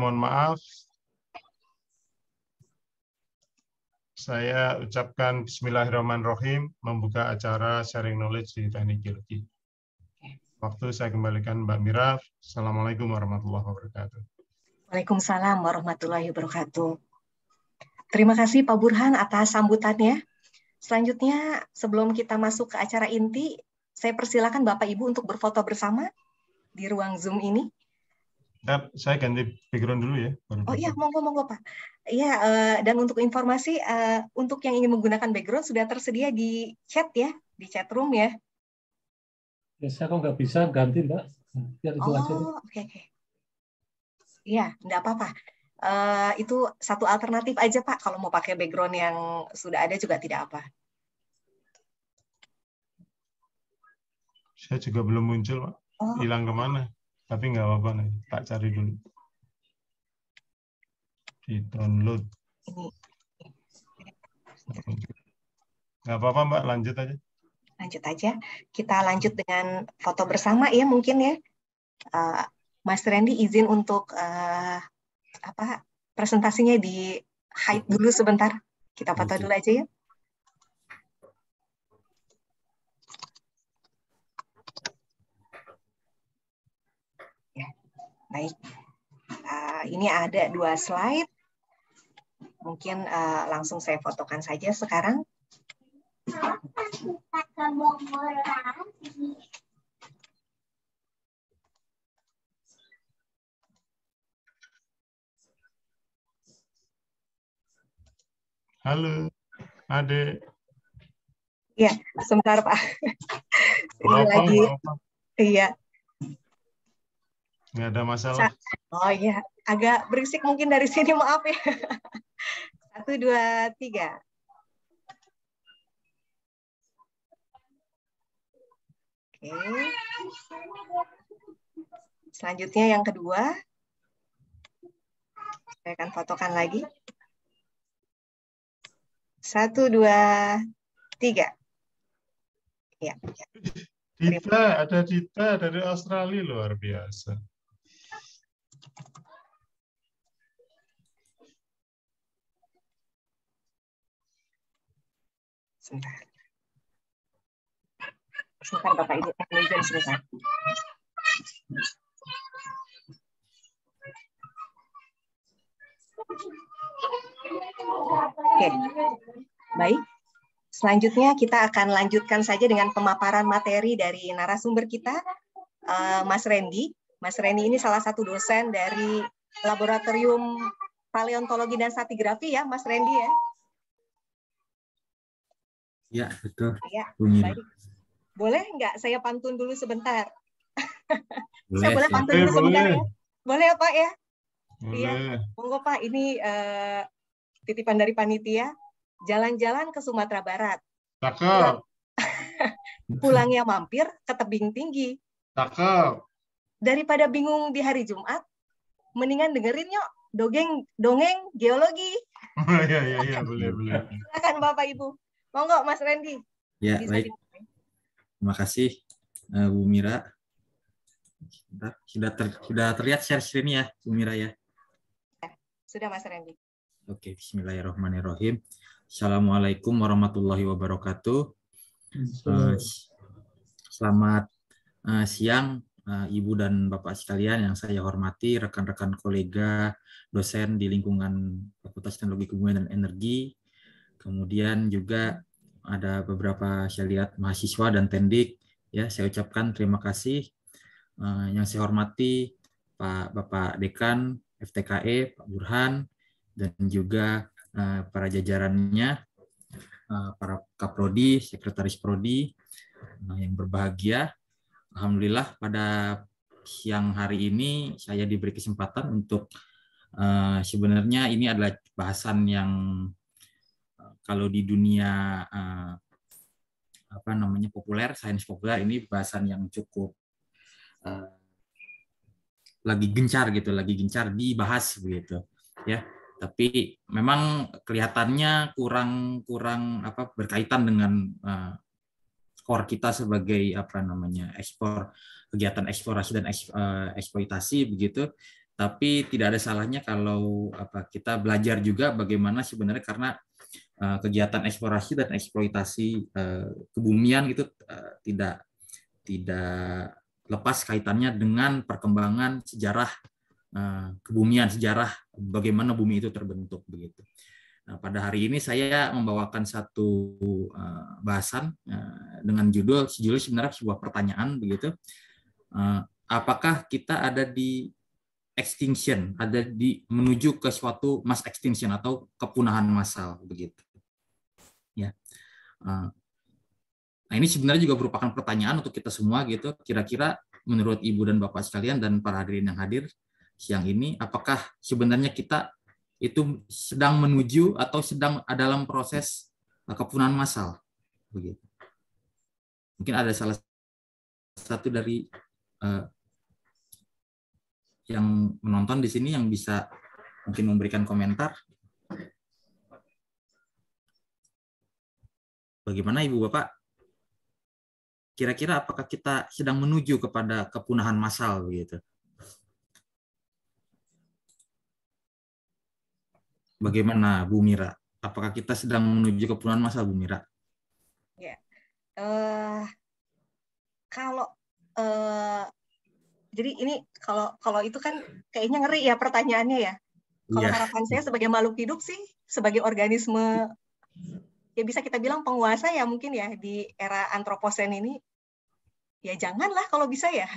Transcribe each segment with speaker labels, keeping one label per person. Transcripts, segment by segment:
Speaker 1: Mohon maaf. Saya ucapkan Bismillahirrahmanirrahim membuka acara sharing knowledge di teknik geologi. Waktu saya kembalikan Mbak Mira. Assalamualaikum warahmatullahi wabarakatuh.
Speaker 2: Waalaikumsalam warahmatullahi wabarakatuh. Terima kasih Pak Burhan atas sambutannya. Selanjutnya, sebelum kita masuk ke acara inti, saya persilakan Bapak Ibu untuk berfoto bersama di ruang Zoom ini
Speaker 3: saya ganti background dulu ya.
Speaker 2: Baru oh iya, monggo monggo Pak. Iya, uh, dan untuk informasi uh, untuk yang ingin menggunakan background sudah tersedia di chat ya, di chat room ya.
Speaker 4: Ya, saya kok nggak bisa ganti Mbak. Biar itu oh, aja. oke
Speaker 2: okay, oke. Iya, enggak apa-apa. Uh, itu satu alternatif aja Pak kalau mau pakai background yang sudah ada juga tidak apa.
Speaker 3: Saya juga belum muncul Pak. Oh. Hilang kemana? tapi nggak apa-apa nih tak cari dulu di download
Speaker 1: nggak apa-apa mbak lanjut aja
Speaker 2: lanjut aja kita lanjut dengan foto bersama ya mungkin ya uh, Mas Randy izin untuk eh, apa presentasinya di hide dulu sebentar kita foto dulu aja ya Baik, uh, ini ada dua slide. Mungkin uh, langsung saya fotokan saja sekarang.
Speaker 3: Halo, Ade.
Speaker 2: Ya, sebentar Pak. Ini lagi. Iya.
Speaker 1: Nggak ada masalah.
Speaker 2: Oh iya, agak berisik mungkin dari sini, maaf ya. Satu, dua, tiga. Oke. Selanjutnya yang kedua. Saya akan fotokan lagi. Satu, dua, tiga. Ya.
Speaker 3: Dita, ada Dita dari Australia luar biasa. Sebentar. Sebentar Oke,
Speaker 2: baik. Selanjutnya kita akan lanjutkan saja dengan pemaparan materi dari narasumber kita, eh, Mas Randy. Mas Randy ini salah satu dosen dari Laboratorium Paleontologi dan Stratigrafi ya, Mas Randy ya.
Speaker 3: Ya, betul. Ya, Bunyi. baik.
Speaker 2: Boleh nggak saya pantun dulu sebentar?
Speaker 3: Boleh, saya boleh pantun dulu boleh. ya?
Speaker 2: Boleh ya, Pak ya? Iya. Monggo Pak, ini uh, titipan dari panitia. Jalan-jalan ke Sumatera Barat. Cakep. Pulangnya mampir ke tebing tinggi.
Speaker 3: Cakep.
Speaker 2: Daripada bingung di hari Jumat, mendingan dengerin yuk dogeng dongeng geologi.
Speaker 3: Iya iya iya boleh boleh.
Speaker 2: Silakan Bapak Ibu. Monggo Mas Randy.
Speaker 5: Ya, Bisa baik. Terima kasih eh, Bu Mira. sudah ter, sudah terlihat share screen ya, Bu Mira ya.
Speaker 2: ya sudah Mas Randy.
Speaker 5: Oke, bismillahirrahmanirrahim. Assalamualaikum warahmatullahi wabarakatuh. Eh, selamat eh, siang Ibu dan Bapak sekalian yang saya hormati, rekan-rekan kolega dosen di lingkungan Fakultas Teknologi Kebumian dan Energi, Kemudian juga ada beberapa saya lihat mahasiswa dan tendik ya saya ucapkan terima kasih eh, yang saya hormati Pak Bapak Dekan FTKE Pak Burhan dan juga eh, para jajarannya eh, para Kaprodi, Sekretaris Prodi yang berbahagia. Alhamdulillah pada siang hari ini saya diberi kesempatan untuk sebenarnya ini adalah bahasan yang kalau di dunia uh, apa namanya populer, sains populer ini bahasan yang cukup uh, lagi gencar gitu, lagi gencar dibahas begitu, ya. Tapi memang kelihatannya kurang kurang apa berkaitan dengan uh, skor kita sebagai apa namanya ekspor kegiatan eksplorasi dan eks, uh, eksploitasi begitu. Tapi tidak ada salahnya kalau apa kita belajar juga bagaimana sebenarnya karena Eh, kegiatan eksplorasi dan eksploitasi eh, kebumian itu eh, tidak tidak lepas kaitannya dengan perkembangan sejarah kebumian sejarah bagaimana bumi itu terbentuk begitu. Nah, pada hari ini saya membawakan satu bahasan dengan judul sejurus sebenarnya sebuah pertanyaan begitu. apakah kita ada di extinction, ada di menuju ke suatu mass extinction atau kepunahan massal begitu ya eh, nah ini sebenarnya juga merupakan pertanyaan untuk kita semua gitu kira-kira menurut ibu dan bapak sekalian dan para hadirin yang hadir siang ini apakah sebenarnya kita itu sedang menuju atau sedang dalam proses eh, kepunahan massal begitu mungkin ada salah satu dari uh, yang menonton di sini yang bisa mungkin memberikan komentar Bagaimana Ibu Bapak? Kira-kira apakah kita sedang menuju kepada kepunahan massal begitu? Bagaimana Bu Mira? Apakah kita sedang menuju kepunahan
Speaker 2: massal Bu Mira? Ya. Uh, kalau uh, jadi ini kalau kalau itu kan kayaknya ngeri ya pertanyaannya ya. Kalau yeah. harapan saya sebagai makhluk hidup sih, sebagai organisme ya bisa kita bilang penguasa ya mungkin ya di era antroposen ini ya janganlah kalau bisa ya.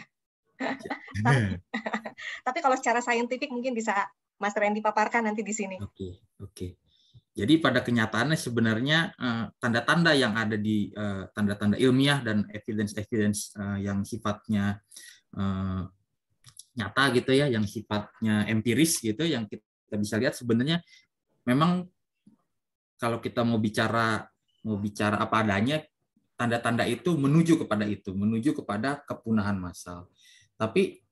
Speaker 2: tapi, tapi kalau secara saintifik mungkin bisa Mas Randy paparkan nanti di sini. Oke,
Speaker 5: okay, oke. Okay. Jadi pada kenyataannya sebenarnya eh, tanda-tanda uh, yang ada di eh, tanda-tanda uh, ilmiah dan evidence-evidence uh, yang sifatnya nyata gitu ya, yang sifatnya empiris gitu, yang kita bisa lihat sebenarnya memang kalau kita mau bicara mau bicara apa adanya tanda-tanda itu menuju kepada itu menuju kepada kepunahan massal tapi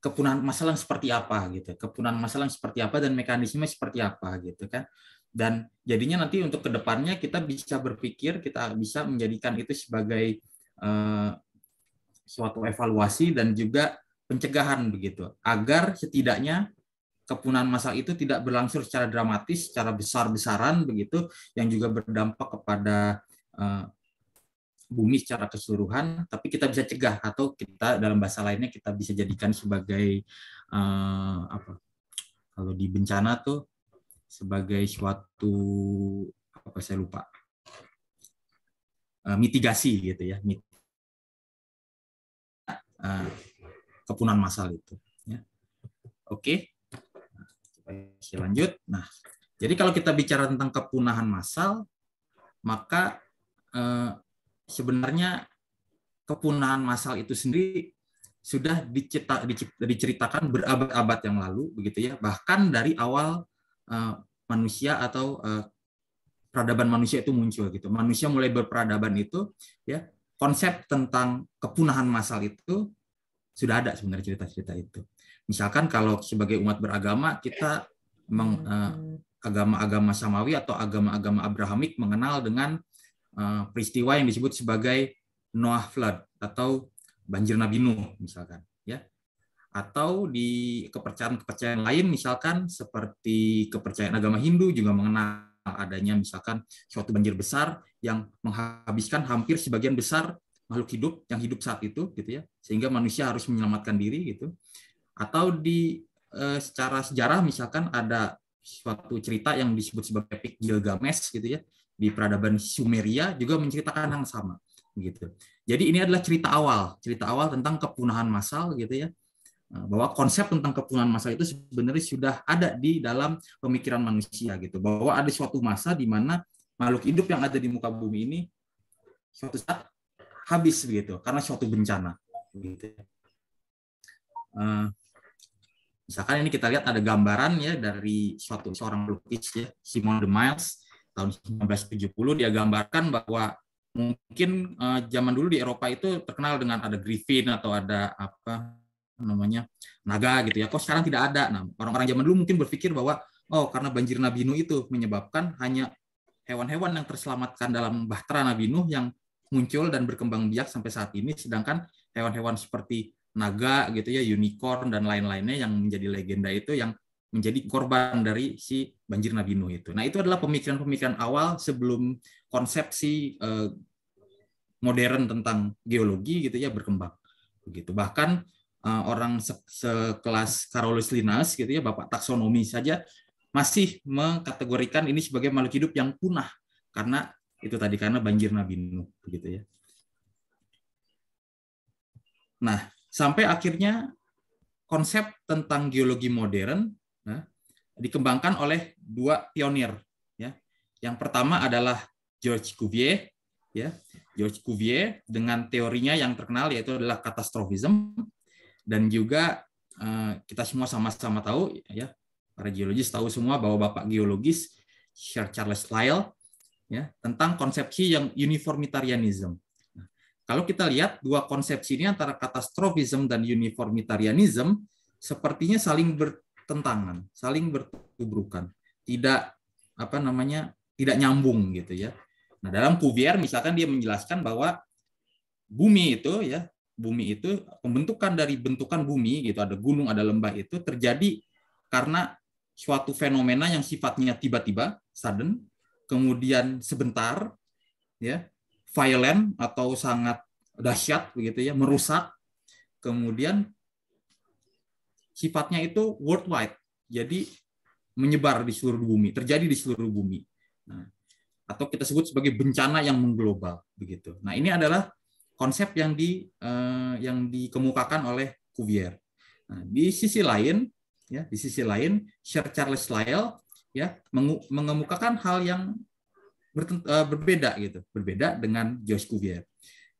Speaker 5: kepunahan yang seperti apa gitu kepunahan yang seperti apa dan mekanisme seperti apa gitu kan dan jadinya nanti untuk kedepannya kita bisa berpikir kita bisa menjadikan itu sebagai eh, suatu evaluasi dan juga pencegahan begitu agar setidaknya kepunahan masal itu tidak berlangsung secara dramatis, secara besar-besaran begitu, yang juga berdampak kepada eh, bumi secara keseluruhan, tapi kita bisa cegah atau kita dalam bahasa lainnya kita bisa jadikan sebagai eh, apa? Kalau di bencana tuh sebagai suatu apa saya lupa eh, mitigasi gitu ya, mit uh, masal itu. Ya. Oke, okay. Oke, lanjut. Nah, jadi kalau kita bicara tentang kepunahan massal, maka eh, sebenarnya kepunahan massal itu sendiri sudah dicita, diceritakan berabad-abad yang lalu, begitu ya. Bahkan dari awal eh, manusia atau eh, peradaban manusia itu muncul gitu. Manusia mulai berperadaban itu, ya konsep tentang kepunahan massal itu sudah ada sebenarnya cerita-cerita itu. Misalkan kalau sebagai umat beragama kita meng, uh, agama-agama samawi atau agama-agama Abrahamik mengenal dengan uh, peristiwa yang disebut sebagai Noah flood atau banjir Nabi Nuh misalkan ya atau di kepercayaan-kepercayaan lain misalkan seperti kepercayaan agama Hindu juga mengenal adanya misalkan suatu banjir besar yang menghabiskan hampir sebagian besar makhluk hidup yang hidup saat itu gitu ya sehingga manusia harus menyelamatkan diri gitu atau di eh, secara sejarah misalkan ada suatu cerita yang disebut sebagai Epic Gilgamesh gitu ya di peradaban Sumeria juga menceritakan yang sama gitu. Jadi ini adalah cerita awal, cerita awal tentang kepunahan massal gitu ya. Eh, bahwa konsep tentang kepunahan massal itu sebenarnya sudah ada di dalam pemikiran manusia gitu. Bahwa ada suatu masa di mana makhluk hidup yang ada di muka bumi ini suatu saat habis begitu karena suatu bencana gitu. Eh, Misalkan ini kita lihat ada gambaran ya dari suatu seorang lukis ya, Simon de Miles tahun 1970 dia gambarkan bahwa mungkin uh, zaman dulu di Eropa itu terkenal dengan ada griffin atau ada apa namanya naga gitu ya. Kok sekarang tidak ada? Nah, orang-orang zaman dulu mungkin berpikir bahwa oh karena banjir Nabi Nuh itu menyebabkan hanya hewan-hewan yang terselamatkan dalam bahtera Nabi Nuh yang muncul dan berkembang biak sampai saat ini sedangkan hewan-hewan seperti naga gitu ya, unicorn dan lain-lainnya yang menjadi legenda itu yang menjadi korban dari si banjir Nabi Nuh itu. Nah, itu adalah pemikiran-pemikiran awal sebelum konsepsi eh, modern tentang geologi gitu ya berkembang. Begitu. Bahkan eh, orang sekelas Carolus Linnaeus gitu ya, bapak taksonomi saja masih mengkategorikan ini sebagai makhluk hidup yang punah karena itu tadi karena banjir Nabi Nuh begitu ya. Nah, Sampai akhirnya konsep tentang geologi modern nah, dikembangkan oleh dua pionir. Ya. Yang pertama adalah George Cuvier, ya George Cuvier dengan teorinya yang terkenal yaitu adalah katastrofism dan juga eh, kita semua sama-sama tahu ya para geologis tahu semua bahwa bapak geologis Sir Charles Lyell ya tentang konsepsi yang uniformitarianism kalau kita lihat dua konsepsi ini antara katastrofisme dan uniformitarianisme sepertinya saling bertentangan, saling bertubrukan, tidak apa namanya tidak nyambung gitu ya. Nah dalam Cuvier misalkan dia menjelaskan bahwa bumi itu ya bumi itu pembentukan dari bentukan bumi gitu ada gunung ada lembah itu terjadi karena suatu fenomena yang sifatnya tiba-tiba sudden kemudian sebentar ya violent atau sangat dahsyat begitu ya, merusak. Kemudian sifatnya itu worldwide. Jadi menyebar di seluruh bumi, terjadi di seluruh bumi. Nah, atau kita sebut sebagai bencana yang mengglobal begitu. Nah, ini adalah konsep yang di eh, yang dikemukakan oleh Cuvier. Nah, di sisi lain ya, di sisi lain Sir Charles Lyell ya mengemukakan hal yang Eh, berbeda gitu, berbeda dengan Joyce Cuvier.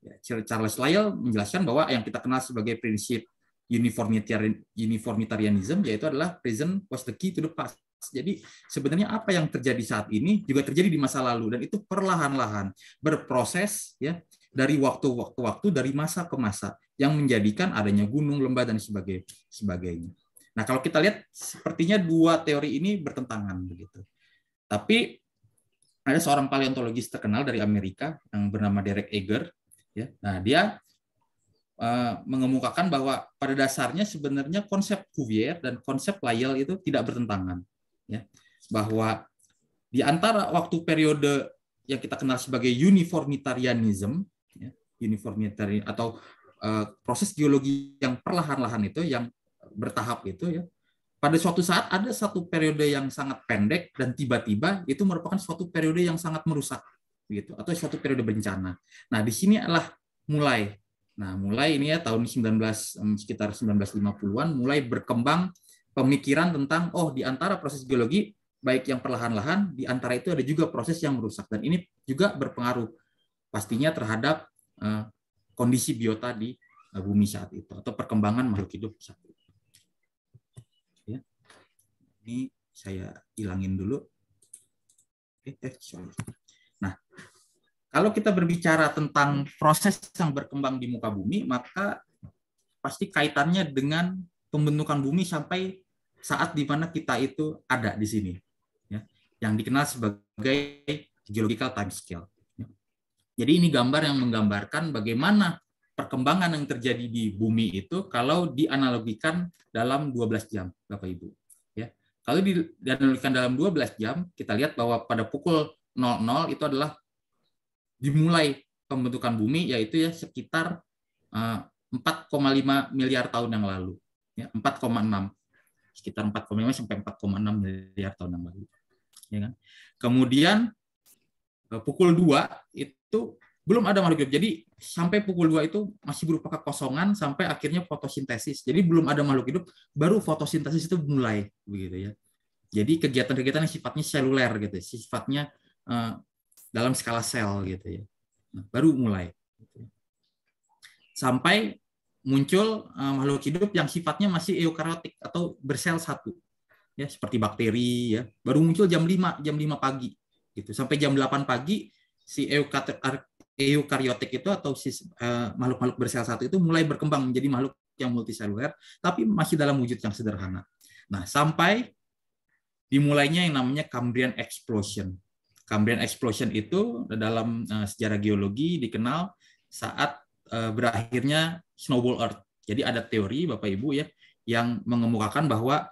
Speaker 5: Ya, Charles Lyell menjelaskan bahwa yang kita kenal sebagai prinsip uniformitarianism yaitu adalah present was the key to the past. Jadi sebenarnya apa yang terjadi saat ini juga terjadi di masa lalu dan itu perlahan-lahan berproses ya dari waktu ke waktu dari masa ke masa yang menjadikan adanya gunung, lembah dan sebagainya. Nah, kalau kita lihat sepertinya dua teori ini bertentangan begitu. Tapi ada seorang paleontologis terkenal dari Amerika yang bernama Derek Eger. Ya, nah dia eh, mengemukakan bahwa pada dasarnya sebenarnya konsep Cuvier dan konsep Lyell itu tidak bertentangan. Ya, bahwa di antara waktu periode yang kita kenal sebagai uniformitarianism, ya, uniformitarian atau uh, proses geologi yang perlahan-lahan itu yang bertahap itu ya pada suatu saat ada satu periode yang sangat pendek dan tiba-tiba itu merupakan suatu periode yang sangat merusak gitu atau suatu periode bencana. Nah, di sini adalah mulai. Nah, mulai ini ya tahun 19 sekitar 1950-an mulai berkembang pemikiran tentang oh di antara proses geologi baik yang perlahan-lahan di antara itu ada juga proses yang merusak dan ini juga berpengaruh pastinya terhadap uh, kondisi biota di uh, bumi saat itu atau perkembangan makhluk hidup saat itu. Ini saya hilangin dulu. Eh, nah, kalau kita berbicara tentang proses yang berkembang di muka bumi, maka pasti kaitannya dengan pembentukan bumi sampai saat di mana kita itu ada di sini. Ya, yang dikenal sebagai geological time scale. Jadi ini gambar yang menggambarkan bagaimana perkembangan yang terjadi di bumi itu kalau dianalogikan dalam 12 jam, Bapak Ibu. Kalau dianalogikan dalam 12 jam, kita lihat bahwa pada pukul 00 itu adalah dimulai pembentukan bumi, yaitu ya sekitar 4,5 eh, miliar tahun yang lalu. 4,6 ya, sekitar 4,5 sampai 4,6 miliar tahun yang lalu. Ya kan? Kemudian eh, pukul 2 itu belum ada makhluk hidup. Jadi sampai pukul 2 itu masih berupa kekosongan sampai akhirnya fotosintesis. Jadi belum ada makhluk hidup, baru fotosintesis itu mulai begitu ya. Jadi kegiatan-kegiatan yang sifatnya seluler gitu, ya. sifatnya uh, dalam skala sel gitu ya. Nah, baru mulai. Gitu ya. Sampai muncul uh, makhluk hidup yang sifatnya masih eukariotik atau bersel satu. Ya, seperti bakteri ya. Baru muncul jam 5, jam 5 pagi gitu. Sampai jam 8 pagi si eukariotik eukariotik itu atau eh, makhluk-makhluk bersel satu itu mulai berkembang menjadi makhluk yang multiseluler, tapi masih dalam wujud yang sederhana. Nah, sampai dimulainya yang namanya Cambrian Explosion. Cambrian Explosion itu dalam eh, sejarah geologi dikenal saat eh, berakhirnya Snowball Earth. Jadi ada teori Bapak Ibu ya yang mengemukakan bahwa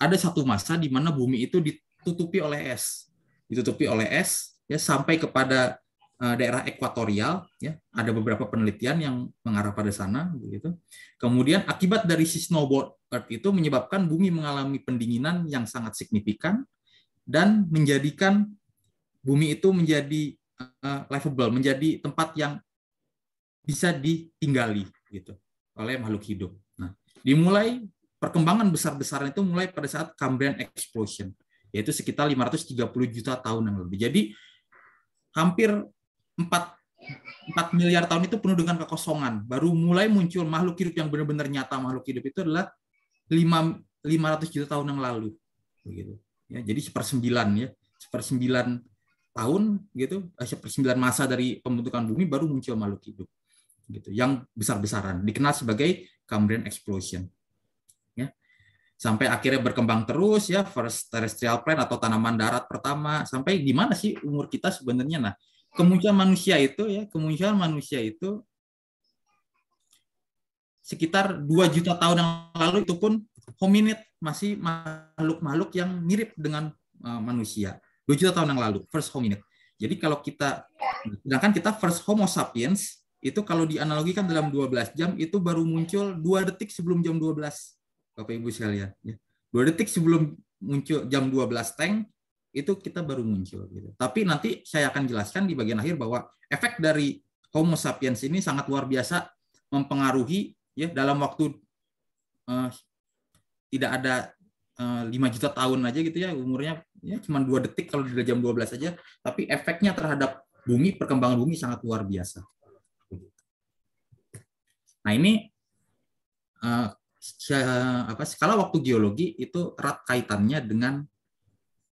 Speaker 5: ada satu masa di mana bumi itu ditutupi oleh es, ditutupi oleh es ya sampai kepada Eh, daerah ekuatorial ya ada beberapa penelitian yang mengarah pada sana begitu kemudian akibat dari si snowboard earth itu menyebabkan bumi mengalami pendinginan yang sangat signifikan dan menjadikan bumi itu menjadi uh, livable menjadi tempat yang bisa ditinggali gitu oleh makhluk hidup nah dimulai perkembangan besar-besaran itu mulai pada saat Cambrian explosion yaitu sekitar 530 juta tahun yang lebih jadi hampir 4, 4 miliar tahun itu penuh dengan kekosongan. Baru mulai muncul makhluk hidup yang benar-benar nyata makhluk hidup itu adalah 5, 500 juta tahun yang lalu. Begitu. Ya, jadi sepersembilan ya, sepersembilan tahun gitu, eh, sepersembilan masa dari pembentukan bumi baru muncul makhluk hidup gitu yang besar-besaran dikenal sebagai Cambrian explosion ya sampai akhirnya berkembang terus ya first terrestrial plant atau tanaman darat pertama sampai di mana sih umur kita sebenarnya nah kemunculan manusia itu ya kemunculan manusia itu sekitar 2 juta tahun yang lalu itu pun hominid masih makhluk-makhluk yang mirip dengan uh, manusia 2 juta tahun yang lalu first hominid jadi kalau kita sedangkan kita first homo sapiens itu kalau dianalogikan dalam 12 jam itu baru muncul dua detik sebelum jam 12 Bapak Ibu sekalian ya. dua detik sebelum muncul jam 12 teng itu kita baru muncul gitu. Tapi nanti saya akan jelaskan di bagian akhir bahwa efek dari Homo sapiens ini sangat luar biasa mempengaruhi ya dalam waktu uh, tidak ada uh, juta tahun aja gitu ya umurnya ya cuma dua detik kalau di jam 12 aja tapi efeknya terhadap bumi perkembangan bumi sangat luar biasa. Nah, ini uh, apa skala waktu geologi itu erat kaitannya dengan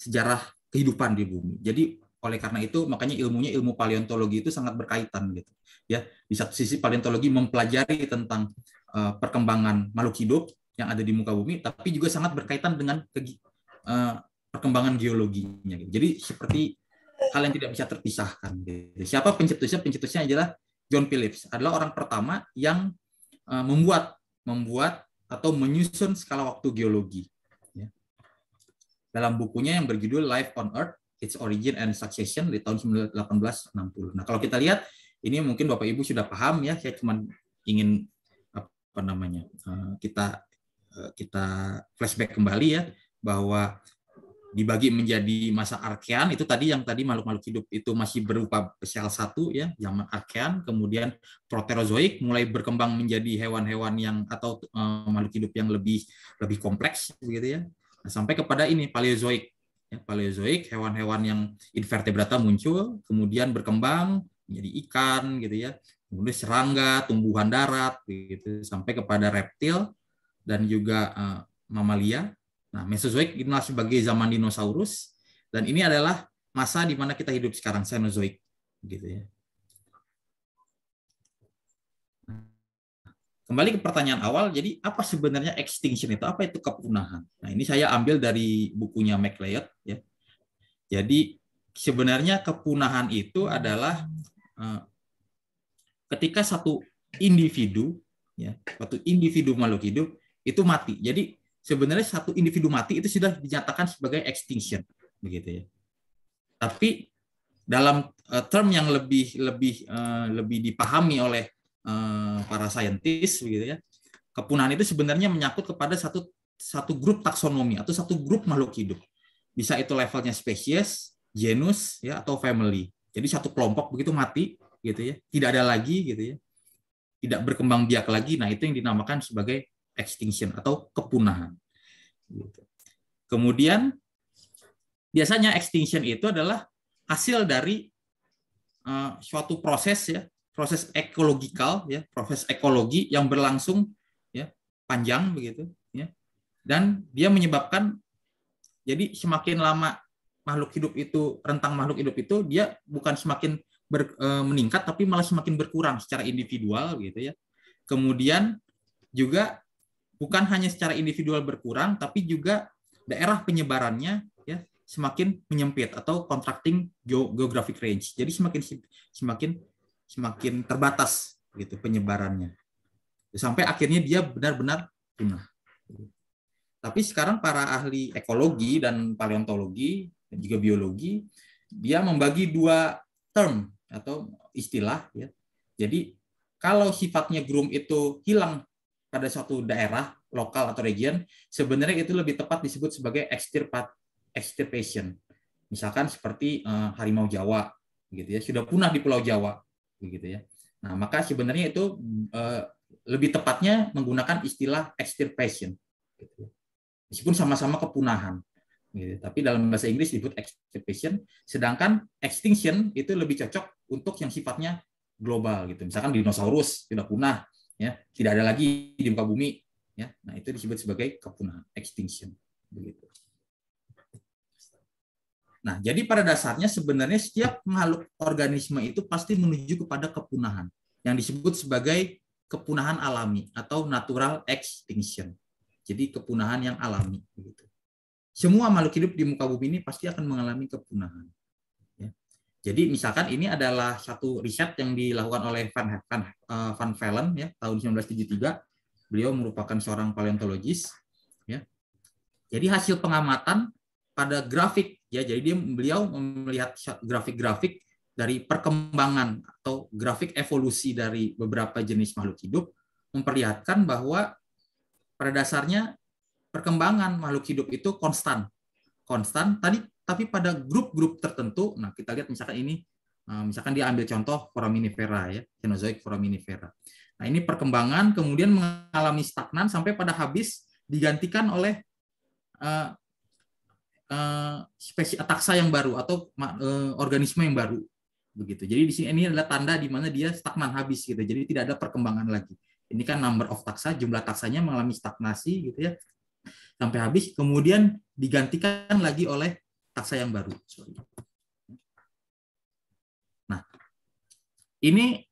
Speaker 5: sejarah kehidupan di bumi. Jadi oleh karena itu makanya ilmunya ilmu paleontologi itu sangat berkaitan gitu. Ya, di satu sisi paleontologi mempelajari tentang uh, perkembangan makhluk hidup yang ada di muka bumi tapi juga sangat berkaitan dengan ke, uh, eh, perkembangan geologinya gitu. Jadi seperti hal yang tidak bisa terpisahkan gitu. Siapa pencetusnya? Pencetusnya adalah John Phillips. Adalah orang pertama yang uh, membuat membuat atau menyusun skala waktu geologi dalam bukunya yang berjudul Life on Earth, Its Origin and Succession di tahun 1860. Nah, kalau kita lihat ini mungkin Bapak Ibu sudah paham ya, saya cuma ingin apa namanya? Eh, kita eh, kita flashback kembali ya bahwa dibagi menjadi masa arkean itu tadi yang tadi makhluk-makhluk hidup itu masih berupa sel satu ya zaman arkean kemudian proterozoik mulai berkembang menjadi hewan-hewan yang atau uh, makhluk hidup yang lebih lebih kompleks begitu ya sampai kepada ini Paleozoik. Ya, Paleozoik hewan-hewan yang invertebrata muncul, kemudian berkembang menjadi ikan gitu ya, kemudian serangga, tumbuhan darat gitu sampai kepada reptil dan juga uh, mamalia. Nah, Mesozoik masih sebagai zaman dinosaurus dan ini adalah masa di mana kita hidup sekarang Cenozoik gitu ya. kembali ke pertanyaan awal, jadi apa sebenarnya extinction itu? Apa itu kepunahan? Nah, ini saya ambil dari bukunya MacLeod ya. Jadi sebenarnya kepunahan itu adalah eh, ketika satu individu ya, satu individu makhluk hidup itu mati. Jadi sebenarnya satu individu mati itu sudah dinyatakan sebagai extinction begitu ya. Tapi dalam eh, term yang lebih lebih eh, lebih dipahami oleh Eh, para saintis begitu ya kepunahan itu sebenarnya menyangkut kepada satu satu grup taksonomi atau satu grup makhluk hidup bisa itu levelnya spesies genus ya atau family jadi satu kelompok begitu mati gitu ya tidak ada lagi gitu ya tidak berkembang biak lagi nah itu yang dinamakan sebagai extinction atau kepunahan gitu. kemudian biasanya extinction itu adalah hasil dari uh, suatu proses ya proses ekologikal ya proses ekologi yang berlangsung ya panjang begitu ya dan dia menyebabkan jadi semakin lama makhluk hidup itu rentang makhluk hidup itu dia bukan semakin ber, e, meningkat tapi malah semakin berkurang secara individual gitu ya kemudian juga bukan hanya secara individual berkurang tapi juga daerah penyebarannya ya semakin menyempit atau contracting geographic range jadi semakin semakin semakin terbatas gitu penyebarannya. Sampai akhirnya dia benar-benar punah. Tapi sekarang para ahli ekologi dan paleontologi dan juga biologi dia membagi dua term atau istilah ya. Jadi kalau sifatnya groom itu hilang pada suatu daerah lokal atau region, sebenarnya itu lebih tepat disebut sebagai extirpation. Misalkan seperti uh, harimau Jawa gitu ya, sudah punah di Pulau Jawa begitu ya. Nah, maka sebenarnya itu eh, lebih tepatnya menggunakan istilah extirpation. Gitu ya. Meskipun sama-sama kepunahan. Gitu. Tapi dalam bahasa Inggris disebut extirpation, sedangkan extinction itu lebih cocok untuk yang sifatnya global gitu. Misalkan dinosaurus sudah punah, ya, tidak ada lagi di muka bumi, ya. Nah, itu disebut sebagai kepunahan, extinction begitu. Nah, jadi pada dasarnya sebenarnya setiap makhluk organisme itu pasti menuju kepada kepunahan yang disebut sebagai kepunahan alami atau natural extinction. Jadi kepunahan yang alami gitu Semua makhluk hidup di muka bumi ini pasti akan mengalami kepunahan. Ya. Jadi misalkan ini adalah satu riset yang dilakukan oleh Van Van, eh, Van Velen ya tahun 1973. Beliau merupakan seorang paleontologis ya. Jadi hasil pengamatan pada grafik Ya, jadi dia beliau melihat grafik-grafik dari perkembangan atau grafik evolusi dari beberapa jenis makhluk hidup memperlihatkan bahwa pada dasarnya perkembangan makhluk hidup itu konstan. Konstan tadi tapi pada grup-grup tertentu. Nah, kita lihat misalkan ini eh, misalkan dia ambil contoh foraminifera ya, Cenozoic foraminifera. Nah, ini perkembangan kemudian mengalami stagnan sampai pada habis digantikan oleh eh, Eh, spesies taksa yang baru atau eh, organisme yang baru begitu. Jadi di sini ini adalah tanda di mana dia stagnan habis gitu. Jadi tidak ada perkembangan lagi. Ini kan number of taksa, jumlah taksanya mengalami stagnasi gitu ya sampai habis. Kemudian digantikan lagi oleh taksa yang baru. Sorry. Nah, ini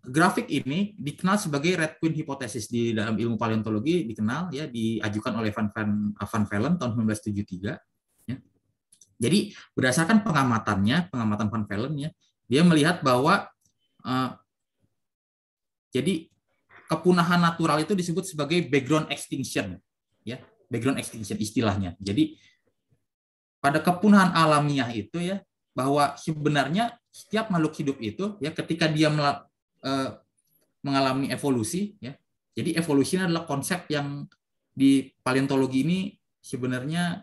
Speaker 5: grafik ini dikenal sebagai red queen hipotesis di dalam ilmu paleontologi dikenal ya diajukan oleh Van Van Van Velen tahun 1973 jadi berdasarkan pengamatannya, pengamatan Van Valen ya, dia melihat bahwa uh, jadi kepunahan natural itu disebut sebagai background extinction ya, background extinction istilahnya. Jadi pada kepunahan alamiah itu ya bahwa sebenarnya setiap makhluk hidup itu ya ketika dia mel, eh, mengalami evolusi ya. Jadi evolusi adalah konsep yang di paleontologi ini sebenarnya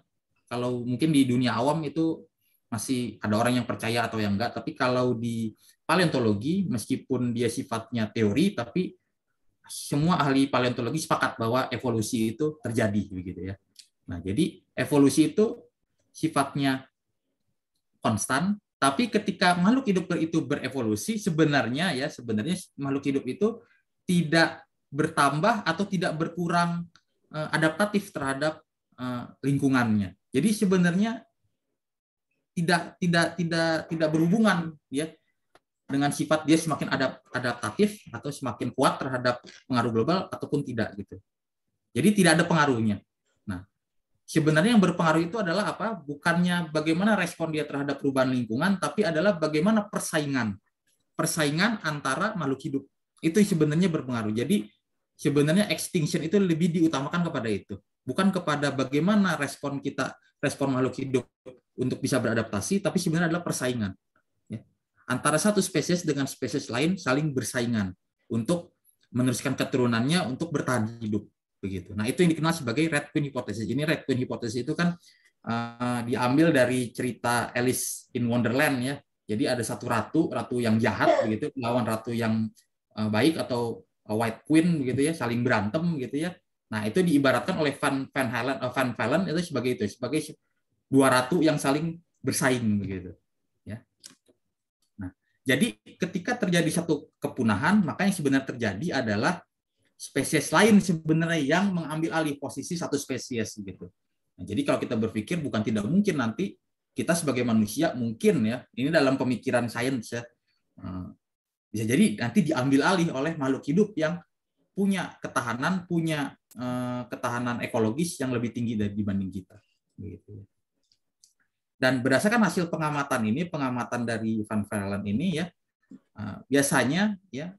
Speaker 5: kalau mungkin di dunia awam itu masih ada orang yang percaya atau yang enggak, tapi kalau di paleontologi meskipun dia sifatnya teori tapi semua ahli paleontologi sepakat bahwa evolusi itu terjadi begitu ya. Nah, jadi evolusi itu sifatnya konstan, tapi ketika makhluk hidup itu berevolusi sebenarnya ya sebenarnya makhluk hidup itu tidak bertambah atau tidak berkurang eh, adaptatif terhadap eh, lingkungannya. Jadi sebenarnya tidak tidak tidak tidak berhubungan ya dengan sifat dia semakin adapt, adaptatif atau semakin kuat terhadap pengaruh global ataupun tidak gitu. Jadi tidak ada pengaruhnya. Nah, sebenarnya yang berpengaruh itu adalah apa? Bukannya bagaimana respon dia terhadap perubahan lingkungan, tapi adalah bagaimana persaingan. Persaingan antara makhluk hidup. Itu sebenarnya berpengaruh. Jadi sebenarnya extinction itu lebih diutamakan kepada itu bukan kepada bagaimana respon kita respon makhluk hidup untuk bisa beradaptasi tapi sebenarnya adalah persaingan ya. antara satu spesies dengan spesies lain saling bersaingan untuk meneruskan keturunannya untuk bertahan hidup begitu nah itu yang dikenal sebagai red queen hipotesis ini red queen hipotesis itu kan uh, diambil dari cerita Alice in Wonderland ya jadi ada satu ratu ratu yang jahat begitu lawan ratu yang uh, baik atau eh, white queen begitu ya saling berantem gitu ya Nah, itu diibaratkan oleh Van Van Halen eh, Van Valen itu sebagai itu, sebagai dua ratu yang saling bersaing begitu. Ya. Nah, jadi ketika terjadi satu kepunahan, maka yang sebenarnya terjadi adalah spesies lain sebenarnya yang mengambil alih posisi satu spesies gitu. Nah, jadi kalau kita berpikir bukan tidak mungkin nanti kita sebagai manusia mungkin ya, ini dalam pemikiran sains ya. Eh, bisa jadi nanti diambil alih oleh makhluk hidup yang punya ketahanan, punya Eh, ketahanan ekologis yang lebih tinggi dari dibanding kita. Gitu. Dan berdasarkan hasil pengamatan ini, pengamatan dari Van Velen ini ya, eh, biasanya ya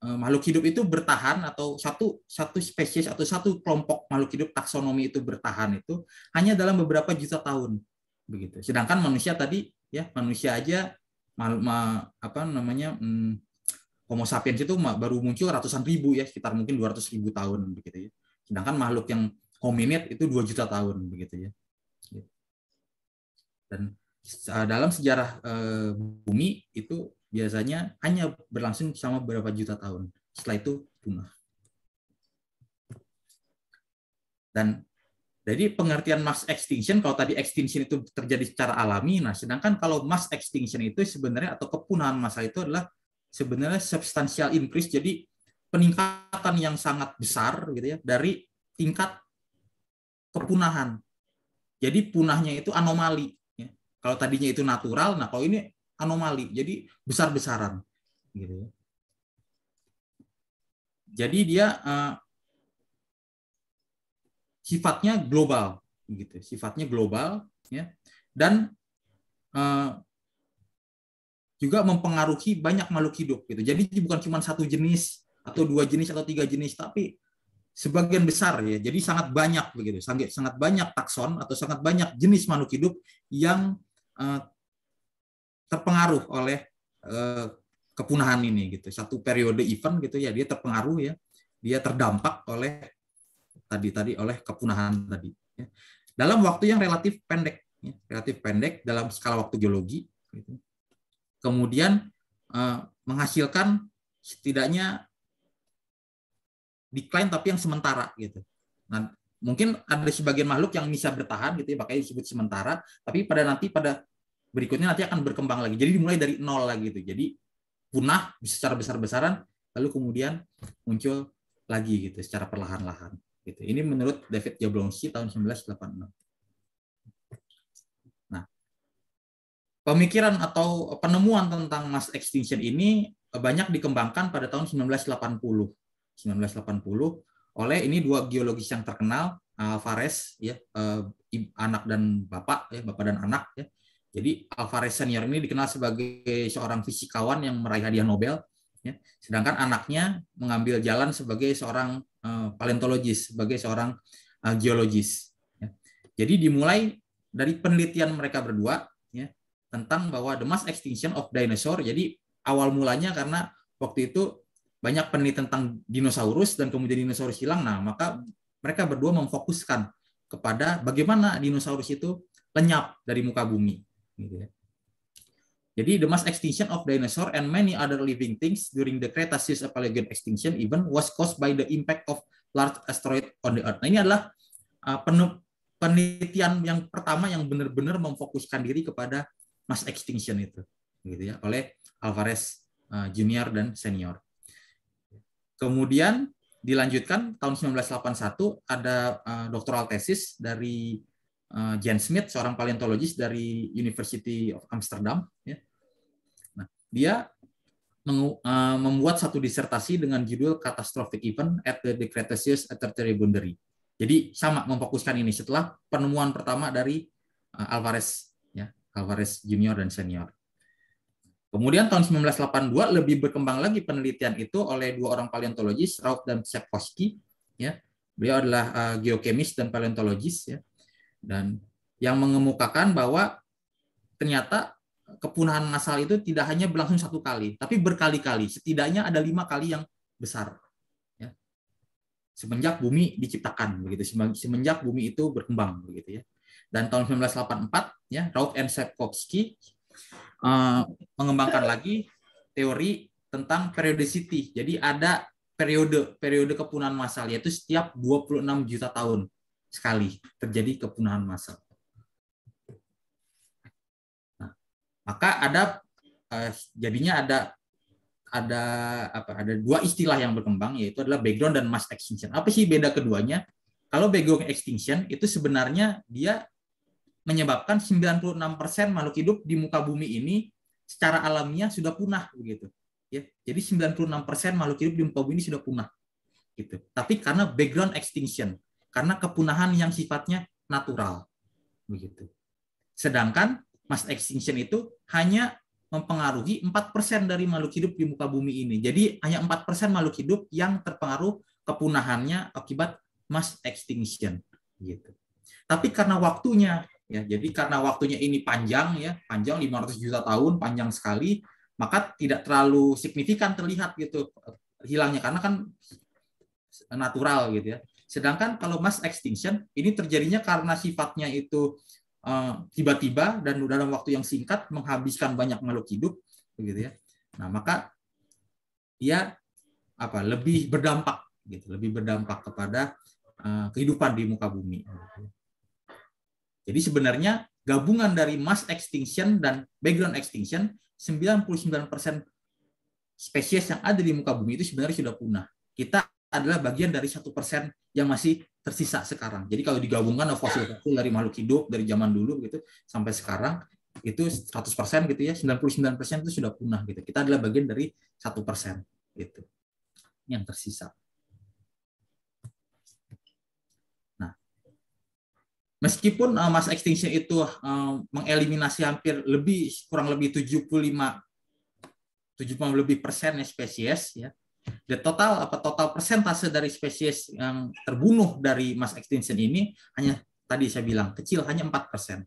Speaker 5: eh, makhluk hidup itu bertahan atau satu satu spesies atau satu kelompok makhluk hidup taksonomi itu bertahan itu hanya dalam beberapa juta tahun begitu. Sedangkan manusia tadi ya manusia aja apa namanya mm, Homo sapiens itu baru muncul ratusan ribu ya, sekitar mungkin 200 ribu tahun begitu ya. Sedangkan makhluk yang hominid itu 2 juta tahun begitu ya. Dan eh, dalam sejarah eh, bumi itu biasanya hanya berlangsung sama beberapa juta tahun. Setelah itu punah. Dan jadi pengertian mass extinction kalau tadi extinction itu terjadi secara alami, nah sedangkan kalau mass extinction itu sebenarnya atau kepunahan massa itu adalah sebenarnya substansial increase jadi peningkatan yang sangat besar gitu ya dari tingkat kepunahan. Jadi punahnya itu anomali. Ya. Kalau tadinya itu natural, nah kalau ini anomali, jadi besar-besaran. Gitu ya. Jadi dia uh, sifatnya global, gitu. Sifatnya global, ya. Dan uh, juga mempengaruhi banyak makhluk hidup gitu. Jadi bukan cuma satu jenis atau dua jenis atau tiga jenis, tapi sebagian besar ya. Jadi sangat banyak begitu, sangat sangat banyak takson atau sangat banyak jenis makhluk hidup yang eh, terpengaruh oleh eh, kepunahan ini gitu. Satu periode event gitu ya, dia terpengaruh ya, dia terdampak oleh tadi tadi oleh kepunahan tadi. Ya. Dalam waktu yang relatif pendek, ya. relatif pendek dalam skala waktu geologi. Gitu kemudian uh, menghasilkan setidaknya decline tapi yang sementara gitu. Nah, mungkin ada sebagian makhluk yang bisa bertahan gitu ya pakai disebut sementara, tapi pada nanti pada berikutnya nanti akan berkembang lagi. Jadi dimulai dari nol lagi gitu. Jadi punah secara besar-besaran lalu kemudian muncul lagi gitu secara perlahan-lahan gitu. Ini menurut David Jablonski tahun 1986. Pemikiran atau penemuan tentang mass extinction ini eh, banyak dikembangkan pada tahun 1980. 1980 oleh ini dua geologis yang terkenal, Alvarez ya, eh, anak dan bapak ya, bapak dan anak ya. Jadi Alvarez senior ini dikenal sebagai seorang fisikawan yang meraih hadiah Nobel ya. Sedangkan anaknya mengambil jalan sebagai seorang eh, paleontologis, sebagai seorang geologis. Ya. Jadi dimulai dari penelitian mereka berdua tentang bahwa the mass extinction of dinosaur. Jadi awal mulanya karena waktu itu banyak peneliti tentang dinosaurus dan kemudian dinosaurus hilang. Nah, maka mereka berdua memfokuskan kepada bagaimana dinosaurus itu lenyap dari muka bumi. Gitu ya. Jadi the mass extinction of dinosaur and many other living things during the Cretaceous Paleogene extinction even was caused by the impact of large asteroid on the Earth. Nah, ini adalah uh, penelitian yang pertama yang benar-benar memfokuskan diri kepada mass extinction itu gitu ya oleh Alvarez eh, junior dan senior. Kemudian dilanjutkan tahun 1981 ada eh, doktoral tesis dari eh, Jan Smith seorang paleontologis dari University of Amsterdam ya. Nah, dia membuat satu disertasi dengan judul Catastrophic Event at the Cretaceous Tertiary Boundary. Jadi sama memfokuskan ini setelah penemuan pertama dari Alvarez Alvarez junior dan senior. Kemudian tahun 1982 lebih berkembang lagi penelitian itu oleh dua orang paleontologis, Rauf dan Sepkoski. Ya, beliau adalah uh, geokemis dan paleontologis. Ya, dan yang mengemukakan bahwa ternyata kepunahan massal itu tidak hanya berlangsung satu kali, tapi berkali-kali. Setidaknya ada lima kali yang besar. Ya. Semenjak bumi diciptakan, begitu. Semenjak bumi itu berkembang, begitu ya dan tahun 1984 ya Raut and Sepkovsky uh, eh, mengembangkan lagi teori tentang periodicity. Jadi ada periode periode kepunahan massal yaitu setiap 26 juta tahun sekali terjadi kepunahan massal. Nah, maka ada uh, jadinya ada ada apa ada dua istilah yang berkembang yaitu adalah background dan mass extinction. Apa sih beda keduanya? Kalau background extinction itu sebenarnya dia menyebabkan 96% makhluk hidup di muka bumi ini secara alamiah sudah punah begitu. Ya. Jadi 96% makhluk hidup di muka bumi ini sudah punah. Gitu. Tapi karena background extinction, karena kepunahan yang sifatnya natural. Begitu. Sedangkan mass extinction itu hanya mempengaruhi 4% dari makhluk hidup di muka bumi ini. Jadi hanya 4% makhluk hidup yang terpengaruh kepunahannya akibat mass extinction gitu. Tapi karena waktunya Ya, jadi karena waktunya ini panjang ya, panjang 500 juta tahun, panjang sekali, maka tidak terlalu signifikan terlihat gitu hilangnya karena kan natural gitu ya. Sedangkan kalau mass extinction ini terjadinya karena sifatnya itu eh, tiba-tiba uh, dan dalam waktu yang singkat menghabiskan banyak makhluk hidup begitu ya. Nah, maka dia ya, apa lebih berdampak gitu, lebih berdampak kepada uh, kehidupan di muka bumi. Gitu. Jadi sebenarnya gabungan dari mass extinction dan background extinction 99% spesies yang ada di muka bumi itu sebenarnya sudah punah. Kita adalah bagian dari satu persen yang masih tersisa sekarang. Jadi kalau digabungkan fosil-fosil dari makhluk hidup dari zaman dulu gitu sampai sekarang itu 100% gitu ya, 99% itu sudah punah gitu. Kita adalah bagian dari satu persen gitu yang tersisa. Meskipun uh, mass extinction itu uh, mengeliminasi hampir lebih kurang lebih 75 70 lebih persen ya spesies ya. The total apa total persentase dari spesies yang terbunuh dari mass extinction ini hanya tadi saya bilang kecil hanya 4 persen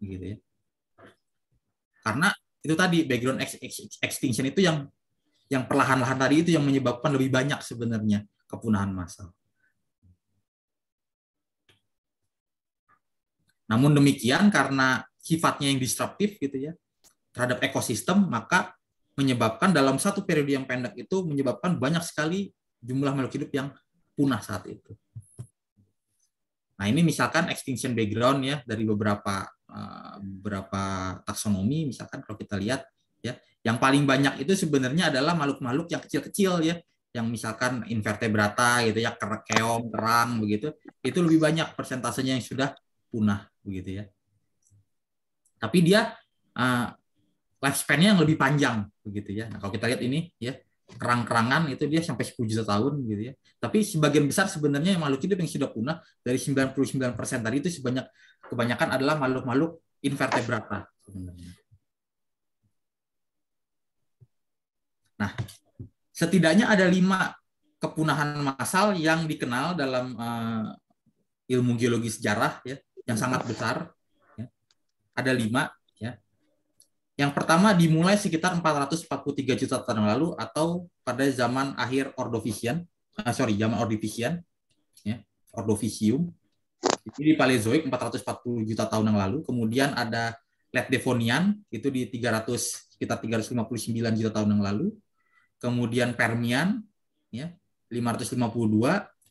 Speaker 5: gitu ya. Karena itu tadi background ex ex extinction itu yang yang perlahan-lahan tadi itu yang menyebabkan lebih banyak sebenarnya kepunahan massal. Namun demikian karena sifatnya yang disruptif gitu ya terhadap ekosistem maka menyebabkan dalam satu periode yang pendek itu menyebabkan banyak sekali jumlah makhluk hidup yang punah saat itu. Nah ini misalkan extinction background ya dari beberapa eh, beberapa taksonomi misalkan kalau kita lihat ya yang paling banyak itu sebenarnya adalah makhluk-makhluk yang kecil-kecil ya yang misalkan invertebrata gitu ya keong kerang begitu itu lebih banyak persentasenya yang sudah punah begitu ya. Tapi dia uh, lifespan-nya yang lebih panjang begitu ya. Nah, kalau kita lihat ini ya kerang-kerangan itu dia sampai 10 juta tahun gitu ya. Tapi sebagian besar sebenarnya yang makhluk hidup yang sudah punah dari 99% tadi itu sebanyak kebanyakan adalah makhluk-makhluk invertebrata sebenarnya. Nah, setidaknya ada lima kepunahan massal yang dikenal dalam uh, ilmu geologi sejarah ya yang sangat hmm. besar. Ya. Ada lima. Ya. Yang pertama dimulai sekitar 443 juta tahun lalu atau pada zaman akhir Ordovician. Uh, sorry, zaman Ordovician. Ya. Ordovisium. Ini di Paleozoik 440 juta tahun yang lalu. Kemudian ada Late Devonian itu di 300 sekitar 359 juta tahun yang lalu. Kemudian Permian ya 552,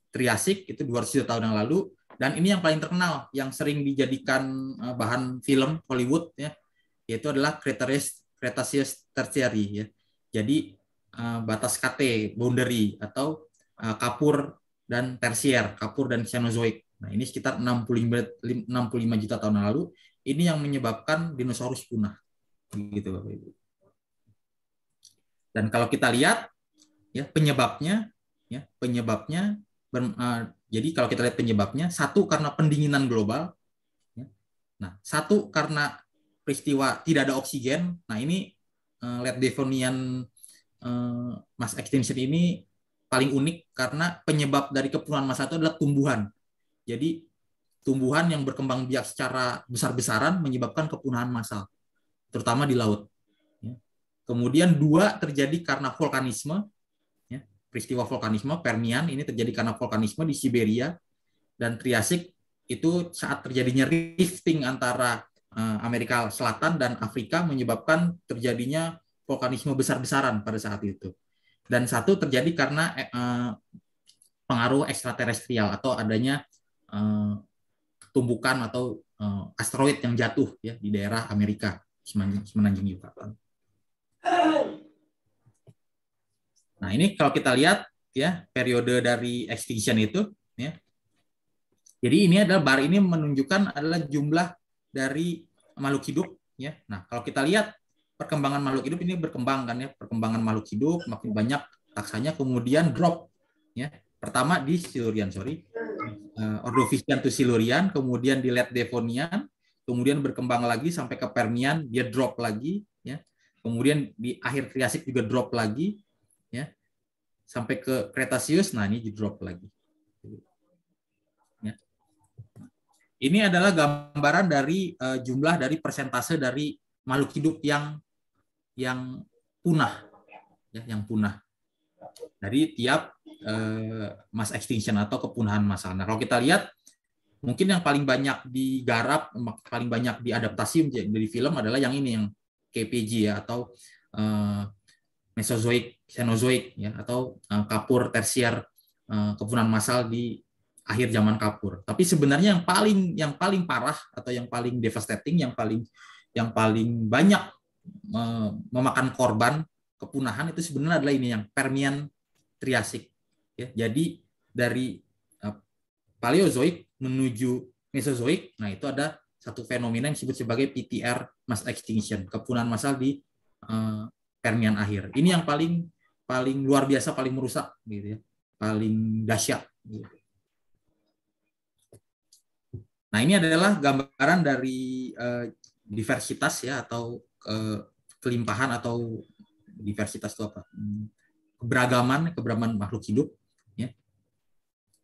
Speaker 5: Triasik itu 200 juta tahun yang lalu, dan ini yang paling terkenal, yang sering dijadikan eh, bahan film Hollywood ya, yaitu adalah Cretaceous, Cretaceous Tertiary ya. Jadi eh, batas KT, boundary atau eh, kapur dan tersier, kapur dan Cenozoic. Nah, ini sekitar 65 65 juta tahun lalu. Ini yang menyebabkan dinosaurus punah. Gitu Bapak Ibu. Dan kalau kita lihat ya penyebabnya ya penyebabnya jadi kalau kita lihat penyebabnya, satu karena pendinginan global, ya. nah satu karena peristiwa tidak ada oksigen. Nah ini uh, eh, lab Devonian uh, mass extinction ini paling unik karena penyebab dari kepunahan massa itu adalah tumbuhan. Jadi tumbuhan yang berkembang biak secara besar-besaran menyebabkan kepunahan massal, terutama di laut. Ya. Kemudian dua terjadi karena vulkanisme, peristiwa vulkanisme Permian ini terjadi karena vulkanisme di Siberia dan Triasik itu saat terjadinya rifting antara eh, Amerika Selatan dan Afrika menyebabkan terjadinya vulkanisme besar-besaran pada saat itu. Dan satu terjadi karena eh, eh, pengaruh ekstraterestrial atau adanya tumbukan atau asteroid yang jatuh ya di daerah Amerika semenanjung Yucatan. Nah, ini kalau kita lihat ya periode dari extinction itu ya. Jadi ini adalah bar ini menunjukkan adalah jumlah dari makhluk hidup ya. Nah, kalau kita lihat perkembangan makhluk hidup ini berkembang kan ya, perkembangan makhluk hidup makin banyak taksanya kemudian drop ya. Pertama di Silurian, sorry. Uh, eh, Ordovician to Silurian, kemudian di Late Devonian, kemudian berkembang lagi sampai ke Permian, dia drop lagi ya. Kemudian di akhir Triasik juga drop lagi, sampai ke Kretasius, nah ini di drop lagi. Ya. Ini adalah gambaran dari uh, jumlah dari persentase dari makhluk hidup yang yang punah, ya, yang punah dari tiap uh, mass extinction atau kepunahan massal. Nah, kalau kita lihat mungkin yang paling banyak digarap, paling banyak diadaptasi dari film adalah yang ini yang KPG ya atau uh, Mesozoik, Cenozoik ya atau eh, kapur tersier eh, kepunan massal di akhir zaman kapur. Tapi sebenarnya yang paling yang paling parah atau yang paling devastating, yang paling yang paling banyak memakan korban kepunahan itu sebenarnya adalah ini yang Permian Triasik. Ya, jadi dari eh, Paleozoik menuju Mesozoik, nah itu ada satu fenomena yang disebut sebagai PTR mass extinction, kepunahan massal di Permian akhir. Ini yang paling paling luar biasa, paling merusak gitu ya. Paling dahsyat gitu. Nah, ini adalah gambaran dari eh, diversitas ya atau eh, kelimpahan atau diversitas itu apa? keberagaman, keberagaman makhluk hidup ya.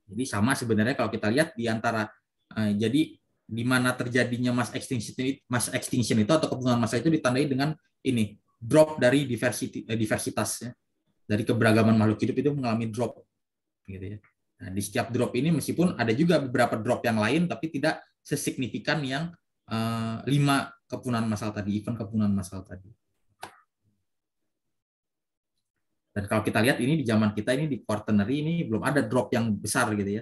Speaker 5: Jadi sama sebenarnya kalau kita lihat di antara eh, jadi di mana terjadinya mass extinction mass extinction itu atau kepunahan masa itu ditandai dengan ini drop dari diversity, eh, diversitasnya dari keberagaman makhluk hidup itu mengalami drop gitu ya. Nah, di setiap drop ini meskipun ada juga beberapa drop yang lain tapi tidak sesignifikan yang eh, lima kepunahan masal tadi, event kepunahan masal tadi. Dan kalau kita lihat ini di zaman kita ini di quaternary ini belum ada drop yang besar gitu ya.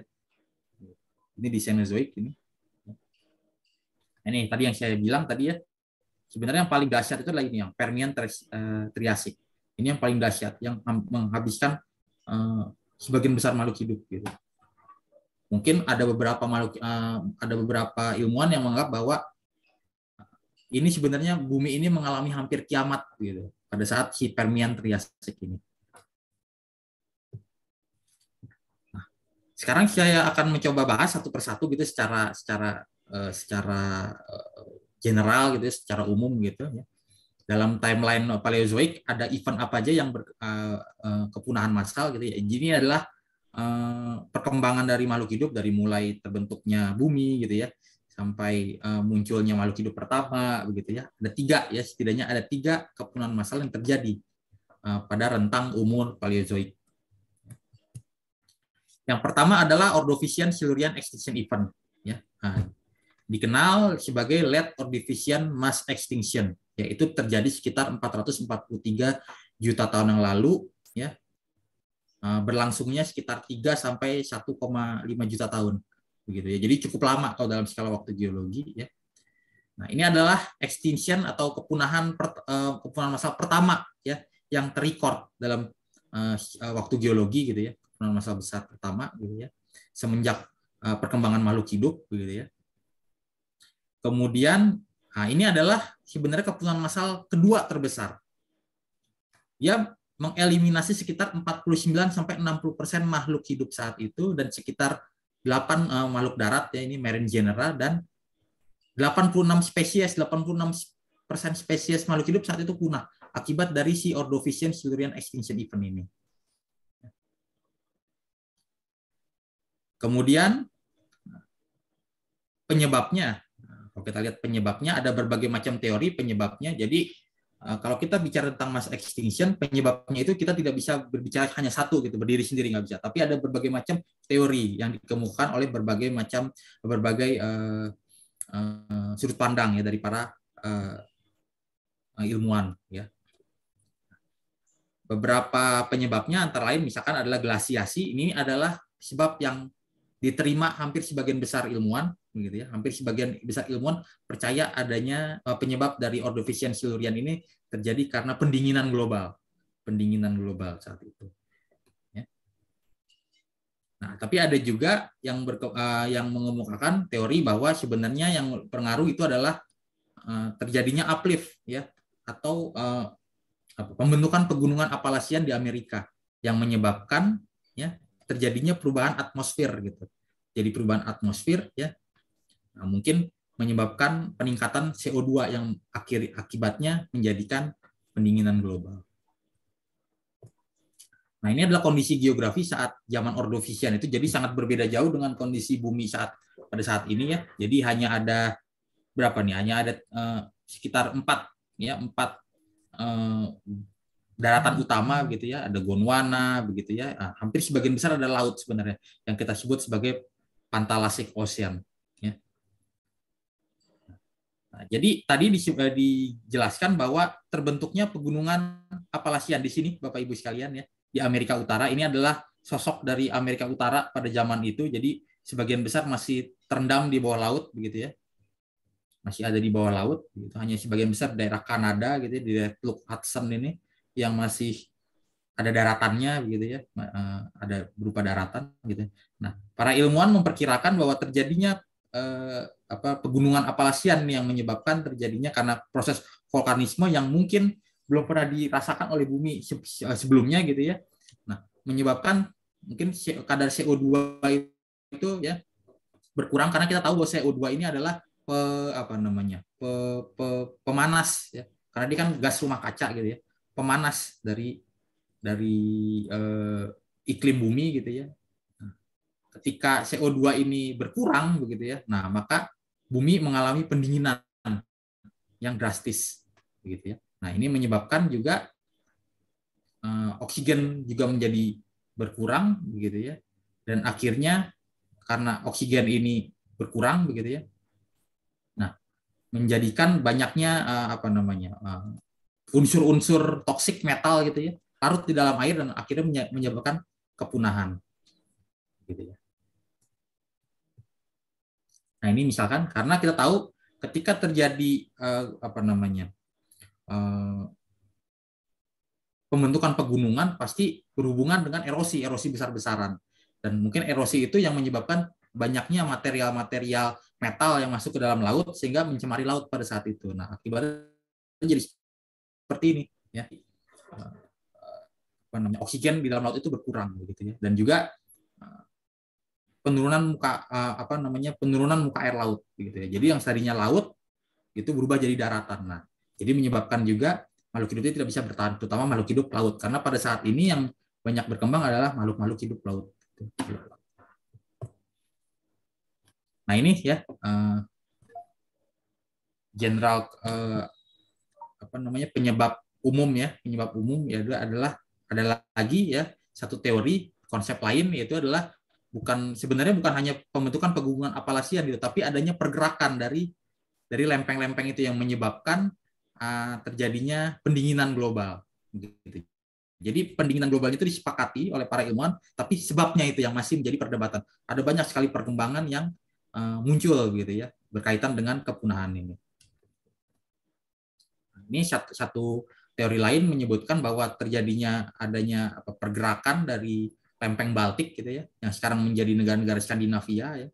Speaker 5: Ini di Cenozoic ini. Ini tadi yang saya bilang tadi ya Sebenarnya yang paling dahsyat itu adalah ini yang Permian eh, Triasik. Ini yang paling dahsyat yang menghabiskan eh, sebagian besar makhluk hidup gitu. Mungkin ada beberapa makhluk eh, ada beberapa ilmuwan yang menganggap bahwa ini sebenarnya bumi ini mengalami hampir kiamat gitu pada saat si Permian Triasik ini. Nah, sekarang saya akan mencoba bahas satu persatu gitu secara secara secara general gitu ya, secara umum gitu ya. Dalam timeline Paleozoik ada event apa aja yang ber, uh, uh, kepunahan massal gitu ya. Ini adalah uh, perkembangan dari makhluk hidup dari mulai terbentuknya bumi gitu ya sampai uh, munculnya makhluk hidup pertama begitu ya. Ada tiga ya setidaknya ada tiga kepunahan massal yang terjadi uh, pada rentang umur Paleozoik. Yang pertama adalah Ordovician Silurian Extinction Event ya. Nah, dikenal sebagai late Ordovician mass extinction, yaitu terjadi sekitar 443 juta tahun yang lalu, ya eh, berlangsungnya sekitar 3 sampai 1,5 juta tahun, begitu ya. Jadi cukup lama kalau dalam skala waktu geologi, ya. Nah, ini adalah extinction atau kepunahan per, eh, kepunahan massal pertama ya yang terrecord dalam uh, waktu geologi gitu ya, kepunahan massal besar pertama gitu ya. Semenjak uh, perkembangan makhluk hidup gitu ya. Kemudian nah ini adalah sebenarnya keputusan massal kedua terbesar. ya mengeliminasi sekitar 49 sampai 60% makhluk hidup saat itu dan sekitar 8 uh, eh, makhluk darat ya ini marine general dan 86 spesies 86 persen spesies makhluk hidup saat itu punah akibat dari si Ordovician Silurian Extinction Event ini. Kemudian penyebabnya kalau kita lihat penyebabnya, ada berbagai macam teori penyebabnya. Jadi eh, kalau kita bicara tentang mass extinction, penyebabnya itu kita tidak bisa berbicara hanya satu gitu, berdiri sendiri nggak bisa. Tapi ada berbagai macam teori yang dikemukakan oleh berbagai macam berbagai uh, uh, sudut pandang ya dari para uh, ilmuwan ya. Beberapa penyebabnya antara lain misalkan adalah glasiasi, ini adalah sebab yang diterima hampir sebagian besar ilmuwan begitu ya. Hampir sebagian besar ilmuwan percaya adanya eh, penyebab dari Ordovician Silurian ini terjadi karena pendinginan global, pendinginan global saat itu. Ya. Nah, tapi ada juga yang berke, uh, yang mengemukakan teori bahwa sebenarnya yang pengaruh itu adalah uh, terjadinya uplift ya atau uh, apa, pembentukan pegunungan Appalachian di Amerika yang menyebabkan ya terjadinya perubahan atmosfer gitu. Jadi perubahan atmosfer ya Nah, mungkin menyebabkan peningkatan CO2 yang akhir akibatnya menjadikan pendinginan global. Nah, ini adalah kondisi geografi saat zaman Ordovician itu jadi sangat berbeda jauh dengan kondisi bumi saat pada saat ini ya. Jadi hanya ada berapa nih? Hanya ada eh, sekitar empat ya, empat eh, daratan utama gitu ya, ada Gondwana begitu ya. Nah, hampir sebagian besar ada laut sebenarnya yang kita sebut sebagai Pantalasik Ocean. Nah, jadi tadi eh, dijelaskan bahwa terbentuknya pegunungan Appalachian di sini, Bapak Ibu sekalian ya, di Amerika Utara ini adalah sosok dari Amerika Utara pada zaman itu. Jadi sebagian besar masih terendam di bawah laut begitu ya. Masih ada di bawah laut gitu. Hanya sebagian besar daerah Kanada gitu ya, di daerah Teluk Hudson ini yang masih ada daratannya begitu ya. Eh, ada berupa daratan gitu. Ya. Nah, para ilmuwan memperkirakan bahwa terjadinya eh, apa pegunungan Apalasian yang menyebabkan terjadinya karena proses vulkanisme yang mungkin belum pernah dirasakan oleh bumi eh, sebelumnya gitu ya. Nah, menyebabkan mungkin kadar CO2 itu ya berkurang karena kita tahu bahwa CO2 ini adalah pe, apa namanya? Pe, pe, pemanas ya. Karena dia kan gas rumah kaca gitu ya. Pemanas dari dari eh, iklim bumi gitu ya ketika CO2 ini berkurang begitu ya. Nah, maka bumi mengalami pendinginan yang drastis begitu ya. Nah, ini menyebabkan juga eh, oksigen juga menjadi berkurang begitu ya. Dan akhirnya karena oksigen ini berkurang begitu ya. Nah, menjadikan banyaknya eh, apa namanya? Eh, unsur-unsur toksik metal gitu ya larut di dalam air dan akhirnya menyebabkan kepunahan gitu ya. Nah ini misalkan karena kita tahu ketika terjadi uh, apa namanya uh, pembentukan pegunungan pasti berhubungan dengan erosi erosi besar-besaran dan mungkin erosi itu yang menyebabkan banyaknya material-material metal yang masuk ke dalam laut sehingga mencemari laut pada saat itu. Nah akibatnya jadi seperti ini ya eh, apa namanya oksigen di dalam laut itu berkurang gitu ya dan juga penurunan muka eh, apa namanya penurunan muka air laut gitu ya. Jadi yang tadinya laut itu berubah jadi daratan. Nah, jadi menyebabkan juga makhluk hidup itu tidak bisa bertahan, terutama makhluk hidup laut karena pada saat ini yang banyak berkembang adalah makhluk-makhluk hidup laut. Gitu. Nah, ini ya uh, general uh, apa namanya penyebab umum ya, penyebab umum ya adalah ada lagi ya satu teori konsep lain yaitu adalah bukan sebenarnya bukan hanya pembentukan pegunungan Appalachian gitu, tapi adanya pergerakan dari dari lempeng-lempeng itu yang menyebabkan uh, terjadinya pendinginan global. Gitu. Jadi pendinginan global itu disepakati oleh para ilmuwan, tapi sebabnya itu yang masih menjadi perdebatan. Ada banyak sekali perkembangan yang uh, muncul gitu ya berkaitan dengan kepunahan ini. Ini satu, teori lain menyebutkan bahwa terjadinya adanya pergerakan dari lempeng Baltik gitu ya, yang sekarang menjadi negara-negara Skandinavia ya,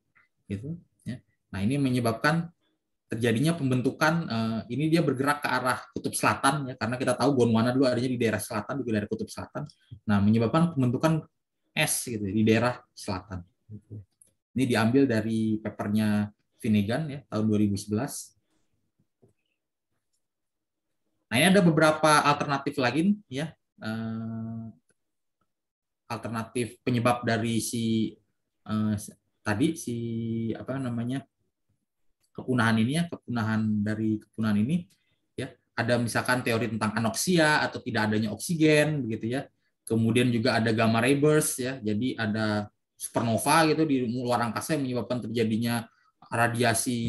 Speaker 5: gitu. Ya. Nah ini menyebabkan terjadinya pembentukan uh, ini dia bergerak ke arah kutub selatan ya karena kita tahu Gondwana dulu adanya di daerah selatan di daerah kutub selatan. Nah menyebabkan pembentukan es gitu ya, di daerah selatan. Ini diambil dari papernya Finnegan ya tahun 2011. Nah ini ada beberapa alternatif lagi ya. Eh, alternatif penyebab dari si eh, tadi si apa namanya kepunahan ini ya kepunahan dari kepunahan ini ya ada misalkan teori tentang anoksia atau tidak adanya oksigen begitu ya kemudian juga ada gamma ray burst ya jadi ada supernova gitu di luar angkasa yang menyebabkan terjadinya radiasi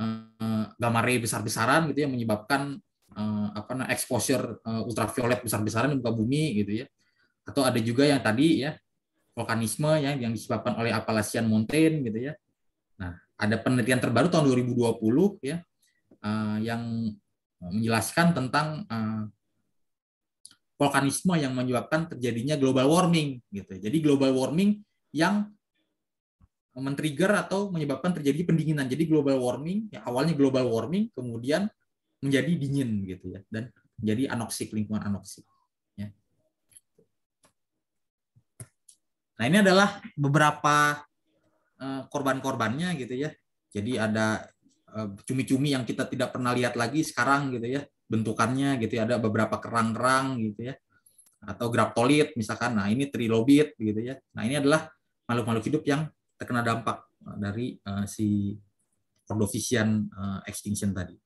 Speaker 5: eh, gamma ray besar-besaran gitu ya menyebabkan eh, apa namanya exposure eh, ultraviolet besar-besaran di muka bumi gitu ya atau ada juga yang tadi ya vulkanisme ya yang disebabkan oleh Appalachian Mountain gitu ya. Nah, ada penelitian terbaru tahun 2020 ya eh, yang menjelaskan tentang eh, vulkanisme yang menyebabkan terjadinya global warming gitu. Jadi global warming yang men-trigger atau menyebabkan terjadi pendinginan. Jadi global warming ya awalnya global warming kemudian menjadi dingin gitu ya dan menjadi anoksik lingkungan anoksik. Nah ini adalah beberapa eh, korban-korbannya gitu ya. Jadi ada eh, cumi-cumi yang kita tidak pernah lihat lagi sekarang gitu ya bentukannya gitu ya. ada beberapa kerang-kerang gitu ya atau graptolit misalkan nah ini trilobit gitu ya nah ini adalah makhluk-makhluk hidup yang terkena dampak eh, dari uh, si Ordovician uh, extinction tadi.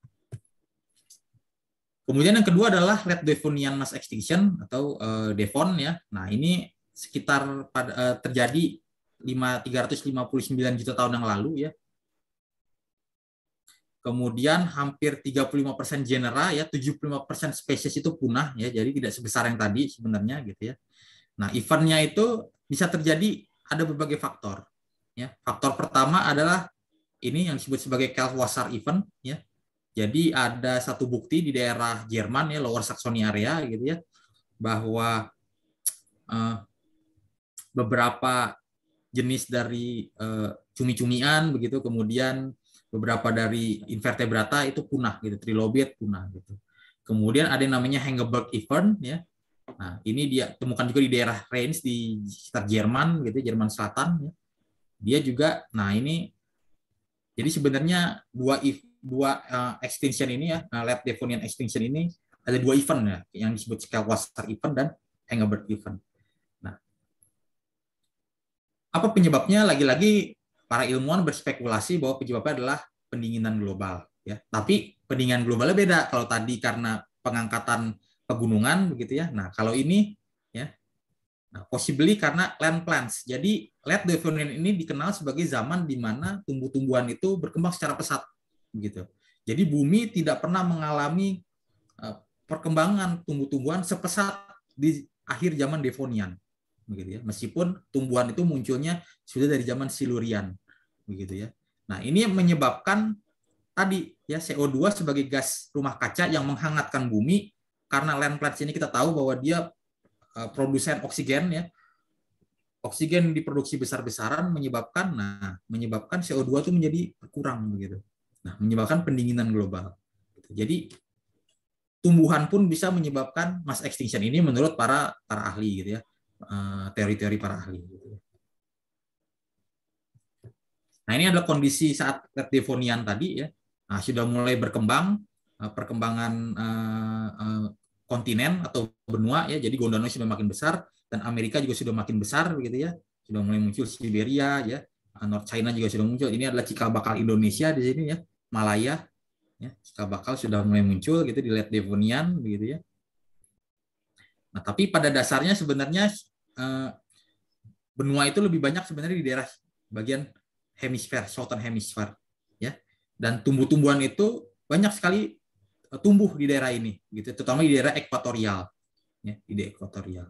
Speaker 5: Kemudian yang kedua adalah Red Devonian mass extinction atau uh, Devon ya. Nah ini sekitar pada, uh, terjadi 5 359 juta tahun yang lalu ya. Kemudian hampir 35% genera ya, 75% spesies itu punah ya. Jadi tidak sebesar yang tadi sebenarnya gitu ya. Nah, eventnya itu bisa terjadi ada berbagai faktor ya. Faktor pertama adalah ini yang disebut sebagai Kaltwasser event ya. Jadi ada satu bukti di daerah Jerman ya Lower Saxony area gitu ya bahwa uh, beberapa jenis dari uh, cumi-cumian begitu kemudian beberapa dari invertebrata itu punah gitu trilobit punah gitu kemudian ada yang namanya Hengeberg event ya nah ini dia temukan juga di daerah Rheins di sekitar Jerman gitu Jerman Selatan ya dia juga nah ini jadi sebenarnya dua dua uh, extinction ini ya uh, eh, late Devonian extinction ini ada dua event ya yang disebut Skelwasser event dan Hengeberg event apa penyebabnya? Lagi-lagi para ilmuwan berspekulasi bahwa penyebabnya adalah pendinginan global ya. Tapi pendinginan globalnya beda kalau tadi karena pengangkatan pegunungan begitu ya. Nah, kalau ini ya nah, possibly karena land plants. Jadi late Devonian ini dikenal sebagai zaman di mana tumbuh-tumbuhan itu berkembang secara pesat begitu. Jadi bumi tidak pernah mengalami eh, perkembangan tumbuh-tumbuhan sepesat di akhir zaman Devonian begitu ya. Meskipun tumbuhan itu munculnya sudah dari zaman silurian, begitu ya. Nah, ini menyebabkan tadi ya CO2 sebagai gas rumah kaca yang menghangatkan bumi karena land plants ini kita tahu bahwa dia eh, produsen oksigen ya. Oksigen diproduksi besar-besaran menyebabkan nah menyebabkan CO2 itu menjadi berkurang begitu. Nah, menyebabkan pendinginan global. Jadi tumbuhan pun bisa menyebabkan mass extinction ini menurut para para ahli gitu ya. Eh, teori-teori para ahli. Gitu. Nah ini adalah kondisi saat Devonian tadi ya nah, sudah mulai berkembang eh, perkembangan eh, kontinen atau benua ya jadi Gondwana sudah makin besar dan Amerika juga sudah makin besar begitu ya sudah mulai muncul Siberia ya nah, North China juga sudah muncul ini adalah cikal bakal Indonesia di sini ya Malaya ya cikal bakal sudah mulai muncul gitu di Late Devonian begitu ya Nah, tapi pada dasarnya sebenarnya eh, benua itu lebih banyak sebenarnya di daerah bagian hemisfer, southern hemisfer ya. Dan tumbuh-tumbuhan itu banyak sekali eh, tumbuh di daerah ini, gitu, terutama di daerah ekuatorial, ya, di daerah ekuatorial.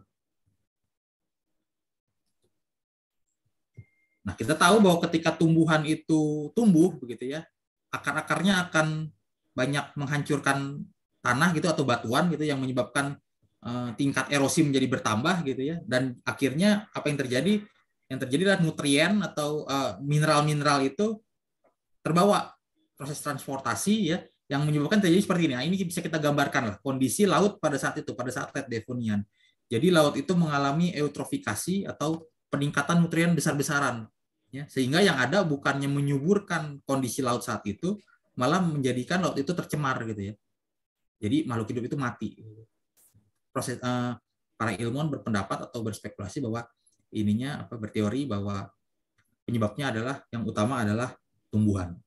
Speaker 5: Nah, kita tahu bahwa ketika tumbuhan itu tumbuh, begitu ya, akar-akarnya akan banyak menghancurkan tanah gitu atau batuan gitu yang menyebabkan Eh, tingkat erosi menjadi bertambah gitu ya dan akhirnya apa yang terjadi yang terjadi adalah nutrien atau eh, mineral-mineral uh, itu terbawa proses transportasi ya yang menyebabkan terjadi seperti ini. Nah, ini bisa kita gambarkan lah kondisi laut pada saat itu pada saat Red Devonian. Jadi laut itu mengalami eutrofikasi atau peningkatan nutrien besar-besaran ya sehingga yang ada bukannya menyuburkan kondisi laut saat itu malah menjadikan laut itu tercemar gitu ya. Jadi makhluk hidup itu mati. Gitu proses uh, para ilmuwan berpendapat atau berspekulasi bahwa ininya apa berteori bahwa penyebabnya adalah yang utama adalah tumbuhan.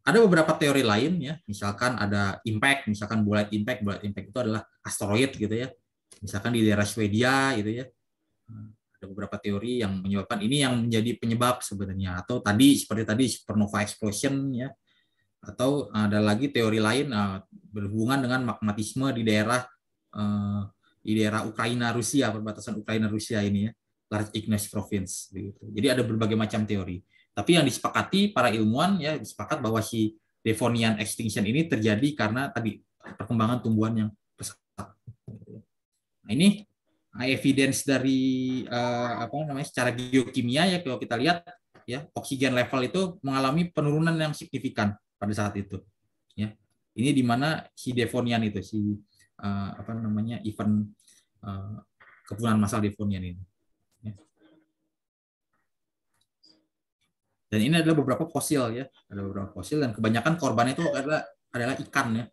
Speaker 5: Ada beberapa teori lain ya, misalkan ada impact, misalkan bullet impact, bullet impact itu adalah asteroid gitu ya. Misalkan di daerah Swedia gitu ya. Ada beberapa teori yang menyebabkan ini yang menjadi penyebab sebenarnya atau tadi seperti tadi supernova explosion ya atau eh, ada lagi teori lain eh, berhubungan dengan magmatisme di daerah eh, di daerah Ukraina Rusia perbatasan Ukraina Rusia ini ya Large Ignace Province begitu. Jadi ada berbagai macam teori. Tapi yang disepakati para ilmuwan ya sepakat bahwa si Devonian extinction ini terjadi karena tadi perkembangan tumbuhan yang pesat. Nah, ini evidence dari apa namanya secara geokimia ya kalau kita lihat ya oksigen level itu mengalami penurunan yang signifikan pada saat itu ya ini di mana si Devonian itu si uh, apa namanya event uh, kepunahan massal Devonian ini ya. dan ini adalah beberapa fosil ya ada beberapa fosil dan kebanyakan korban itu adalah adalah ikan ya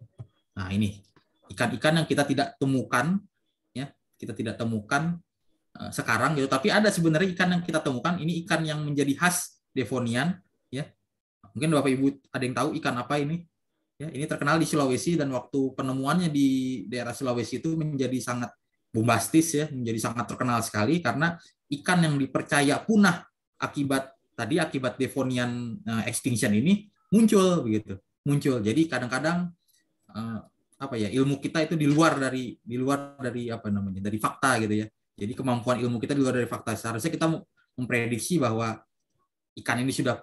Speaker 5: nah ini ikan-ikan yang kita tidak temukan ya kita tidak temukan eh, sekarang gitu tapi ada sebenarnya ikan yang kita temukan ini ikan yang menjadi khas Devonian ya Mungkin Bapak Ibu ada yang tahu ikan apa ini? Ya, ini terkenal di Sulawesi dan waktu penemuannya di daerah Sulawesi itu menjadi sangat bombastis ya, menjadi sangat terkenal sekali karena ikan yang dipercaya punah akibat tadi akibat Devonian eh, extinction ini muncul begitu, muncul. Jadi kadang-kadang eh, apa ya ilmu kita itu di luar dari di luar dari apa namanya dari fakta gitu ya jadi kemampuan ilmu kita di luar dari fakta seharusnya kita memprediksi bahwa ikan ini sudah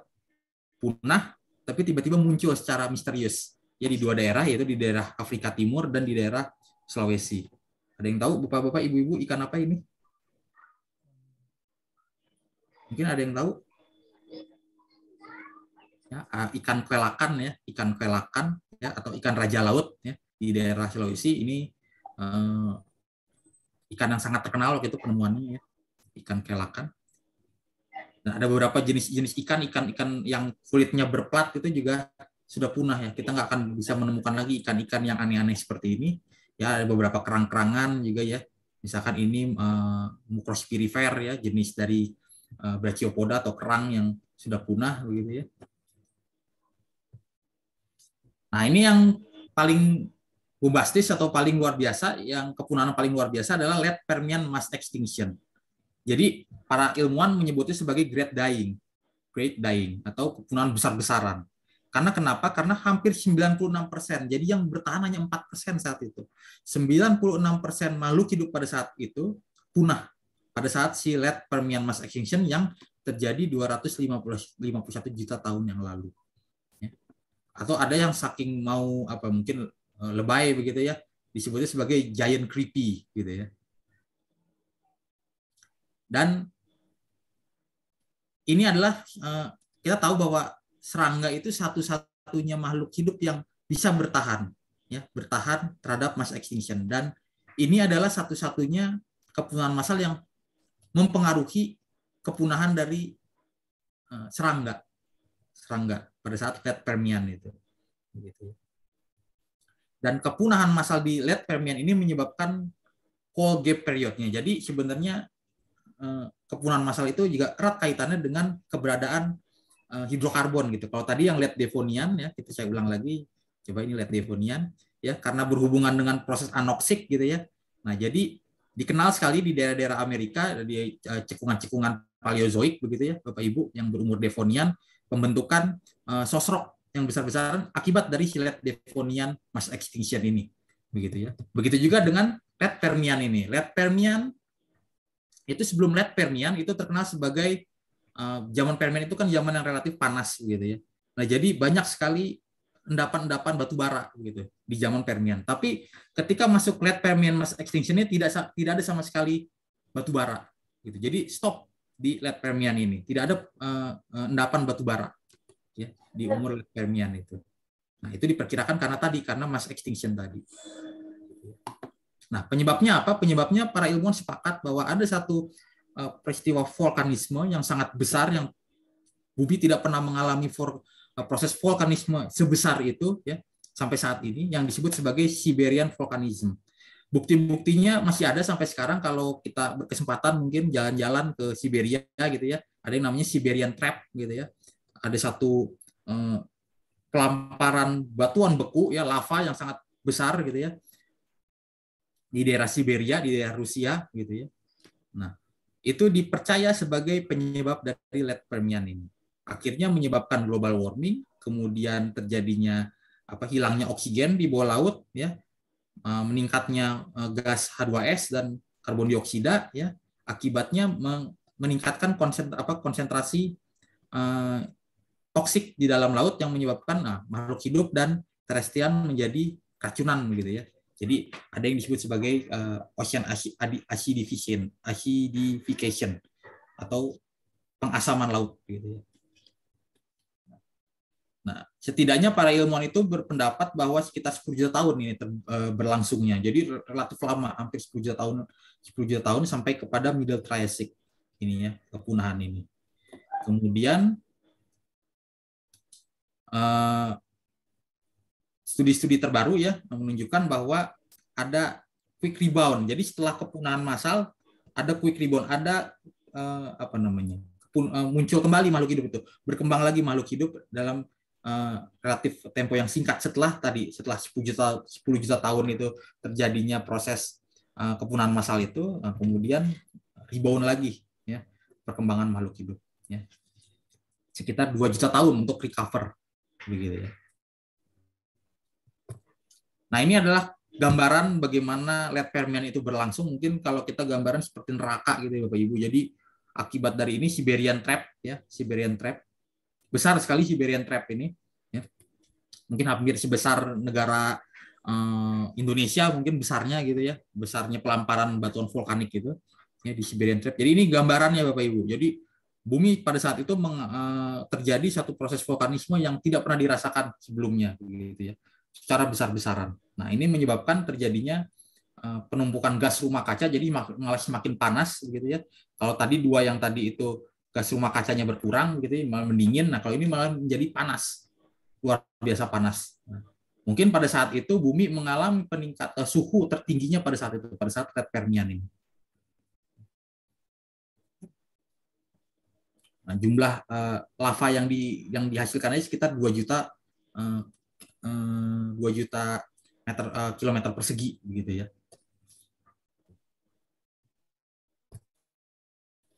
Speaker 5: punah, tapi tiba-tiba muncul secara misterius. Ya di dua daerah, yaitu di daerah Afrika Timur dan di daerah Sulawesi. Ada yang tahu, bapak-bapak, ibu-ibu, ikan apa ini? Mungkin ada yang tahu? Ya, ikan kelakan ya, ikan kelakan ya, atau ikan raja laut ya di daerah Sulawesi ini eh, ikan yang sangat terkenal waktu itu penemuannya ya, ikan kelakan. Nah, ada beberapa jenis-jenis ikan, ikan-ikan yang kulitnya berplat itu juga sudah punah ya. Kita nggak akan bisa menemukan lagi ikan-ikan yang aneh-aneh seperti ini. Ya, ada beberapa kerang-kerangan juga ya. Misalkan ini uh, eh, Mucrospirifer ya, jenis dari uh, Brachiopoda atau kerang yang sudah punah begitu ya. Nah, ini yang paling bombastis atau paling luar biasa, yang kepunahan paling luar biasa adalah lead Permian mass extinction jadi para ilmuwan menyebutnya sebagai Great Dying, Great Dying atau kepunahan besar-besaran. Karena kenapa? Karena hampir 96 persen. Jadi yang bertahan hanya 4 persen saat itu. 96 persen makhluk hidup pada saat itu punah pada saat si late Permian mass extinction yang terjadi 251 juta tahun yang lalu. Ya. Atau ada yang saking mau apa mungkin eh, lebay begitu ya disebutnya sebagai giant creepy gitu ya dan ini adalah eh, kita tahu bahwa serangga itu satu-satunya makhluk hidup yang bisa bertahan, ya bertahan terhadap mass extinction. Dan ini adalah satu-satunya kepunahan massal yang mempengaruhi kepunahan dari eh, serangga, serangga pada saat late Permian itu. Ya. Dan kepunahan massal di late Permian ini menyebabkan cold gap periodnya. Jadi sebenarnya Eh, kepunahan massal itu juga erat kaitannya dengan keberadaan eh, hidrokarbon gitu. Kalau tadi yang lihat Devonian ya, kita saya ulang lagi, coba ini lihat Devonian ya, karena berhubungan dengan proses anoksik gitu ya. Nah, jadi dikenal sekali di daerah-daerah Amerika di eh, cekungan-cekungan Paleozoik begitu ya, Bapak Ibu yang berumur Devonian, pembentukan sosrok yang besar-besaran akibat dari silet Devonian mass extinction ini begitu ya. Begitu juga dengan lead Permian ini. Lead Permian itu sebelum late Permian itu terkenal sebagai uh, zaman Permian itu kan zaman yang relatif panas gitu ya. Nah, jadi banyak sekali endapan-endapan batu bara gitu di zaman Permian. Tapi ketika masuk late Permian mass extinction ini tidak tidak ada sama sekali batu bara gitu. Jadi stop di late Permian ini. Tidak ada uh, endapan batu bara ya di umur late Permian itu. Nah, itu diperkirakan karena tadi karena mass extinction tadi. Nah, penyebabnya apa? Penyebabnya para ilmuwan sepakat bahwa ada satu eh, peristiwa vulkanisme yang sangat besar yang bumi tidak pernah mengalami for, eh, proses vulkanisme sebesar itu ya sampai saat ini yang disebut sebagai Siberian volcanism. Bukti-buktinya masih ada sampai sekarang kalau kita berkesempatan mungkin jalan-jalan ke Siberia gitu ya. Ada yang namanya Siberian Trap gitu ya. Ada satu eh, kelamparan batuan beku ya lava yang sangat besar gitu ya di daerah Siberia, di daerah Rusia gitu ya. Nah, itu dipercaya sebagai penyebab dari lead Permian ini. Akhirnya menyebabkan global warming, kemudian terjadinya apa hilangnya oksigen di bawah laut ya, eh, meningkatnya eh, gas H2S dan karbon dioksida ya, akibatnya meningkatkan konsentrasi, apa, konsentrasi eh, toksik di dalam laut yang menyebabkan nah, makhluk hidup dan terestian menjadi racunan, gitu ya. Jadi ada yang disebut sebagai uh, ocean acidification, acidification atau pengasaman laut gitu ya. Nah, setidaknya para ilmuwan itu berpendapat bahwa sekitar 10 juta tahun ini ter, e, berlangsungnya. Jadi relatif lama, hampir 10 juta tahun 10 juta tahun sampai kepada Middle Triassic ini ya kepunahan ini. Kemudian e, studi-studi terbaru ya menunjukkan bahwa ada quick rebound. Jadi setelah kepunahan massal ada quick rebound, ada uh, apa namanya? Pun, uh, eh, muncul kembali makhluk hidup itu, berkembang lagi makhluk hidup dalam uh, relatif tempo yang singkat setelah tadi setelah 10 juta 10 juta tahun itu terjadinya proses uh, kepunahan massal itu, uh, kemudian rebound lagi ya perkembangan makhluk hidup ya. Sekitar 2 juta tahun untuk recover begitu ya. Nah ini adalah gambaran bagaimana lead Permian itu berlangsung. Mungkin kalau kita gambaran seperti neraka gitu ya Bapak Ibu. Jadi akibat dari ini Siberian Trap ya, Siberian Trap. Besar sekali Siberian Trap ini ya. Mungkin hampir sebesar negara eh, Indonesia mungkin besarnya gitu ya, besarnya pelamparan batuan vulkanik gitu ya di Siberian Trap. Jadi ini gambarannya Bapak Ibu. Jadi bumi pada saat itu meng, eh, terjadi satu proses vulkanisme yang tidak pernah dirasakan sebelumnya gitu ya secara besar-besaran Nah, ini menyebabkan terjadinya eh, penumpukan gas rumah kaca jadi malah semakin panas gitu ya. Kalau tadi dua yang tadi itu gas rumah kacanya berkurang gitu ya, malah mendingin. Nah, kalau ini malah menjadi panas. Luar biasa panas. Nah, mungkin pada saat itu bumi mengalami peningkat eh, suhu tertingginya pada saat itu, pada saat red Permian ini. Nah, jumlah eh, lava yang di yang dihasilkan aja sekitar 2 juta eh, 2 eh, juta meter uh, kilometer persegi begitu ya.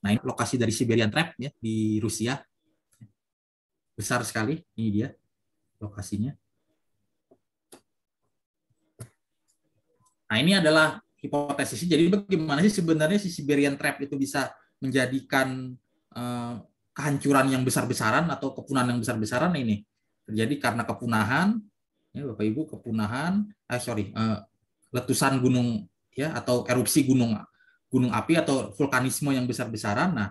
Speaker 5: Nah, ini lokasi dari Siberian Trap ya di Rusia. Besar sekali, ini dia lokasinya. Nah, ini adalah hipotesis Jadi bagaimana sih sebenarnya si Siberian Trap itu bisa menjadikan uh, kehancuran yang besar-besaran atau kepunahan yang besar-besaran ini terjadi karena kepunahan ya Bapak Ibu kepunahan eh sorry eh, letusan gunung ya atau erupsi gunung gunung api atau vulkanisme yang besar-besaran nah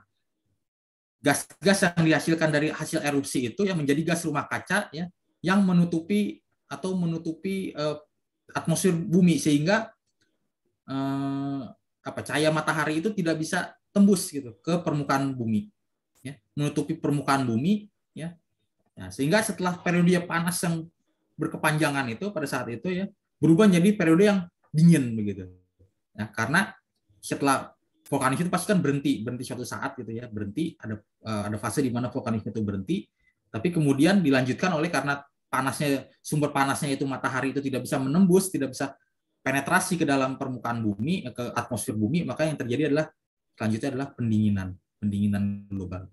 Speaker 5: gas-gas yang dihasilkan dari hasil erupsi itu yang menjadi gas rumah kaca ya yang menutupi atau menutupi eh, atmosfer bumi sehingga eh, apa cahaya matahari itu tidak bisa tembus gitu ke permukaan bumi ya menutupi permukaan bumi ya nah, sehingga setelah periode panas yang berkepanjangan itu pada saat itu ya berubah jadi periode yang dingin begitu. Ya, karena setelah vulkanis itu pasti kan berhenti, berhenti suatu saat gitu ya, berhenti ada eh, ada fase di mana vulkanis itu berhenti, tapi kemudian dilanjutkan oleh karena panasnya sumber panasnya itu matahari itu tidak bisa menembus, tidak bisa penetrasi ke dalam permukaan bumi, eh, ke atmosfer bumi, maka yang terjadi adalah selanjutnya adalah pendinginan, pendinginan global.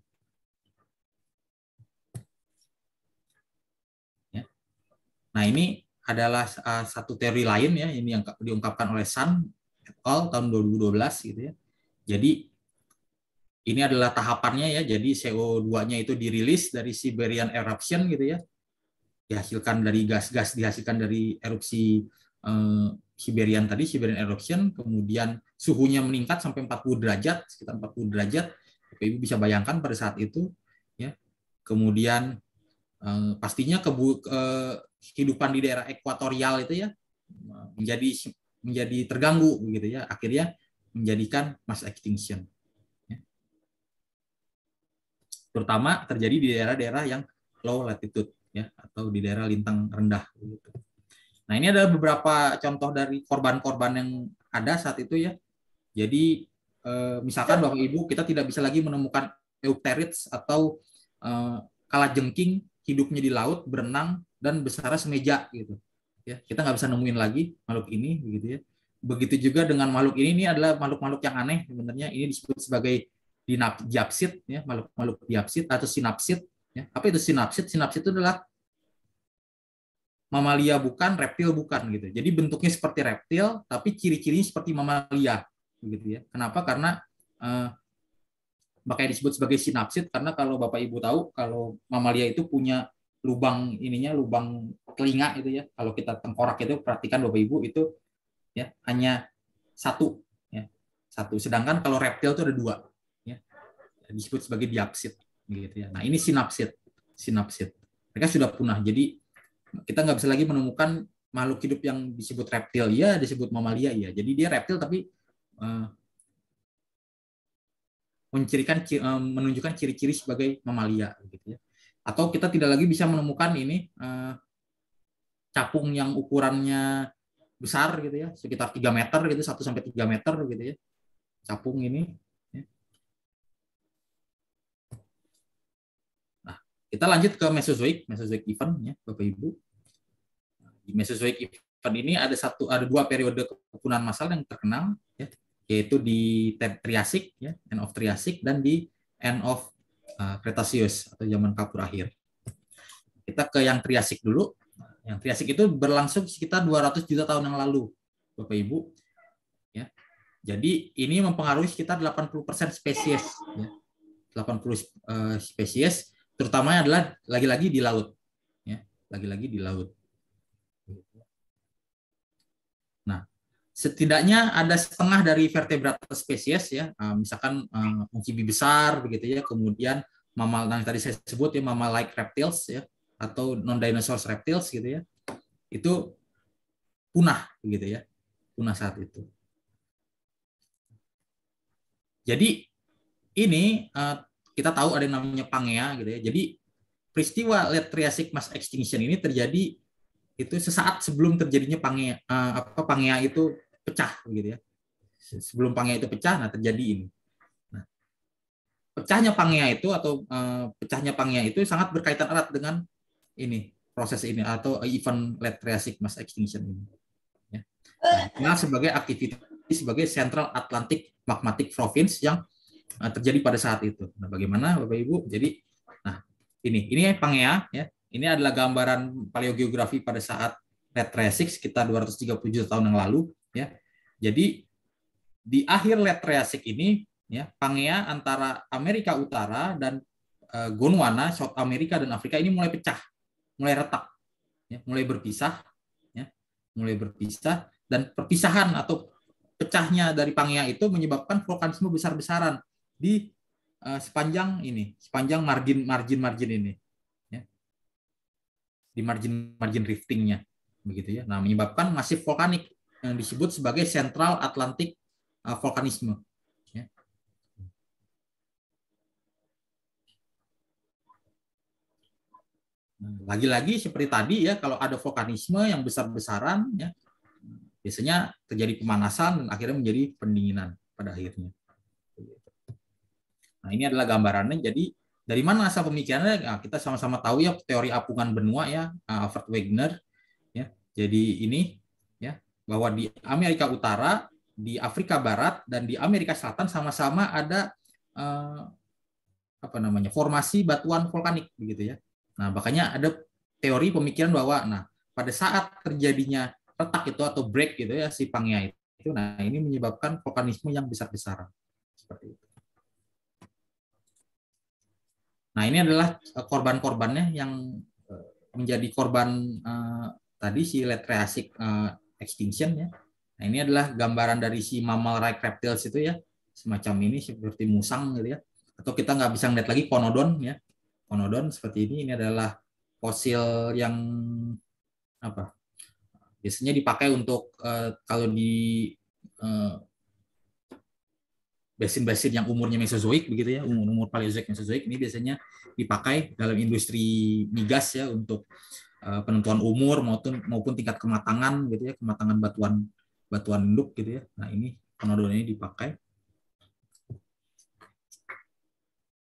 Speaker 5: Nah, ini adalah uh, satu teori lain ya ini yang diungkapkan oleh Sun et al tahun 2012 gitu ya. Jadi ini adalah tahapannya ya. Jadi CO2-nya itu dirilis dari Siberian eruption gitu ya. Dihasilkan dari gas-gas dihasilkan dari erupsi eh, Siberian tadi Siberian eruption kemudian suhunya meningkat sampai 40 derajat, sekitar 40 derajat. Bapak Ibu bisa bayangkan pada saat itu ya. Kemudian Eh, pastinya kebu kehidupan di daerah ekuatorial itu ya menjadi menjadi terganggu begitu ya akhirnya menjadikan mass extinction ya. terutama terjadi di daerah-daerah yang low latitude ya atau di daerah lintang rendah Nah ini adalah beberapa contoh dari korban-korban yang ada saat itu ya. Jadi eh, misalkan bapak ibu kita tidak bisa lagi menemukan eukterits atau eh, kalajengking hidupnya di laut, berenang dan besar semeja gitu. Ya, kita nggak bisa nemuin lagi makhluk ini gitu ya. Begitu juga dengan makhluk ini ini adalah makhluk-makhluk yang aneh sebenarnya. Ini disebut sebagai diapsid ya, makhluk-makhluk diapsid atau sinapsid ya. Apa itu sinapsid? Sinapsid itu adalah mamalia bukan, reptil bukan gitu. Jadi bentuknya seperti reptil tapi ciri-cirinya seperti mamalia begitu ya. Kenapa? Karena eh, makanya disebut sebagai sinapsit karena kalau bapak ibu tahu kalau mamalia itu punya lubang ininya lubang telinga itu ya kalau kita tengkorak itu perhatikan bapak ibu itu ya hanya satu ya satu sedangkan kalau reptil itu ada dua ya disebut sebagai diapsit gitu ya nah ini sinapsit sinapsit mereka sudah punah jadi kita nggak bisa lagi menemukan makhluk hidup yang disebut reptil ya disebut mamalia ya jadi dia reptil tapi uh, mencirikan eh, menunjukkan ciri-ciri sebagai mamalia gitu ya. Atau kita tidak lagi bisa menemukan ini eh, capung yang ukurannya besar gitu ya, sekitar 3 meter gitu, 1 sampai 3 meter gitu ya. Capung ini ya. Nah, kita lanjut ke Mesozoic, Mesozoic event ya, Bapak Ibu. Di Mesozoic event ini ada satu ada dua periode kepunahan massal yang terkenal ya yaitu di Triasik ya, end of Triasik dan di end of uh, atau zaman kapur akhir. Kita ke yang Triasik dulu. Yang Triasik itu berlangsung sekitar 200 juta tahun yang lalu, Bapak Ibu. Ya. Jadi ini mempengaruhi sekitar 80% persen spesies ya. 80 uh, spesies terutamanya adalah lagi-lagi di laut ya, lagi-lagi di laut. setidaknya ada setengah dari vertebrata spesies ya, eh, misalkan eh, amfibi besar begitu ya, kemudian mamal yang tadi saya sebut ya mamal like reptiles ya atau non dinosaur reptiles gitu ya. Itu punah begitu ya. Punah saat itu. Jadi ini eh, kita tahu ada yang namanya Pangea gitu ya. Jadi peristiwa late Triassic mass extinction ini terjadi itu sesaat sebelum terjadinya Pangea apa Pangea itu pecah gitu ya. Sebelum pangea itu pecah, nah terjadi ini. Nah, pecahnya pangea itu atau uh, pecahnya pangea itu sangat berkaitan erat dengan ini proses ini atau event late Triassic mass extinction ini. Ya. Nah, sebagai aktivitas sebagai Central Atlantic Magmatic Province yang uh, terjadi pada saat itu. Nah, bagaimana Bapak Ibu? Jadi nah ini ini Pangea ya. Ini adalah gambaran paleogeografi pada saat Red Triassic sekitar 230 tahun yang lalu Ya. Jadi di akhir late Triasik ini ya pangea antara Amerika Utara dan e, Gondwana, South America dan Afrika ini mulai pecah, mulai retak, ya, mulai berpisah, ya, mulai berpisah dan perpisahan atau pecahnya dari pangea itu menyebabkan vulkanisme besar-besaran di e, sepanjang ini, sepanjang margin margin margin ini, ya. di margin margin riftingnya, begitu ya. Nah menyebabkan masif vulkanik yang disebut sebagai Central Atlantic uh, Volcanism. Ya. Nah, lagi-lagi seperti tadi ya, kalau ada vulkanisme yang besar-besaran, ya, biasanya terjadi pemanasan dan akhirnya menjadi pendinginan pada akhirnya. Nah ini adalah gambarannya. Jadi dari mana asal pemikirannya? Nah, kita sama-sama tahu ya teori apungan benua ya, Alfred Wegener. Ya, jadi ini bahwa di Amerika Utara, di Afrika Barat, dan di Amerika Selatan sama-sama ada eh, apa namanya formasi batuan vulkanik begitu ya. Nah makanya ada teori pemikiran bahwa nah pada saat terjadinya retak itu atau break gitu ya si pangnya itu, nah ini menyebabkan vulkanisme yang besar-besaran seperti itu. Nah ini adalah eh, korban-korbannya yang eh, menjadi korban eh, tadi si letreasik eh, extinction ya. Nah, ini adalah gambaran dari si mammal like reptiles itu ya, semacam ini seperti musang gitu ya. Atau kita nggak bisa ngeliat lagi konodon ya. Konodon seperti ini, ini adalah fosil yang apa? Biasanya dipakai untuk uh, kalau di eh, basin basin-basin yang umurnya Mesozoik begitu ya, umur-umur Paleozoik Mesozoik ini biasanya dipakai dalam industri migas ya untuk Eh, penentuan umur maupun maupun tingkat kematangan gitu ya kematangan batuan batuan induk gitu ya nah ini penodon ini dipakai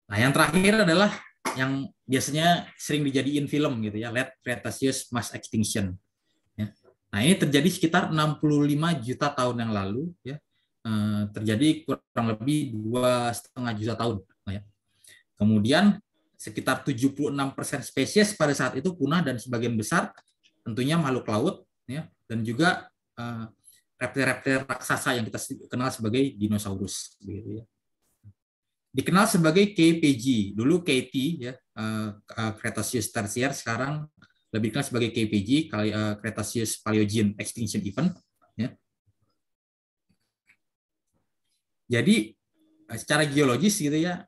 Speaker 5: nah yang terakhir adalah yang biasanya sering dijadiin film gitu ya let Cretaceous mass extinction ya. nah ini terjadi sekitar 65 juta tahun yang lalu ya eh, terjadi kurang lebih dua setengah juta tahun nah, ya. kemudian sekitar 76% spesies pada saat itu punah dan sebagian besar tentunya makhluk laut ya dan juga eh, reptil-reptil raksasa yang kita kenal sebagai dinosaurus gitu ya. Dikenal sebagai KPG, dulu KT ya, eh, eh, Cretaceous Tertiary sekarang lebih dikenal sebagai KPG, Cretaceous Paleogene Extinction Event ya. Jadi secara geologis gitu ya,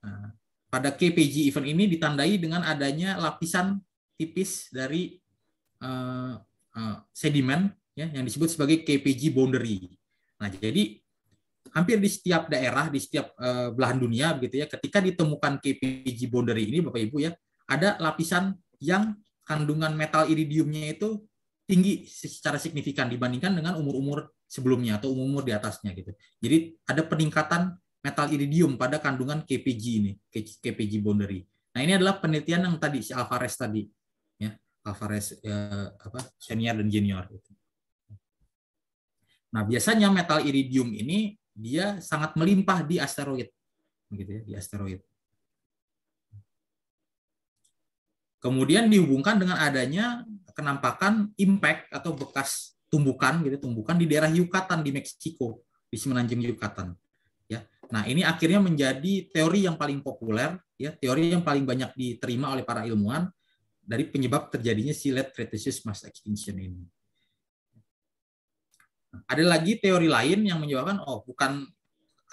Speaker 5: pada KPG event ini ditandai dengan adanya lapisan tipis dari uh, uh, sedimen ya yang disebut sebagai KPG boundary. Nah, jadi hampir di setiap daerah di setiap uh, belahan dunia begitu ya ketika ditemukan KPG boundary ini Bapak Ibu ya ada lapisan yang kandungan metal iridiumnya itu tinggi secara signifikan dibandingkan dengan umur-umur sebelumnya atau umur-umur di atasnya gitu. Jadi ada peningkatan metal iridium pada kandungan KPG ini, KPG boundary. Nah, ini adalah penelitian yang tadi si Alvarez tadi ya, Alvarez eh, apa senior dan junior Nah, biasanya metal iridium ini dia sangat melimpah di asteroid gitu ya, di asteroid. Kemudian dihubungkan dengan adanya kenampakan impact atau bekas tumbukan gitu, tumbukan di daerah Yucatan di Meksiko, di semenanjung Yucatan ya. Nah, ini akhirnya menjadi teori yang paling populer ya, teori yang paling banyak diterima oleh para ilmuwan dari penyebab terjadinya si late cretaceous mass extinction ini. Ada lagi teori lain yang menyebabkan oh bukan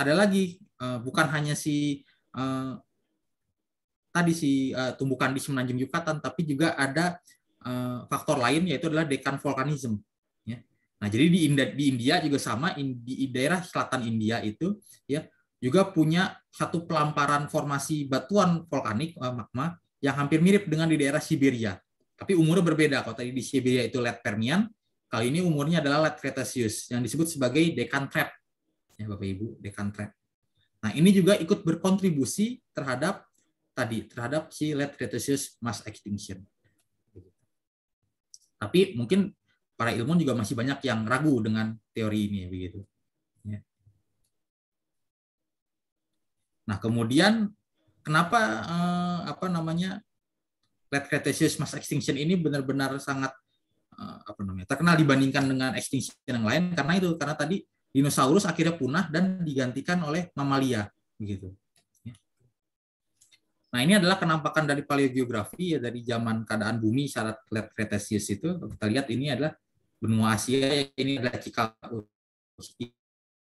Speaker 5: ada lagi eh, bukan hanya si eh, tadi si eh, tumbukan di semenanjung Yucatan tapi juga ada faktor lain yaitu adalah dekan vulkanisme Nah, jadi di India, juga sama di daerah selatan India itu ya juga punya satu pelamparan formasi batuan vulkanik eh, magma yang hampir mirip dengan di daerah Siberia. Tapi umurnya berbeda. Kalau tadi di Siberia itu late Permian, kali ini umurnya adalah late Cretaceous yang disebut sebagai Deccan Trap. Ya, Bapak Ibu, Deccan Trap. Nah, ini juga ikut berkontribusi terhadap tadi terhadap si late Cretaceous mass extinction. Tapi mungkin para ilmuwan juga masih banyak yang ragu dengan teori ini begitu. Ya. Nah kemudian kenapa eh, apa namanya Late Cretaceous mass extinction ini benar-benar sangat eh, apa namanya terkenal dibandingkan dengan extinction yang lain karena itu karena tadi dinosaurus akhirnya punah dan digantikan oleh mamalia begitu. Ya. Nah, ini adalah kenampakan dari paleogeografi ya dari zaman keadaan bumi syarat Cretaceous itu. Kita lihat ini adalah benua Asia ya, ini adalah cikal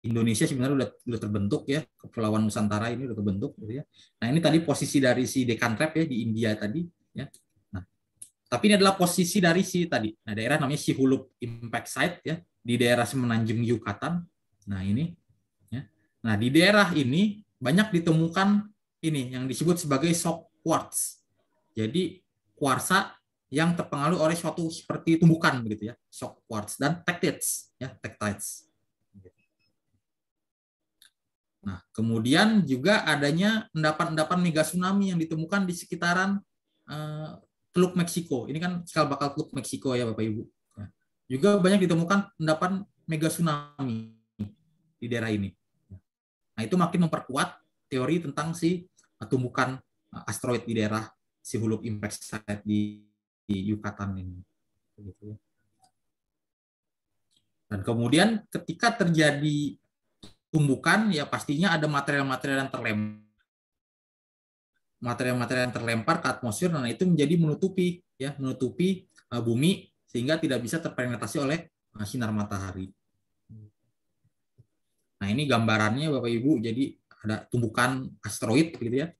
Speaker 5: Indonesia sebenarnya sudah sudah terbentuk ya kepulauan Nusantara ini sudah terbentuk gitu ya. Nah ini tadi posisi dari si Deccan Trap ya di India tadi
Speaker 3: ya. Nah
Speaker 5: tapi ini adalah posisi dari si tadi. Nah daerah namanya si Hulup Impact Site ya di daerah Semenanjung Yucatan. Nah ini ya. Nah di daerah ini banyak ditemukan ini yang disebut sebagai shock quartz. Jadi kuarsa yang terpengaruh oleh suatu seperti tumbukan begitu ya, shock quartz dan tektites ya, tektites. Nah, kemudian juga adanya endapan-endapan mega tsunami yang ditemukan di sekitaran uh, Teluk Meksiko. Ini kan skala bakal Teluk Meksiko ya Bapak Ibu. Nah, juga banyak ditemukan endapan mega tsunami di daerah ini. Nah, itu makin memperkuat teori tentang si tumbukan eh, asteroid di daerah si Hulu impact site di di Yucatan ini. Gitu ya. Dan kemudian ketika terjadi tumbukan, ya pastinya ada material-material yang terlempar material-material yang terlempar ke atmosfer dan itu menjadi menutupi ya menutupi eh, bumi sehingga tidak bisa terpenetrasi oleh eh, sinar matahari. Nah ini gambarannya Bapak Ibu jadi ada tumbukan asteroid gitu ya.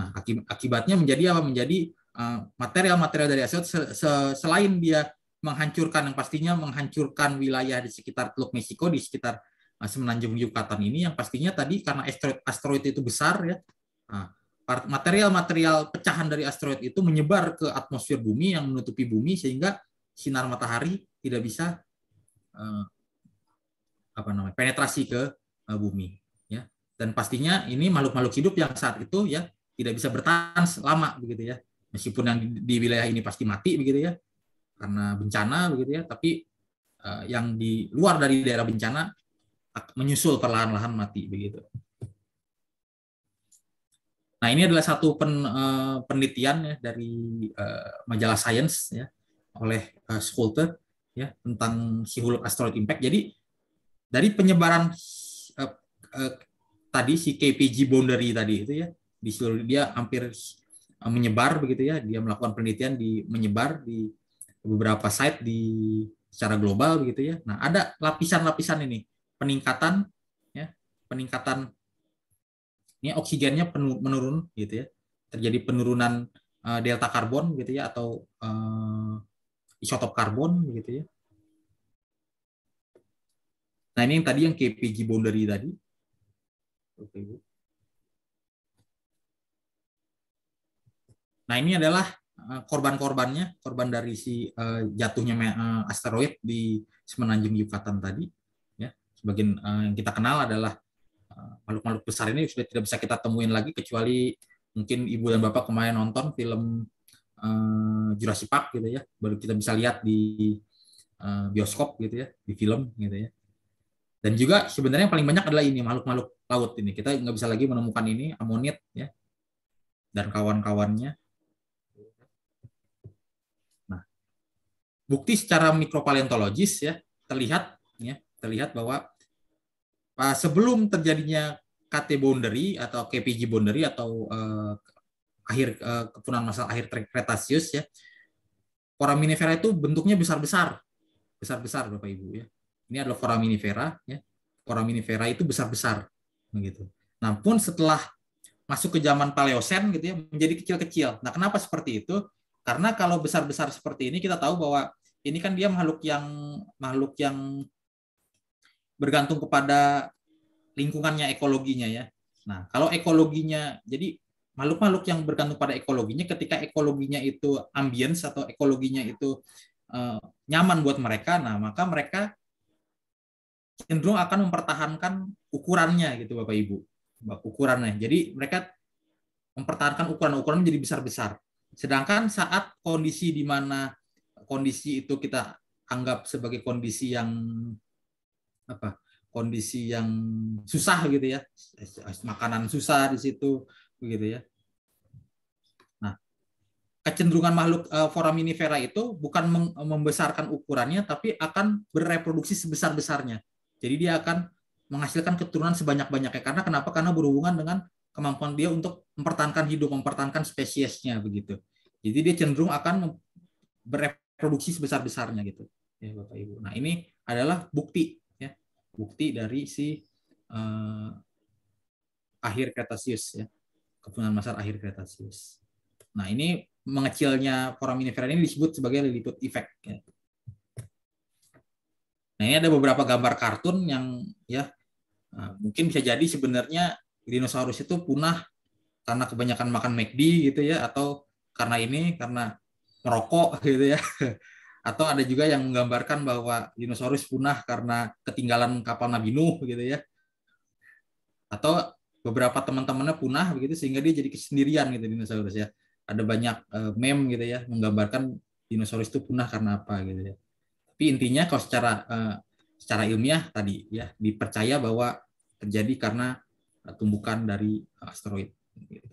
Speaker 5: Nah akibatnya menjadi apa? Menjadi Eh, material-material dari asteroid selain dia menghancurkan yang pastinya menghancurkan wilayah di sekitar Teluk Meksiko di sekitar eh, semenanjung Yucatan ini yang pastinya tadi karena asteroid asteroid itu besar ya nah, material-material pecahan dari asteroid itu menyebar ke atmosfer bumi yang menutupi bumi sehingga sinar matahari tidak bisa eh, apa namanya penetrasi ke bumi ya dan pastinya ini makhluk-makhluk hidup yang saat itu ya tidak bisa bertahan lama begitu ya meskipun yang di, wilayah ini pasti mati begitu ya karena bencana begitu ya tapi uh, yang di luar dari daerah bencana menyusul perlahan-lahan mati begitu nah ini adalah satu pen, uh, penelitian ya, dari uh, majalah Science ya oleh uh, Schulte ya tentang Sihuluk asteroid impact jadi dari penyebaran uh, uh, tadi si KPG boundary tadi itu ya di seluruh dia hampir Eh, menyebar begitu ya dia melakukan penelitian di menyebar di beberapa site di secara global begitu ya nah ada lapisan-lapisan ini peningkatan ya peningkatan ini oksigennya penur, menurun gitu ya terjadi penurunan uh, delta karbon gitu ya atau uh, isotop karbon gitu ya nah ini yang tadi yang KPG boundary tadi Oke, Bu. Nah ini adalah eh, korban-korbannya, korban dari si eh, jatuhnya eh, asteroid di semenanjung Yucatan tadi. Ya, sebagian yang kita kenal adalah makhluk-makhluk besar ini sudah tidak bisa kita temuin lagi kecuali mungkin ibu dan bapak kemarin nonton film Jurassic Park gitu ya, baru kita bisa lihat di bioskop gitu ya, di film gitu ya. Dan juga sebenarnya yang paling banyak adalah ini makhluk-makhluk laut ini. Kita nggak bisa lagi menemukan ini amonit ya dan kawan-kawannya bukti secara mikropaleontologis ya terlihat ya terlihat bahwa eh, sebelum terjadinya KT boundary atau KPG boundary atau uh, akhir uh, kepunahan masa akhir Kretasius ya foraminifera itu bentuknya besar-besar besar-besar Bapak Ibu ya ini adalah foraminifera ya foraminifera itu besar-besar begitu namun setelah masuk ke zaman Paleosen gitu ya menjadi kecil-kecil nah kenapa seperti itu karena kalau besar-besar seperti ini kita tahu bahwa ini kan dia makhluk yang makhluk yang bergantung kepada lingkungannya ekologinya ya. Nah, kalau ekologinya jadi makhluk-makhluk yang bergantung pada ekologinya ketika ekologinya itu ambience atau ekologinya itu uh, nyaman buat mereka, nah maka mereka cenderung akan mempertahankan ukurannya gitu Bapak Ibu. Ukurannya. Jadi mereka mempertahankan ukuran-ukuran menjadi besar-besar. Sedangkan saat kondisi di mana kondisi itu kita anggap sebagai kondisi yang apa? kondisi yang susah gitu ya. Makanan susah di situ begitu ya. Nah, kecenderungan makhluk eh, foraminifera itu bukan membesarkan ukurannya tapi akan bereproduksi sebesar-besarnya. Jadi dia akan menghasilkan keturunan sebanyak-banyaknya. Karena kenapa? Karena berhubungan dengan kemampuan dia untuk mempertahankan hidup, mempertahankan spesiesnya begitu. Jadi dia cenderung akan bereproduksi sebesar-besarnya gitu.
Speaker 6: Ya, Bapak Ibu. Nah,
Speaker 5: ini adalah bukti ya. Bukti dari si uh, akhir Kretasius ya. Kepunahan masa akhir Kretasius. Nah, ini mengecilnya foraminifera ini disebut sebagai Lilliput effect ya. Nah, ini ada beberapa gambar kartun yang ya eh, mungkin bisa jadi sebenarnya dinosaurus itu punah karena kebanyakan makan McD gitu ya atau karena ini karena merokok gitu ya atau ada juga yang menggambarkan bahwa dinosaurus punah karena ketinggalan kapal Nabi Nuh gitu ya atau beberapa teman-temannya punah begitu sehingga dia jadi kesendirian gitu dinosaurus ya ada banyak uh, meme gitu ya menggambarkan dinosaurus itu punah karena apa gitu ya tapi intinya kalau secara uh, secara ilmiah tadi ya dipercaya bahwa terjadi karena Eh, tumbukan dari eh, asteroid. Gitu.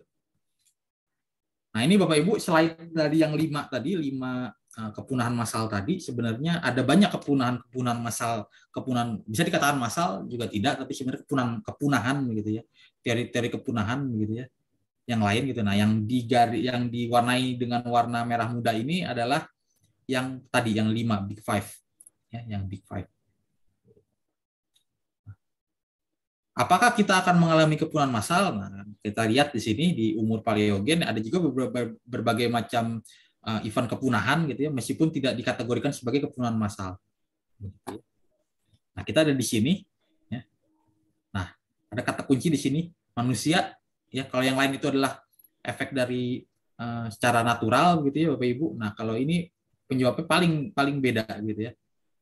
Speaker 5: Nah ini Bapak Ibu selain dari yang lima tadi lima eh, kepunahan massal tadi sebenarnya ada banyak kepunahan kepunahan massal kepunahan bisa dikatakan massal juga tidak tapi sebenarnya kepunahan kepunahan gitu ya teori-teori kepunahan gitu ya yang lain gitu nah yang digari yang diwarnai dengan warna merah muda ini adalah yang tadi yang lima big five ya yang big five Apakah kita akan mengalami kepunahan massal? Nah, kita lihat di sini di umur paleogen ada juga beberapa berbagai macam uh, event kepunahan gitu ya, meskipun tidak dikategorikan sebagai kepunahan massal. Nah, kita ada di sini ya. Nah, ada kata kunci di sini manusia ya. Kalau yang lain itu adalah efek dari uh, secara natural gitu ya Bapak Ibu. Nah, kalau ini penyebabnya paling paling beda gitu ya.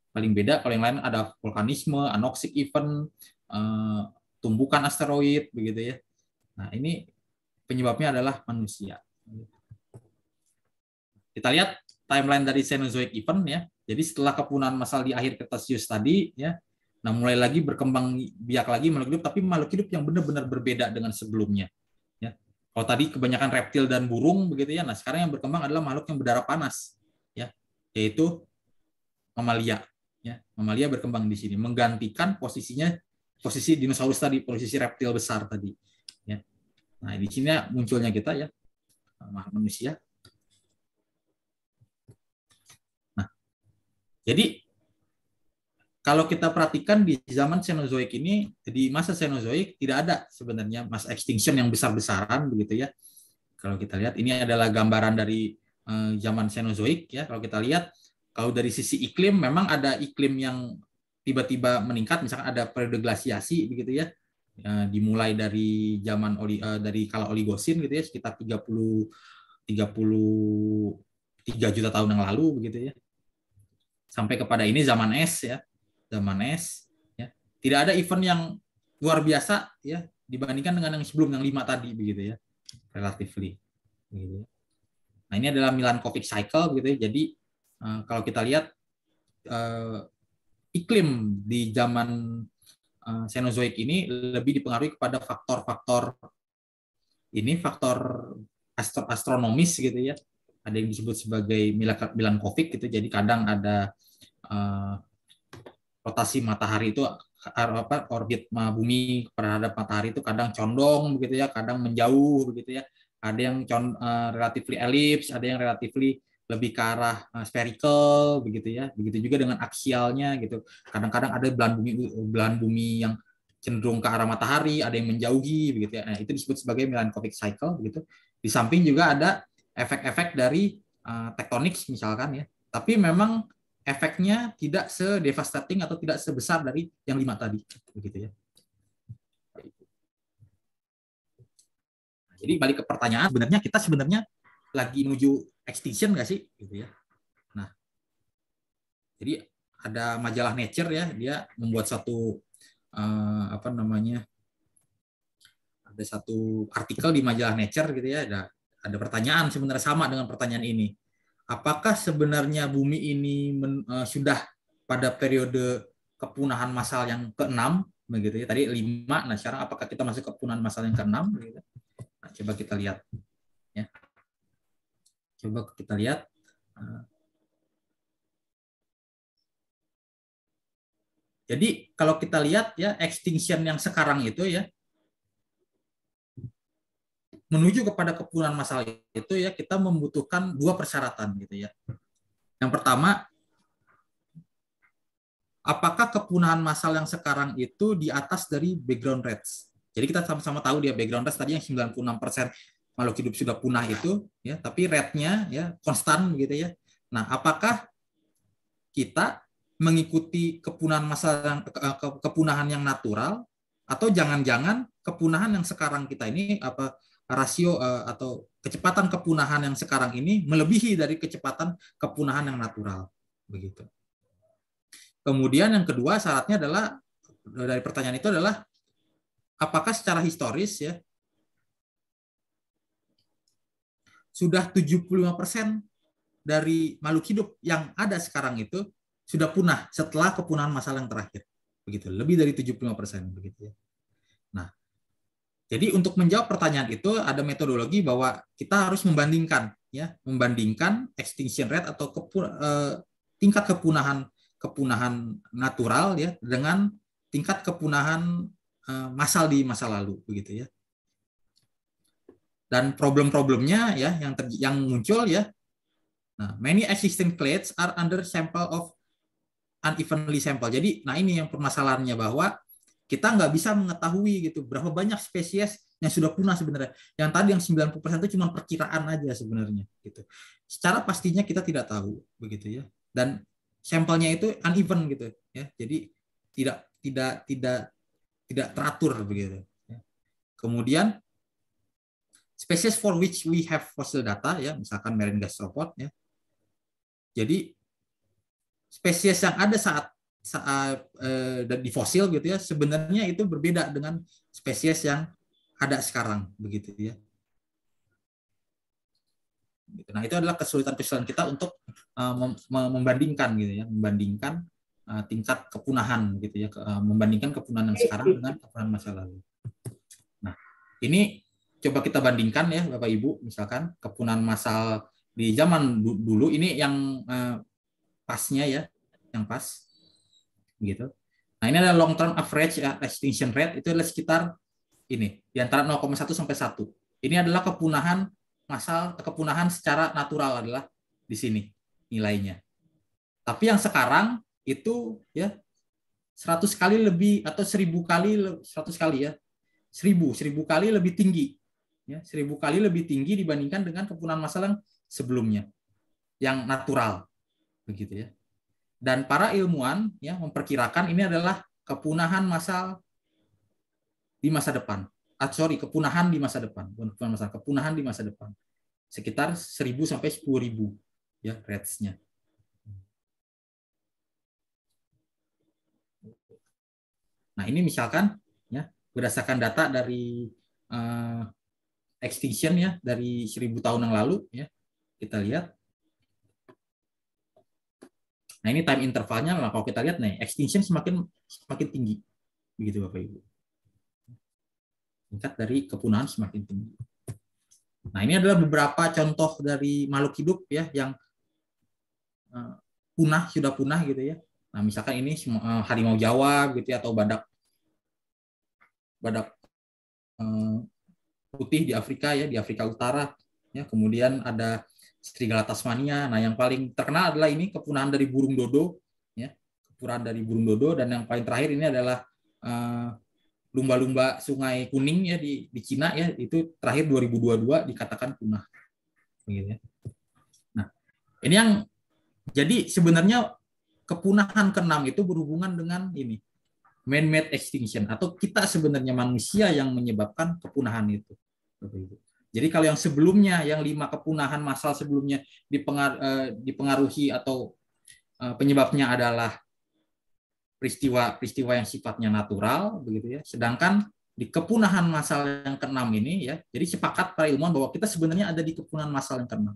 Speaker 5: Paling beda kalau yang lain ada vulkanisme, anoxic event, eh, tumbukan asteroid begitu ya. Nah, ini penyebabnya adalah manusia. Kita lihat timeline dari Cenozoic event ya. Jadi setelah kepunahan massal di akhir Cretaceous tadi ya, nah mulai lagi berkembang biak lagi makhluk hidup tapi makhluk hidup yang benar-benar berbeda dengan sebelumnya. Ya. Kalau tadi kebanyakan reptil dan burung begitu ya. Nah, sekarang yang berkembang adalah makhluk yang berdarah panas ya, yaitu mamalia ya. Mamalia berkembang di sini menggantikan posisinya posisi dinosaurus tadi, posisi reptil besar tadi. Ya. Nah, di sini munculnya kita ya manusia. Nah, jadi kalau kita perhatikan di zaman senozoik ini, di masa senozoik tidak ada sebenarnya mass extinction yang besar-besaran begitu ya. Kalau kita lihat ini adalah gambaran dari eh, zaman senozoik ya. Kalau kita lihat kalau dari sisi iklim memang ada iklim yang tiba-tiba meningkat misalkan ada periode glasiasi begitu ya eh, dimulai dari zaman oli, eh, dari kala oligosin gitu ya sekitar 30 33 juta tahun yang lalu begitu ya sampai kepada ini zaman es ya zaman es ya tidak ada event yang luar biasa ya dibandingkan dengan yang sebelum yang lima tadi begitu ya relatively begitu ya. nah ini adalah Milankovic cycle begitu ya jadi eh, kalau kita lihat iklim di zaman uh, ini lebih dipengaruhi kepada faktor-faktor ini faktor astro astronomis gitu ya. Ada yang disebut sebagai milankovic gitu. Jadi kadang ada uh, rotasi matahari itu apa orbit bumi terhadap matahari itu kadang condong begitu ya, kadang menjauh begitu ya. Ada yang uh, relatively elips, ada yang relatively lebih ke arah eh, spherical begitu ya begitu juga dengan aksialnya gitu kadang-kadang ada belahan bumi belahan bumi yang cenderung ke arah matahari ada yang menjauhi begitu ya nah itu disebut sebagai melankolic cycle begitu di samping juga ada efek-efek dari uh, eh, tektonik misalkan ya tapi memang efeknya tidak sedevastating atau tidak sebesar dari yang lima tadi begitu ya jadi balik ke pertanyaan sebenarnya kita sebenarnya lagi menuju extinction nggak sih gitu ya nah jadi ada majalah Nature ya dia membuat satu uh, apa namanya ada satu artikel di majalah Nature gitu ya ada ada pertanyaan sebenarnya sama dengan pertanyaan ini apakah sebenarnya bumi ini men, uh, sudah pada periode kepunahan massal yang keenam begitu ya tadi lima nah sekarang apakah kita masuk kepunahan massal yang keenam gitu. nah, coba kita lihat Coba kita lihat. Eh, jadi kalau kita lihat ya extinction yang sekarang itu ya menuju kepada kepunahan massal itu ya kita membutuhkan dua persyaratan gitu ya. Yang pertama apakah kepunahan massal yang sekarang itu di atas dari background rates. Jadi kita sama-sama tahu dia background rates tadi yang 96% makhluk hidup sudah punah itu ya tapi rate-nya ya konstan gitu ya nah apakah kita mengikuti kepunahan masa kepunahan yang natural atau jangan-jangan kepunahan yang sekarang kita ini apa rasio uh, atau kecepatan kepunahan yang sekarang ini melebihi dari kecepatan kepunahan yang natural begitu. Kemudian yang kedua syaratnya adalah dari pertanyaan itu adalah apakah secara historis ya sudah 75% dari makhluk hidup yang ada sekarang itu sudah punah setelah kepunahan masalah yang terakhir. Begitu, lebih dari 75% begitu ya. Nah, jadi untuk menjawab pertanyaan itu ada metodologi bahwa kita harus membandingkan ya, membandingkan extinction rate atau kepu, eh, tingkat kepunahan kepunahan natural ya dengan tingkat kepunahan eh, massal di masa lalu begitu ya dan problem-problemnya ya yang ter, yang muncul ya. Nah, many existing clades are under sample of unevenly sample. Jadi, nah ini yang permasalahannya bahwa kita nggak bisa mengetahui gitu berapa banyak spesies yang sudah punah sebenarnya. Yang tadi yang 90% itu cuma perkiraan aja sebenarnya gitu. Secara pastinya kita tidak tahu begitu ya. Dan sampelnya itu uneven gitu ya. Jadi tidak tidak tidak tidak teratur begitu. Ya. Kemudian Species for which we have fossil data ya, misalkan marine gastropod ya. Jadi spesies yang ada saat saat eh, di fosil gitu ya, sebenarnya itu berbeda dengan spesies yang ada sekarang begitu ya. Gitu. Nah itu adalah kesulitan-kesulitan kita untuk uh, membandingkan gitu ya, membandingkan uh, tingkat kepunahan gitu ya, ke, uh, membandingkan kepunahan yang sekarang dengan kepunahan masa lalu. Nah ini coba kita bandingkan ya Bapak Ibu misalkan kepunahan massal di zaman du dulu ini yang eh, pasnya ya yang pas gitu. Nah ini adalah long term average ya, extinction rate itu adalah sekitar ini di antara 0,1 sampai 1. Ini adalah kepunahan massal kepunahan secara natural adalah di sini nilainya. Tapi yang sekarang itu ya 100 kali lebih atau 1000 kali 100 kali ya. 1000 1000 kali lebih tinggi ya, seribu kali lebih tinggi dibandingkan dengan kepunahan masalah yang sebelumnya, yang natural, begitu ya. Dan para ilmuwan ya memperkirakan ini adalah kepunahan masal di masa depan. Ah, sorry, kepunahan di masa depan, kepunahan kepunahan di masa depan. Sekitar 1000 sampai 10000 ya rates Nah, ini misalkan ya berdasarkan data dari uh, extinction ya dari seribu tahun yang lalu ya kita lihat nah ini time intervalnya lah kalau kita lihat nih extinction semakin semakin tinggi begitu bapak ibu tingkat dari kepunahan semakin tinggi nah ini adalah beberapa contoh dari makhluk hidup ya yang eh, punah sudah punah gitu ya nah misalkan ini eh, harimau jawa gitu ya atau badak badak eh, putih di Afrika ya di Afrika Utara ya kemudian ada serigala Tasmania nah yang paling terkenal adalah ini kepunahan dari burung dodo ya kepunahan dari burung dodo dan yang paling terakhir ini adalah eh, lumba-lumba uh, sungai kuning ya di, di Cina ya itu terakhir 2022 dikatakan punah begitu ya nah ini yang jadi sebenarnya kepunahan keenam itu berhubungan dengan ini man-made extinction atau kita sebenarnya manusia yang menyebabkan kepunahan itu. Jadi kalau yang sebelumnya, yang lima kepunahan masal sebelumnya dipengar, eh, dipengaruhi atau eh, penyebabnya adalah peristiwa-peristiwa yang sifatnya natural, begitu ya. Sedangkan di kepunahan masal yang keenam ini ya, jadi sepakat para ilmuwan bahwa kita sebenarnya ada di kepunahan masal yang keenam,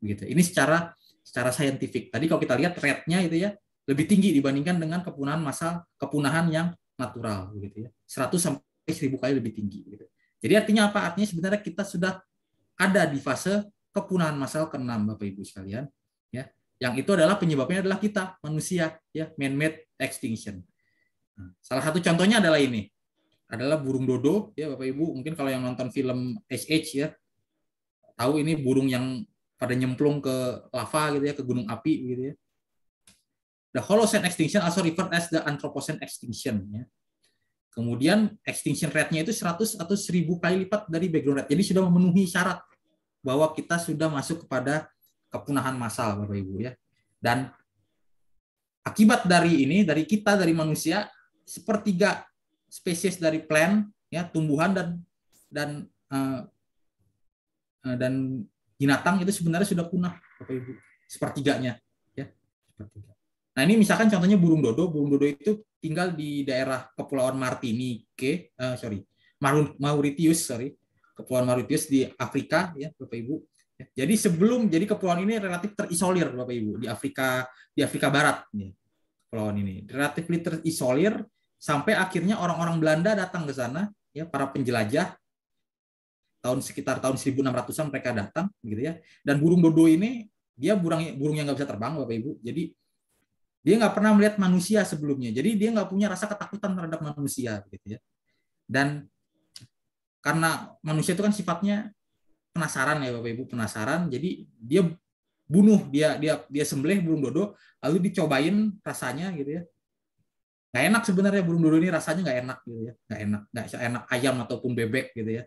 Speaker 5: begitu. Ini secara secara saintifik. Tadi kalau kita lihat rate-nya itu ya lebih tinggi dibandingkan dengan kepunahan masal kepunahan yang natural, begitu ya. 100 sampai 1000 kali lebih tinggi. Gitu jadi artinya apa? Artinya sebenarnya kita sudah ada di fase kepunahan masal ke-6 Bapak Ibu sekalian, ya. Yang itu adalah penyebabnya adalah kita, manusia, ya, man-made extinction. Nah, salah satu contohnya adalah ini. Adalah burung dodo, ya Bapak Ibu, mungkin kalau yang nonton film SH ya, tahu ini burung yang pada nyemplung ke lava gitu ya, ke gunung api gitu ya. The Holocene extinction also ah, referred as the Anthropocene extinction ya. Kemudian extinction rate-nya itu 100 atau 1000 kali lipat dari background rate. Jadi sudah memenuhi syarat bahwa kita sudah masuk kepada kepunahan massal Bapak Ibu ya. Dan akibat dari ini dari kita dari manusia sepertiga spesies dari plant ya tumbuhan dan dan uh, dan binatang itu sebenarnya sudah punah Bapak Ibu sepertiganya ya Nah ini misalkan contohnya burung dodo, burung dodo itu tinggal di daerah Kepulauan Martinique, uh, sorry, Mauritius, sorry, Kepulauan Mauritius di Afrika, ya Bapak Ibu. Ya, jadi sebelum jadi kepulauan ini relatif terisolir Bapak Ibu di Afrika di Afrika Barat nih ya, kepulauan ini relatif terisolir sampai akhirnya orang-orang Belanda datang ke sana ya para penjelajah tahun sekitar tahun 1600-an mereka datang gitu ya dan burung dodo ini dia burung burung yang nggak bisa terbang Bapak Ibu jadi dia nggak pernah melihat manusia sebelumnya. Jadi dia nggak punya rasa ketakutan terhadap manusia gitu ya. Dan karena manusia itu kan sifatnya penasaran ya Bapak Ibu, penasaran. Jadi dia bunuh, dia dia dia sembelih burung dodo lalu dicobain rasanya gitu ya. Nggak enak sebenarnya burung dodo ini rasanya nggak enak gitu ya. Nggak enak, nggak enak ayam ataupun bebek gitu ya.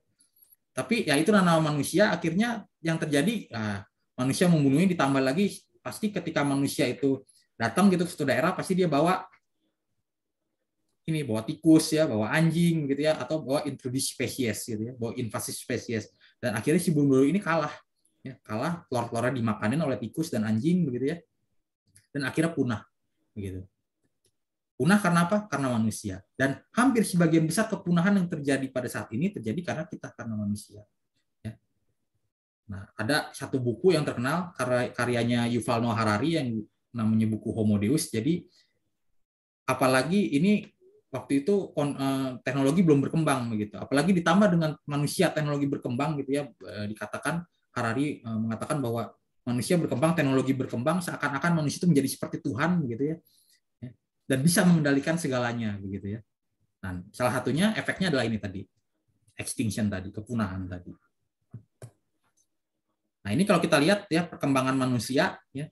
Speaker 5: Tapi ya itu nama manusia akhirnya yang terjadi nah, manusia membunuhnya ditambah lagi pasti ketika manusia itu datang gitu ke suatu daerah pasti dia bawa ini bawa tikus ya, bawa anjing gitu ya, atau bawa introduce spesies gitu ya, bawa invasi spesies. Dan akhirnya si burung ini kalah, ya, kalah telur-telurnya dimakanin oleh tikus dan anjing begitu ya, dan akhirnya punah gitu Punah karena apa? Karena manusia. Dan hampir sebagian besar kepunahan yang terjadi pada saat ini terjadi karena kita karena manusia. Ya. Nah, ada satu buku yang terkenal karyanya Yuval Noah Harari yang namanya buku Homo Deus. Jadi apalagi ini waktu itu eh, teknologi belum berkembang begitu. Apalagi ditambah dengan manusia teknologi berkembang gitu ya eh, dikatakan Harari eh, mengatakan bahwa manusia berkembang, teknologi berkembang seakan-akan manusia itu menjadi seperti Tuhan begitu ya. Dan bisa mengendalikan segalanya begitu ya. Nah, salah satunya efeknya adalah ini tadi. Extinction tadi, kepunahan tadi. Nah, ini kalau kita lihat ya perkembangan manusia ya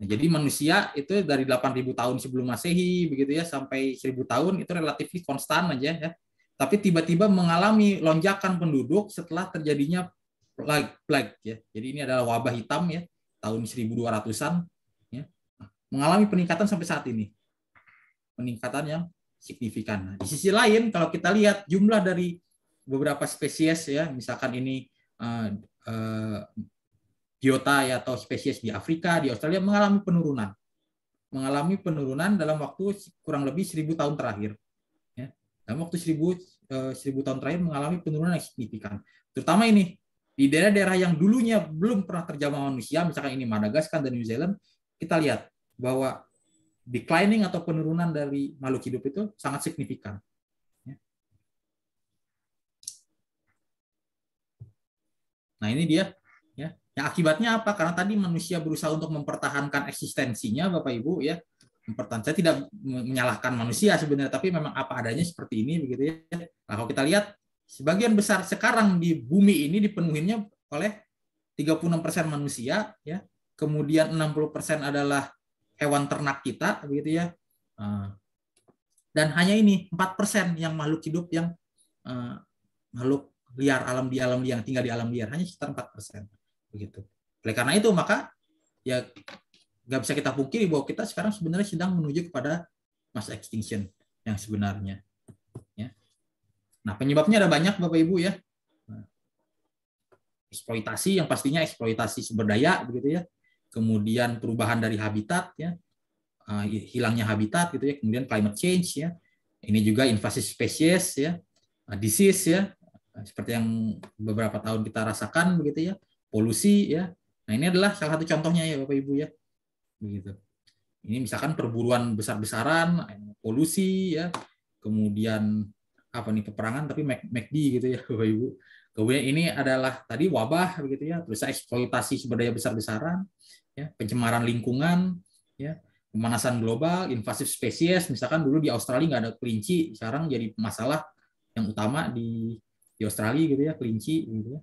Speaker 5: Nah, jadi manusia itu dari 8.000 tahun sebelum masehi begitu ya sampai 1.000 tahun itu relatif konstan aja ya. Tapi tiba-tiba mengalami lonjakan penduduk setelah terjadinya plague, plague ya. Jadi ini adalah wabah hitam ya tahun 1200-an ya. Mengalami peningkatan sampai saat ini. Peningkatan yang signifikan. Nah, di sisi lain kalau kita lihat jumlah dari beberapa spesies ya, misalkan ini uh, uh, biota atau spesies di Afrika, di Australia mengalami penurunan. Mengalami penurunan dalam waktu kurang lebih 1000 tahun terakhir. Ya. Dalam waktu 1000 1000 eh, tahun terakhir mengalami penurunan yang signifikan. Terutama ini di daerah-daerah yang dulunya belum pernah terjamah manusia, misalkan ini Madagaskar dan New Zealand, kita lihat bahwa declining atau penurunan dari makhluk hidup itu sangat signifikan. Ya. Nah ini dia Ya, akibatnya apa? Karena tadi manusia berusaha untuk mempertahankan eksistensinya, Bapak Ibu ya. Mempertahankan. Saya tidak menyalahkan manusia sebenarnya, tapi memang apa adanya seperti ini begitu ya. Nah, kalau kita lihat sebagian besar sekarang di bumi ini dipenuhinya oleh 36% manusia ya. Kemudian 60% adalah hewan ternak kita begitu ya. Nah, dan hanya ini 4% yang makhluk hidup yang eh, makhluk liar alam di alam liar tinggal di alam liar hanya sekitar 4% begitu oleh karena itu maka ya nggak bisa kita pungkiri bahwa kita sekarang sebenarnya sedang menuju kepada mass extinction yang sebenarnya ya nah penyebabnya ada banyak bapak ibu ya nah, eksploitasi yang pastinya eksploitasi sumber daya begitu ya kemudian perubahan dari habitat ya ah, hilangnya habitat gitu ya kemudian climate change ya ini juga invasi spesies ya ah, disease ya ah, seperti yang beberapa tahun kita rasakan begitu ya polusi ya. Nah, ini adalah salah satu contohnya ya Bapak Ibu ya. Begitu. Ini misalkan perburuan besar-besaran, polusi ya. Kemudian apa nih peperangan tapi McD gitu ya Bapak Ibu. Kemudian ini adalah tadi wabah begitu ya, terus eksploitasi sumber daya besar-besaran, ya, pencemaran lingkungan, ya, pemanasan global, invasif spesies, misalkan dulu di Australia nggak ada kelinci, sekarang jadi masalah yang utama di di Australia gitu ya kelinci gitu ya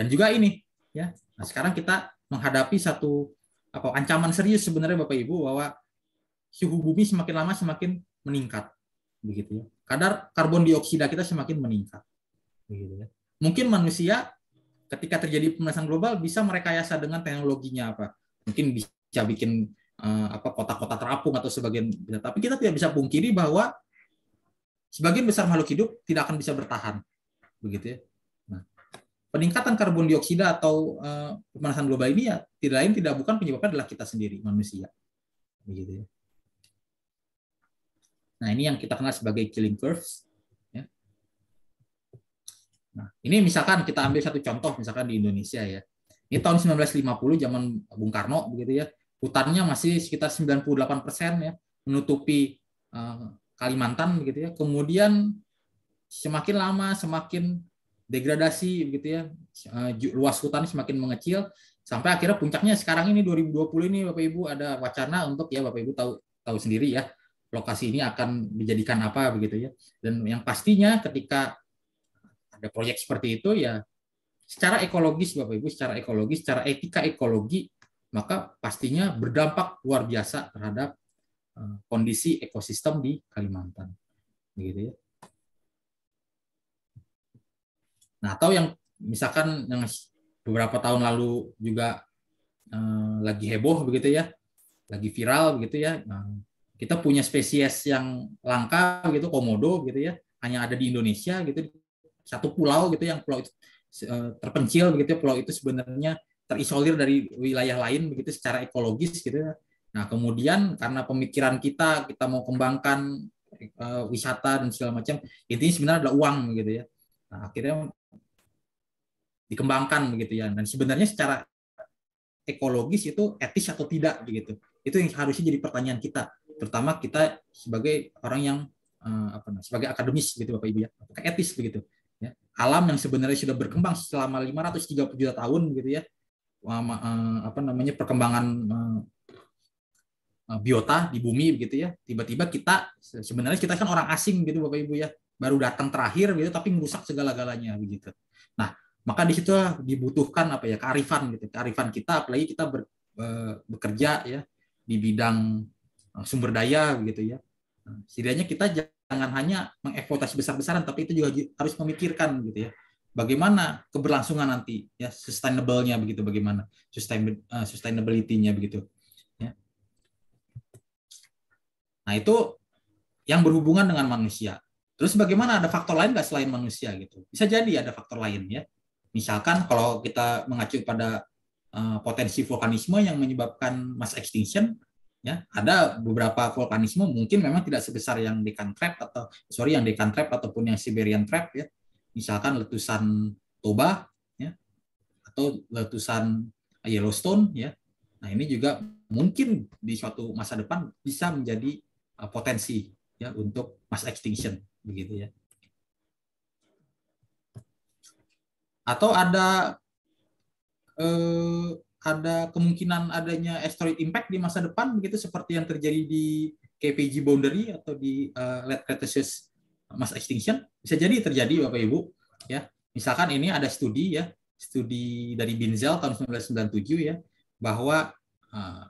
Speaker 5: dan juga ini ya nah sekarang kita menghadapi satu apa ancaman serius sebenarnya Bapak Ibu bahwa suhu bumi semakin lama semakin meningkat begitu ya kadar karbon dioksida kita semakin meningkat begitu ya mungkin manusia ketika terjadi pemanasan global bisa merekayasa dengan teknologinya apa mungkin bisa bikin uh, apa kota-kota terapung atau sebagian tapi kita tidak bisa pungkiri bahwa sebagian besar makhluk hidup tidak akan bisa bertahan begitu ya peningkatan karbon dioksida atau eh, pemanasan global ini ya tidak lain tidak bukan penyebabnya adalah kita sendiri manusia begitu ya. Nah ini yang kita kenal sebagai killing curves. Ya. Nah ini misalkan kita ambil satu contoh misalkan di Indonesia ya. Ini tahun 1950 zaman Bung Karno begitu ya. Hutannya masih sekitar 98 persen ya menutupi eh, Kalimantan begitu ya. Kemudian semakin lama semakin degradasi begitu ya eh, luas hutan semakin mengecil sampai akhirnya puncaknya sekarang ini 2020 ini Bapak Ibu ada wacana untuk ya Bapak Ibu tahu tahu sendiri ya lokasi ini akan dijadikan apa begitu ya dan yang pastinya ketika ada proyek seperti itu ya secara ekologis Bapak Ibu secara ekologis secara etika ekologi maka pastinya berdampak luar biasa terhadap eh, kondisi ekosistem di Kalimantan begitu ya Nah, atau yang misalkan yang beberapa tahun lalu juga eh, lagi heboh begitu ya, lagi viral begitu ya. Nah, kita punya spesies yang langka gitu, komodo gitu ya, hanya ada di Indonesia gitu, satu pulau gitu yang pulau itu eh, terpencil begitu, ya pulau itu sebenarnya terisolir dari wilayah lain begitu secara ekologis gitu. ya. Nah, kemudian karena pemikiran kita kita mau kembangkan eh, wisata dan segala macam, intinya sebenarnya adalah uang gitu ya. Nah, akhirnya dikembangkan begitu ya. Dan sebenarnya secara ekologis itu etis atau tidak begitu. Itu yang harusnya jadi pertanyaan kita, terutama kita sebagai orang yang eh, apa namanya sebagai akademis gitu Bapak Ibu ya. Apakah etis begitu? Ya. Alam yang sebenarnya sudah berkembang selama 530 juta tahun gitu ya. Eh, apa namanya perkembangan eh, biota di bumi begitu ya. Tiba-tiba kita sebenarnya kita kan orang asing gitu Bapak Ibu ya. Baru datang terakhir gitu tapi merusak segala-galanya begitu. Nah, maka di situ dibutuhkan apa ya kearifan gitu kearifan kita apalagi kita ber, bekerja ya di bidang eh, sumber daya gitu ya nah, setidaknya kita jangan hanya mengeksploitasi besar-besaran tapi itu juga harus memikirkan gitu ya bagaimana keberlangsungan nanti ya sustainable-nya begitu bagaimana eh, sustainability-nya begitu ya. Nah, itu yang berhubungan dengan manusia. Terus bagaimana ada faktor lain nggak selain manusia gitu? Bisa jadi ada faktor lain ya. Misalkan kalau kita mengacu pada uh, potensi vulkanisme yang menyebabkan mass extinction, ya ada beberapa vulkanisme mungkin memang tidak sebesar yang Deccan Trap atau sorry yang Deccan Trap ataupun yang Siberian Trap ya misalkan letusan Toba ya atau letusan Yellowstone ya nah ini juga mungkin di suatu masa depan bisa menjadi eh, potensi ya untuk mass extinction begitu ya atau ada eh, ada kemungkinan adanya asteroid impact di masa depan begitu seperti yang terjadi di KPG boundary atau di uh, eh, late Cretaceous mass extinction bisa jadi terjadi Bapak Ibu ya misalkan ini ada studi ya studi dari Binzel tahun 1997 ya bahwa uh, eh,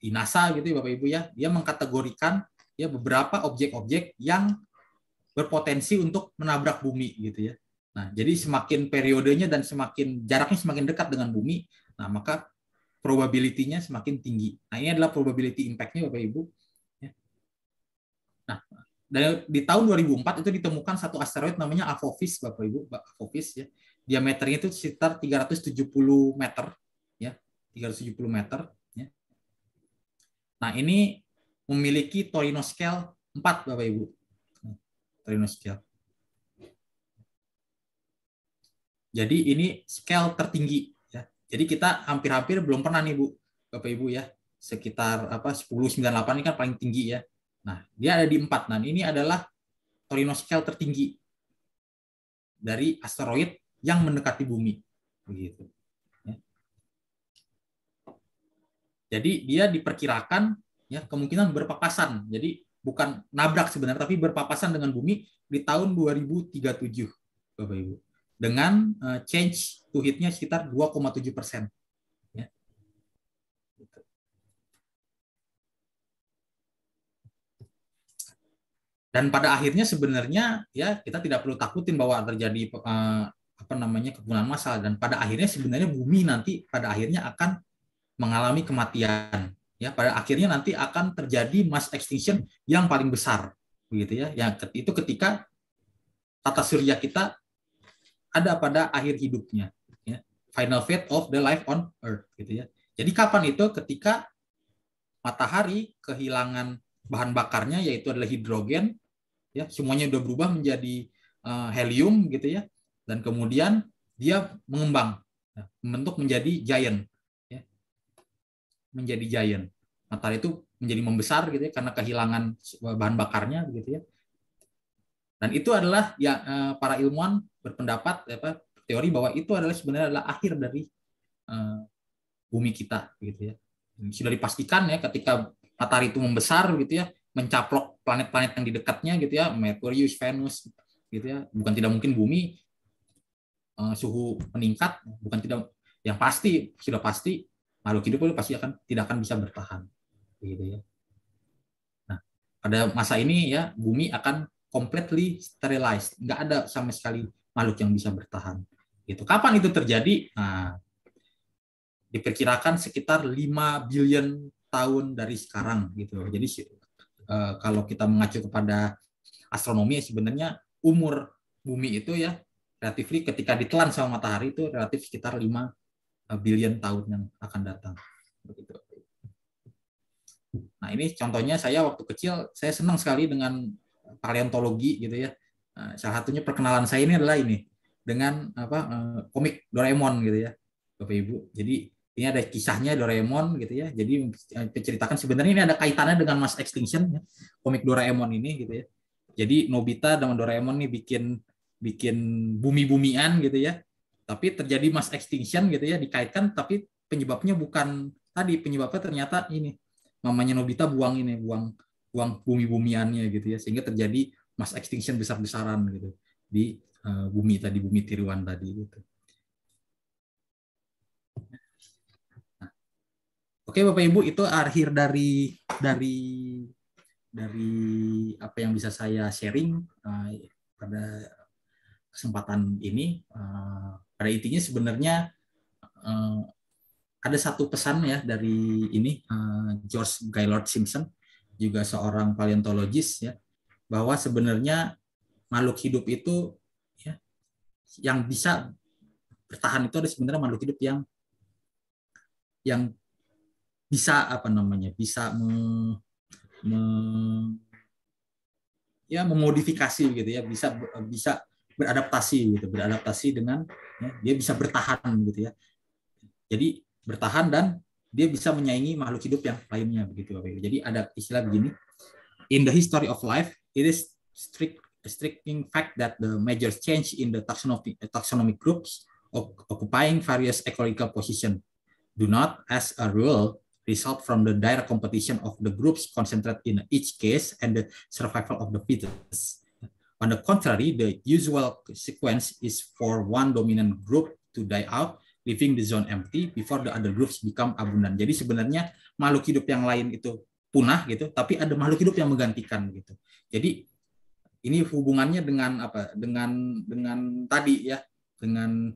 Speaker 5: di NASA gitu ya Bapak Ibu ya dia mengkategorikan ya beberapa objek-objek yang berpotensi untuk menabrak bumi gitu ya Nah, jadi semakin periodenya dan semakin jaraknya semakin dekat dengan bumi, nah maka probability-nya semakin tinggi. Nah, ini adalah probability impact-nya Bapak Ibu. Ya. Nah, dari di tahun 2004 itu ditemukan satu asteroid namanya Apophis Bapak Ibu, Apophis ya. Diameternya itu sekitar 370 meter ya, 370 meter ya. Nah, ini memiliki Torino scale 4 Bapak Ibu. Torino scale. Jadi ini scale tertinggi ya. Jadi kita hampir-hampir belum pernah nih Bu, Bapak Ibu ya. Sekitar apa 1098 ini kan paling tinggi ya. Nah, dia ada di empat, Nah, ini adalah Torino scale tertinggi dari asteroid yang mendekati bumi. Begitu. Ya. Jadi dia diperkirakan ya kemungkinan berpapasan. Jadi bukan nabrak sebenarnya tapi berpapasan dengan bumi di tahun 2037 Bapak Ibu dengan uh, change to hitnya sekitar 2,7 persen. Ya. Dan pada akhirnya sebenarnya ya kita tidak perlu takutin bahwa terjadi uh, apa namanya kepunahan massal dan pada akhirnya sebenarnya bumi nanti pada akhirnya akan mengalami kematian ya pada akhirnya nanti akan terjadi mass extinction yang paling besar begitu ya yang itu ketika tata surya kita ada pada akhir hidupnya. Ya. Final fate of the life on earth. Gitu ya. Jadi kapan itu? Ketika matahari kehilangan bahan bakarnya yaitu adalah hidrogen, ya semuanya sudah berubah menjadi uh, helium gitu ya, dan kemudian dia mengembang, ya, membentuk menjadi giant, ya. menjadi giant. Matahari itu menjadi membesar gitu ya karena kehilangan bahan bakarnya gitu ya dan itu adalah ya eh, para ilmuwan berpendapat apa teori bahwa itu adalah sebenarnya adalah akhir dari uh, bumi kita gitu ya. Sudah dipastikan ya ketika matahari itu membesar gitu ya, mencaplok planet-planet yang di dekatnya gitu ya, Merkurius, Venus gitu ya. Bukan tidak mungkin bumi uh, suhu meningkat, bukan tidak yang pasti sudah pasti makhluk hidup itu pasti akan tidak akan bisa bertahan gitu ya. Nah, pada masa ini ya bumi akan completely sterilized, nggak ada sama sekali makhluk yang bisa bertahan. Gitu. Kapan itu terjadi? Nah, diperkirakan sekitar 5 billion tahun dari sekarang gitu. Jadi eh, kalau kita mengacu kepada astronomi sebenarnya umur bumi itu ya relatif ketika ditelan sama matahari itu relatif sekitar 5 eh, billion tahun yang akan datang. Begitu. Nah, ini contohnya saya waktu kecil saya senang sekali dengan paleontologi gitu ya. Nah, salah satunya perkenalan saya ini adalah ini dengan apa eh, komik Doraemon gitu ya, Bapak Ibu. Jadi ini ada kisahnya Doraemon gitu ya. Jadi menceritakan eh, sebenarnya ini ada kaitannya dengan Mass Extinction ya, komik Doraemon ini gitu ya. Jadi Nobita dengan Doraemon ini bikin bikin bumi-bumian gitu ya. Tapi terjadi mass extinction gitu ya dikaitkan tapi penyebabnya bukan tadi penyebabnya ternyata ini mamanya Nobita buang ini buang uang bumi-bumiannya gitu ya sehingga terjadi mass extinction besar-besaran gitu di uh, bumi tadi bumi tiruan tadi gitu. Nah. Oke Bapak Ibu itu akhir dari dari dari apa yang bisa saya sharing uh, pada kesempatan ini uh, pada intinya sebenarnya uh, ada satu pesan ya dari ini uh, George Gaylord Simpson juga seorang paleontologis ya bahwa sebenarnya makhluk hidup itu ya, yang bisa bertahan itu ada sebenarnya makhluk hidup yang yang bisa apa namanya bisa me, me, ya memodifikasi gitu ya bisa bisa beradaptasi gitu beradaptasi dengan ya, dia bisa bertahan gitu ya jadi bertahan dan dia bisa menyaingi makhluk hidup yang lainnya begitu Bapak Ibu. Jadi ada istilah begini, in the history of life, it is strict striking fact that the major change in the taxonomic, taxonomic groups occupying various ecological position do not, as a rule, result from the direct competition of the groups concentrated in each case and the survival of the fittest. On the contrary, the usual sequence is for one dominant group to die out leaving the zone empty before the other groups become abundant. Jadi sebenarnya makhluk hidup yang lain itu punah gitu, tapi ada makhluk hidup yang menggantikan gitu. Jadi ini hubungannya dengan apa? Dengan dengan tadi ya, dengan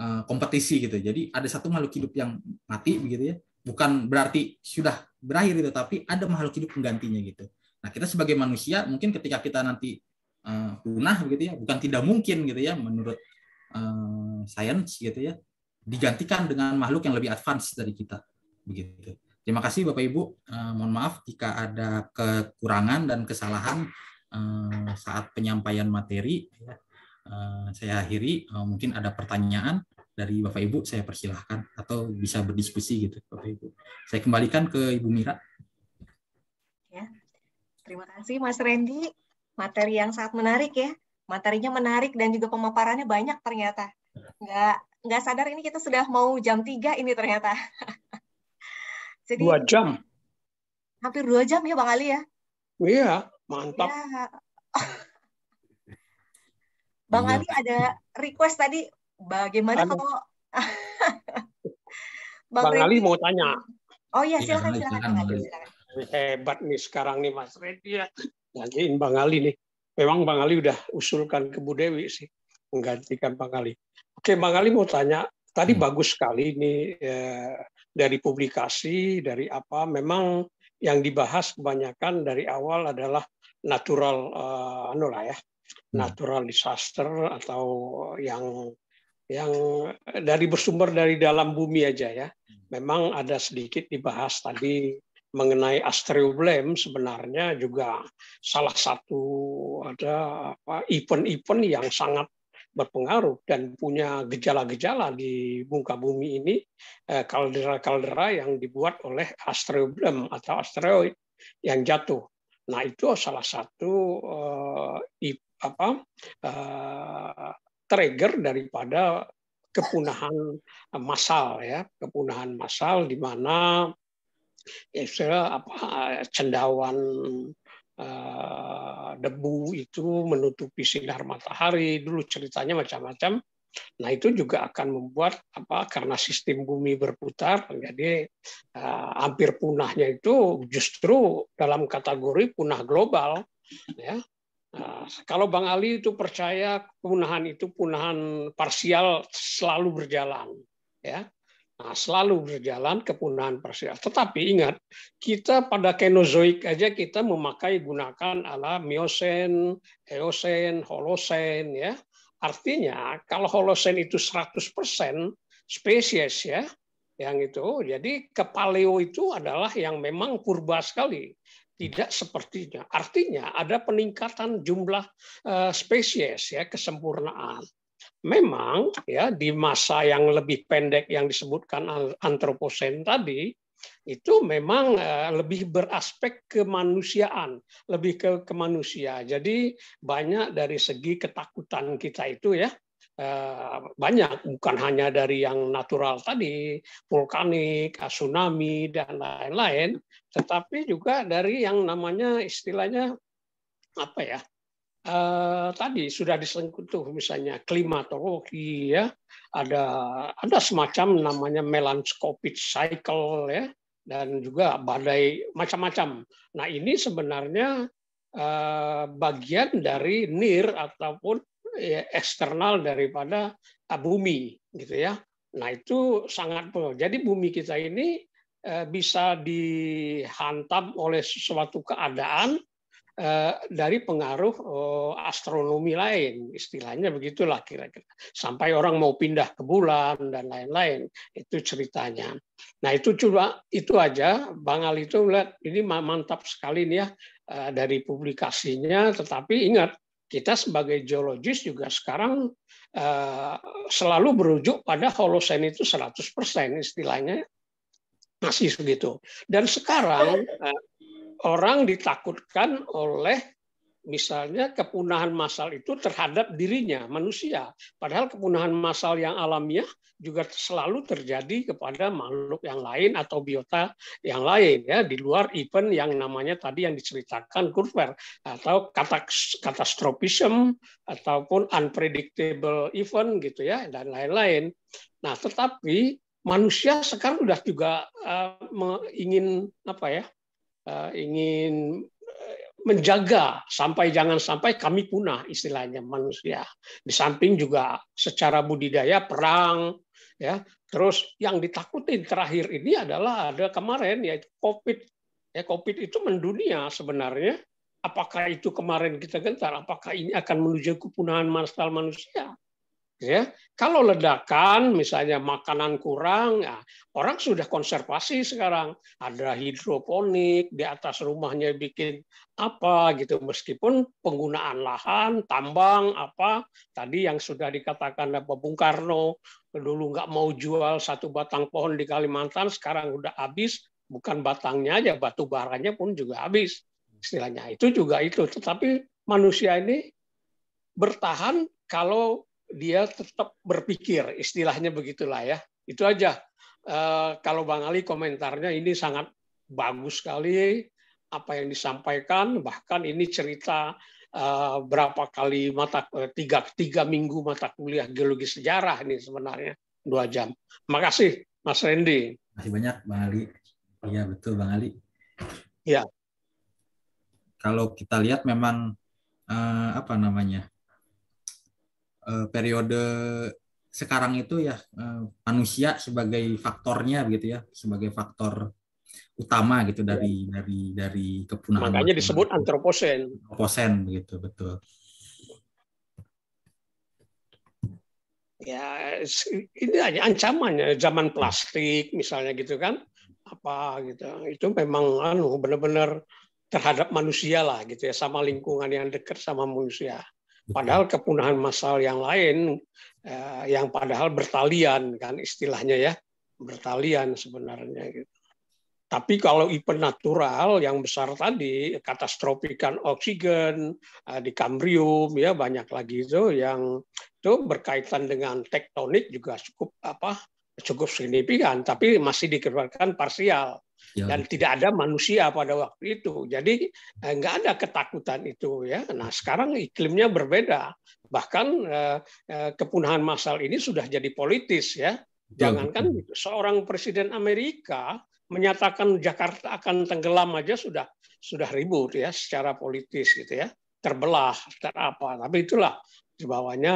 Speaker 5: uh, kompetisi gitu. Jadi ada satu makhluk hidup yang mati begitu ya. Bukan berarti sudah berakhir itu, tapi ada makhluk hidup penggantinya gitu. Nah kita sebagai manusia mungkin ketika kita nanti uh, punah begitu ya, bukan tidak mungkin gitu ya, menurut uh, science gitu ya digantikan dengan makhluk yang lebih advance dari kita begitu. Terima kasih Bapak Ibu. Uh, mohon maaf jika ada kekurangan dan kesalahan uh, saat penyampaian materi. Uh, saya akhiri. Uh, mungkin ada pertanyaan dari Bapak Ibu, saya persilahkan atau bisa berdiskusi gitu Bapak Ibu. Saya kembalikan ke Ibu Mira.
Speaker 2: Ya, terima kasih Mas Randy. Materi yang sangat menarik ya. Materinya menarik dan juga pemaparannya banyak ternyata. Iya. Nggak, nggak sadar ini kita sudah mau jam 3 ini ternyata. Jadi, dua jam? Hampir dua jam ya Bang Ali ya?
Speaker 4: Iya, mantap. Ya. Bang iya. Ali
Speaker 2: ada request tadi bagaimana Aduh. kalau
Speaker 4: Bang, Bang Ali mau tanya. Oh iya, iya silakan silakan silakan, silakan. Hebat nih sekarang nih Mas Redi ya. Nyanyiin Bang Ali nih memang Bang Ali udah usulkan ke Bu Dewi sih menggantikan Bang Ali. Oke, Bang Ali mau tanya, tadi hmm. bagus sekali ini eh, ya, dari publikasi, dari apa, memang yang dibahas kebanyakan dari awal adalah natural, eh, anu lah ya, hmm. natural disaster atau yang yang dari bersumber dari dalam bumi aja ya. Hmm. Memang ada sedikit dibahas tadi mengenai asterioblam sebenarnya juga salah satu ada apa event-event yang sangat berpengaruh dan punya gejala-gejala di muka bumi ini eh, kaldera-kaldera yang dibuat oleh asteroidem atau asteroid yang jatuh. Nah itu salah satu uh, apa uh, trigger daripada kepunahan massal ya kepunahan massal di mana Ya, istilah apa cendawan uh, debu itu menutupi sinar matahari dulu ceritanya macam-macam nah itu juga akan membuat apa karena sistem bumi berputar jadi uh, hampir punahnya itu justru dalam kategori punah global ya Nah, kalau Bang Ali itu percaya punahan itu punahan parsial selalu berjalan, ya. Nah, selalu berjalan kepunahan parsial. Tetapi ingat, kita pada Kenozoik aja kita memakai gunakan ala Miosen, Eosen, Holosen ya. Artinya kalau Holosen itu 100% spesies ya, yang itu. Jadi ke paleo itu adalah yang memang purba sekali, tidak sepertinya. Artinya ada peningkatan jumlah eh, spesies ya, kesempurnaan memang ya di masa yang lebih pendek yang disebutkan antroposen tadi itu memang eh, lebih beraspek kemanusiaan, lebih ke kemanusia. Jadi banyak dari segi ketakutan kita itu ya eh, banyak bukan hanya dari yang natural tadi vulkanik, eh, tsunami dan lain-lain, tetapi juga dari yang namanya istilahnya apa ya eh, tadi sudah disentuh misalnya klimatologi ya ada ada semacam namanya melanskopic cycle ya dan juga badai macam-macam. Nah ini sebenarnya eh, bagian dari nir ataupun ya, eksternal daripada eh, bumi gitu ya. Nah itu sangat jadi bumi kita ini eh, bisa dihantam oleh suatu keadaan Eh, dari pengaruh eh, astronomi lain, istilahnya begitulah kira-kira. Sampai orang mau pindah ke bulan dan lain-lain, itu ceritanya. Nah itu coba itu aja, Bang Al itu lihat ini mantap sekali nih ya eh, dari publikasinya, tetapi ingat kita sebagai geologis juga sekarang selalu berujuk pada Holosen itu 100% istilahnya masih segitu. Dan sekarang orang ditakutkan oleh misalnya kepunahan massal itu terhadap dirinya manusia padahal kepunahan massal yang alamiah juga selalu terjadi kepada makhluk yang lain atau biota yang lain ya di luar event yang namanya tadi yang diceritakan Kurver atau katastrofism ataupun unpredictable event gitu ya dan lain-lain nah tetapi manusia sekarang sudah juga uh, ingin apa ya Eh, ingin eh, menjaga sampai jangan sampai kami punah istilahnya manusia. Di samping juga secara budidaya perang ya. Terus yang ditakutin terakhir ini adalah ada kemarin yaitu Covid. Ya Covid itu mendunia sebenarnya. Apakah itu kemarin kita gentar? Apakah ini akan menuju kepunahan massal manusia? Ya, kalau ledakan, misalnya makanan kurang, ya, orang sudah konservasi sekarang. Ada hidroponik di atas rumahnya bikin apa gitu, meskipun penggunaan lahan, tambang apa tadi yang sudah dikatakan apa Bung Karno dulu nggak mau jual satu batang pohon di Kalimantan, sekarang udah habis, bukan batangnya aja, batu baranya pun juga habis istilahnya. Itu juga itu, tetapi manusia ini bertahan kalau dia tetap berpikir, istilahnya begitulah ya. Itu aja. Uh, kalau Bang Ali komentarnya ini sangat bagus sekali apa yang disampaikan, bahkan ini cerita uh, berapa kali mata eh, tiga tiga minggu mata kuliah geologi sejarah ini sebenarnya dua jam. Makasih Mas Randy.
Speaker 5: Masih banyak Bang Ali. Iya betul Bang Ali. Iya. Kalau kita lihat memang apa namanya Eh, periode sekarang itu ya eh, manusia sebagai faktornya gitu ya sebagai faktor utama gitu dari ya. dari dari kepunahan makanya
Speaker 4: disebut antroposen
Speaker 5: antroposen begitu betul
Speaker 4: ya ini hanya ya zaman plastik misalnya gitu kan apa gitu itu memang anu benar-benar terhadap manusia lah gitu ya sama lingkungan yang dekat sama manusia Padahal kepunahan massal yang lain eh, yang padahal bertalian kan istilahnya ya bertalian sebenarnya gitu. Tapi kalau event natural yang besar tadi, katastrofikan oksigen eh, di kambrium ya banyak lagi itu yang itu berkaitan dengan tektonik juga cukup apa cukup signifikan, tapi masih dikeluarkan parsial. Ya, dan tidak ada manusia pada waktu itu. Jadi eh, nggak ada ketakutan itu ya. Nah sekarang iklimnya berbeda. Bahkan eh, eh, kepunahan massal ini sudah jadi politis ya. ya Jangankan gitu, seorang presiden Amerika menyatakan Jakarta akan tenggelam aja sudah sudah ribut ya secara politis gitu ya terbelah terapa tapi itulah di bawahnya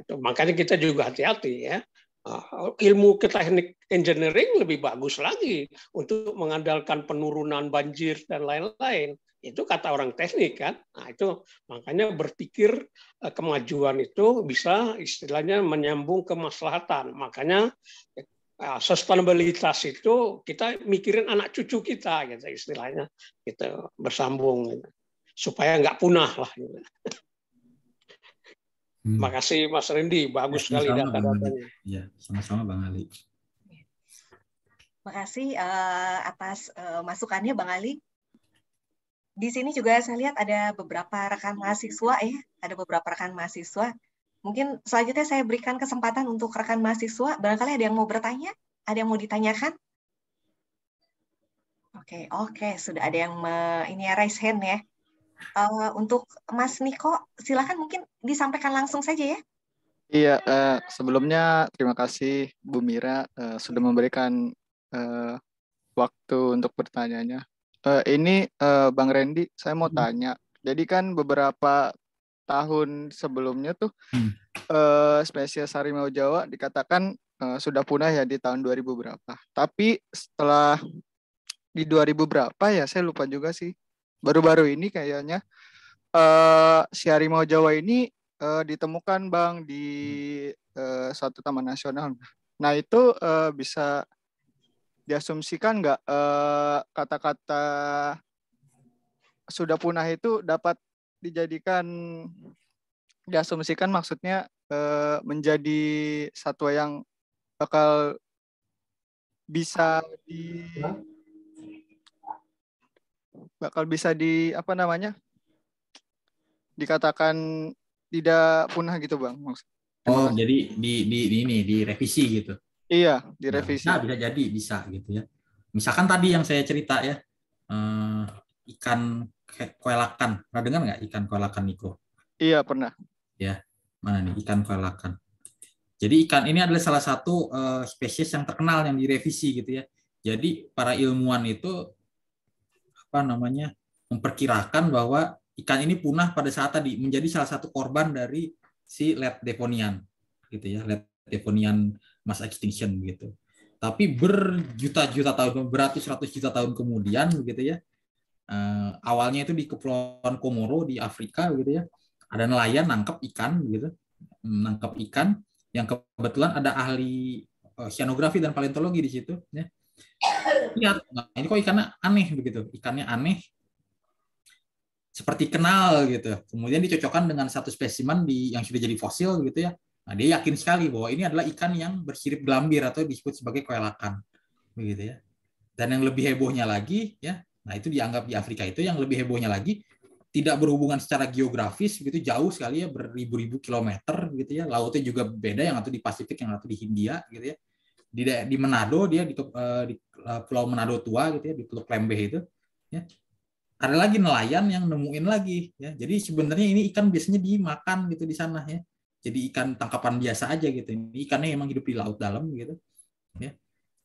Speaker 4: itu makanya kita juga hati-hati ya Ah, ilmu ke teknik engineering lebih bagus lagi untuk mengandalkan penurunan banjir dan lain-lain. Itu kata orang teknik kan. Nah, itu makanya berpikir eh, kemajuan itu bisa istilahnya menyambung kemaslahatan. Makanya eh, sustainabilitas itu kita mikirin anak cucu kita gitu istilahnya kita gitu, bersambung gitu. supaya nggak punah lah gitu. Hmm. Makasih Mas Rendi, bagus ya, sekali
Speaker 3: data-datanya. Iya, sama-sama Bang Ali.
Speaker 2: Makasih uh, atas uh, masukannya Bang Ali. Di sini juga saya lihat ada beberapa rekan mahasiswa ya, ada beberapa rekan mahasiswa. Mungkin selanjutnya saya berikan kesempatan untuk rekan mahasiswa, barangkali ada yang mau bertanya, ada yang mau ditanyakan? Oke, okay, oke, okay. sudah ada yang me, ini ya raise hand ya uh, untuk Mas Niko, silahkan mungkin disampaikan langsung saja ya.
Speaker 6: Iya, uh, sebelumnya terima kasih Bu Mira uh, sudah memberikan uh, waktu untuk pertanyaannya. Uh, ini uh, Bang Randy, saya mau hmm. tanya. Jadi kan beberapa tahun sebelumnya tuh hmm. uh, spesies harimau Jawa dikatakan uh, sudah punah ya di tahun 2000 berapa. Tapi setelah di 2000 berapa ya saya lupa juga sih baru-baru ini kayaknya uh, si harimau Jawa ini uh, ditemukan Bang di uh, suatu taman nasional. Nah, itu uh, bisa diasumsikan nggak uh, kata-kata sudah punah itu dapat dijadikan diasumsikan maksudnya uh, menjadi satwa yang bakal bisa di bakal bisa di apa namanya dikatakan tidak punah gitu bang maksud
Speaker 5: oh jadi di di, ini direvisi gitu
Speaker 6: iya nah, direvisi
Speaker 5: nah, bisa jadi bisa gitu ya misalkan tadi yang saya cerita ya eh, ikan kuelakan pernah dengar nggak ikan kuelakan Niko iya pernah ya mana nih ikan kuelakan jadi ikan ini adalah salah satu eh, spesies yang terkenal yang direvisi gitu ya. Jadi para ilmuwan itu apa namanya memperkirakan bahwa ikan ini punah pada saat tadi menjadi salah satu korban dari si lab deponian gitu ya lab deponian mass extinction gitu tapi berjuta-juta tahun beratus-ratus juta tahun kemudian gitu ya uh, awalnya itu di kepulauan Komoro di Afrika gitu ya ada nelayan nangkep ikan gitu nangkep ikan yang kebetulan ada ahli eh, oceanografi dan paleontologi di situ ya lihat ini kok ikannya aneh begitu ikannya aneh seperti kenal gitu kemudian dicocokkan dengan satu spesimen di yang sudah jadi fosil gitu ya nah dia yakin sekali bahwa ini adalah ikan yang bersirip gelambir atau disebut sebagai koelakan begitu ya dan yang lebih hebohnya lagi ya nah itu dianggap di Afrika itu yang lebih hebohnya lagi tidak berhubungan secara geografis begitu jauh sekali ya beribu-ribu kilometer gitu ya lautnya juga beda yang atau di Pasifik yang atau di Hindia gitu ya di di Manado dia di, eh, di Eh, Pulau Manado Tua gitu ya di Teluk Lembeh itu ya ada lagi nelayan yang nemuin lagi ya jadi sebenarnya ini ikan biasanya dimakan gitu di sana ya jadi ikan tangkapan biasa aja gitu ini ikannya emang hidup di laut dalam gitu ya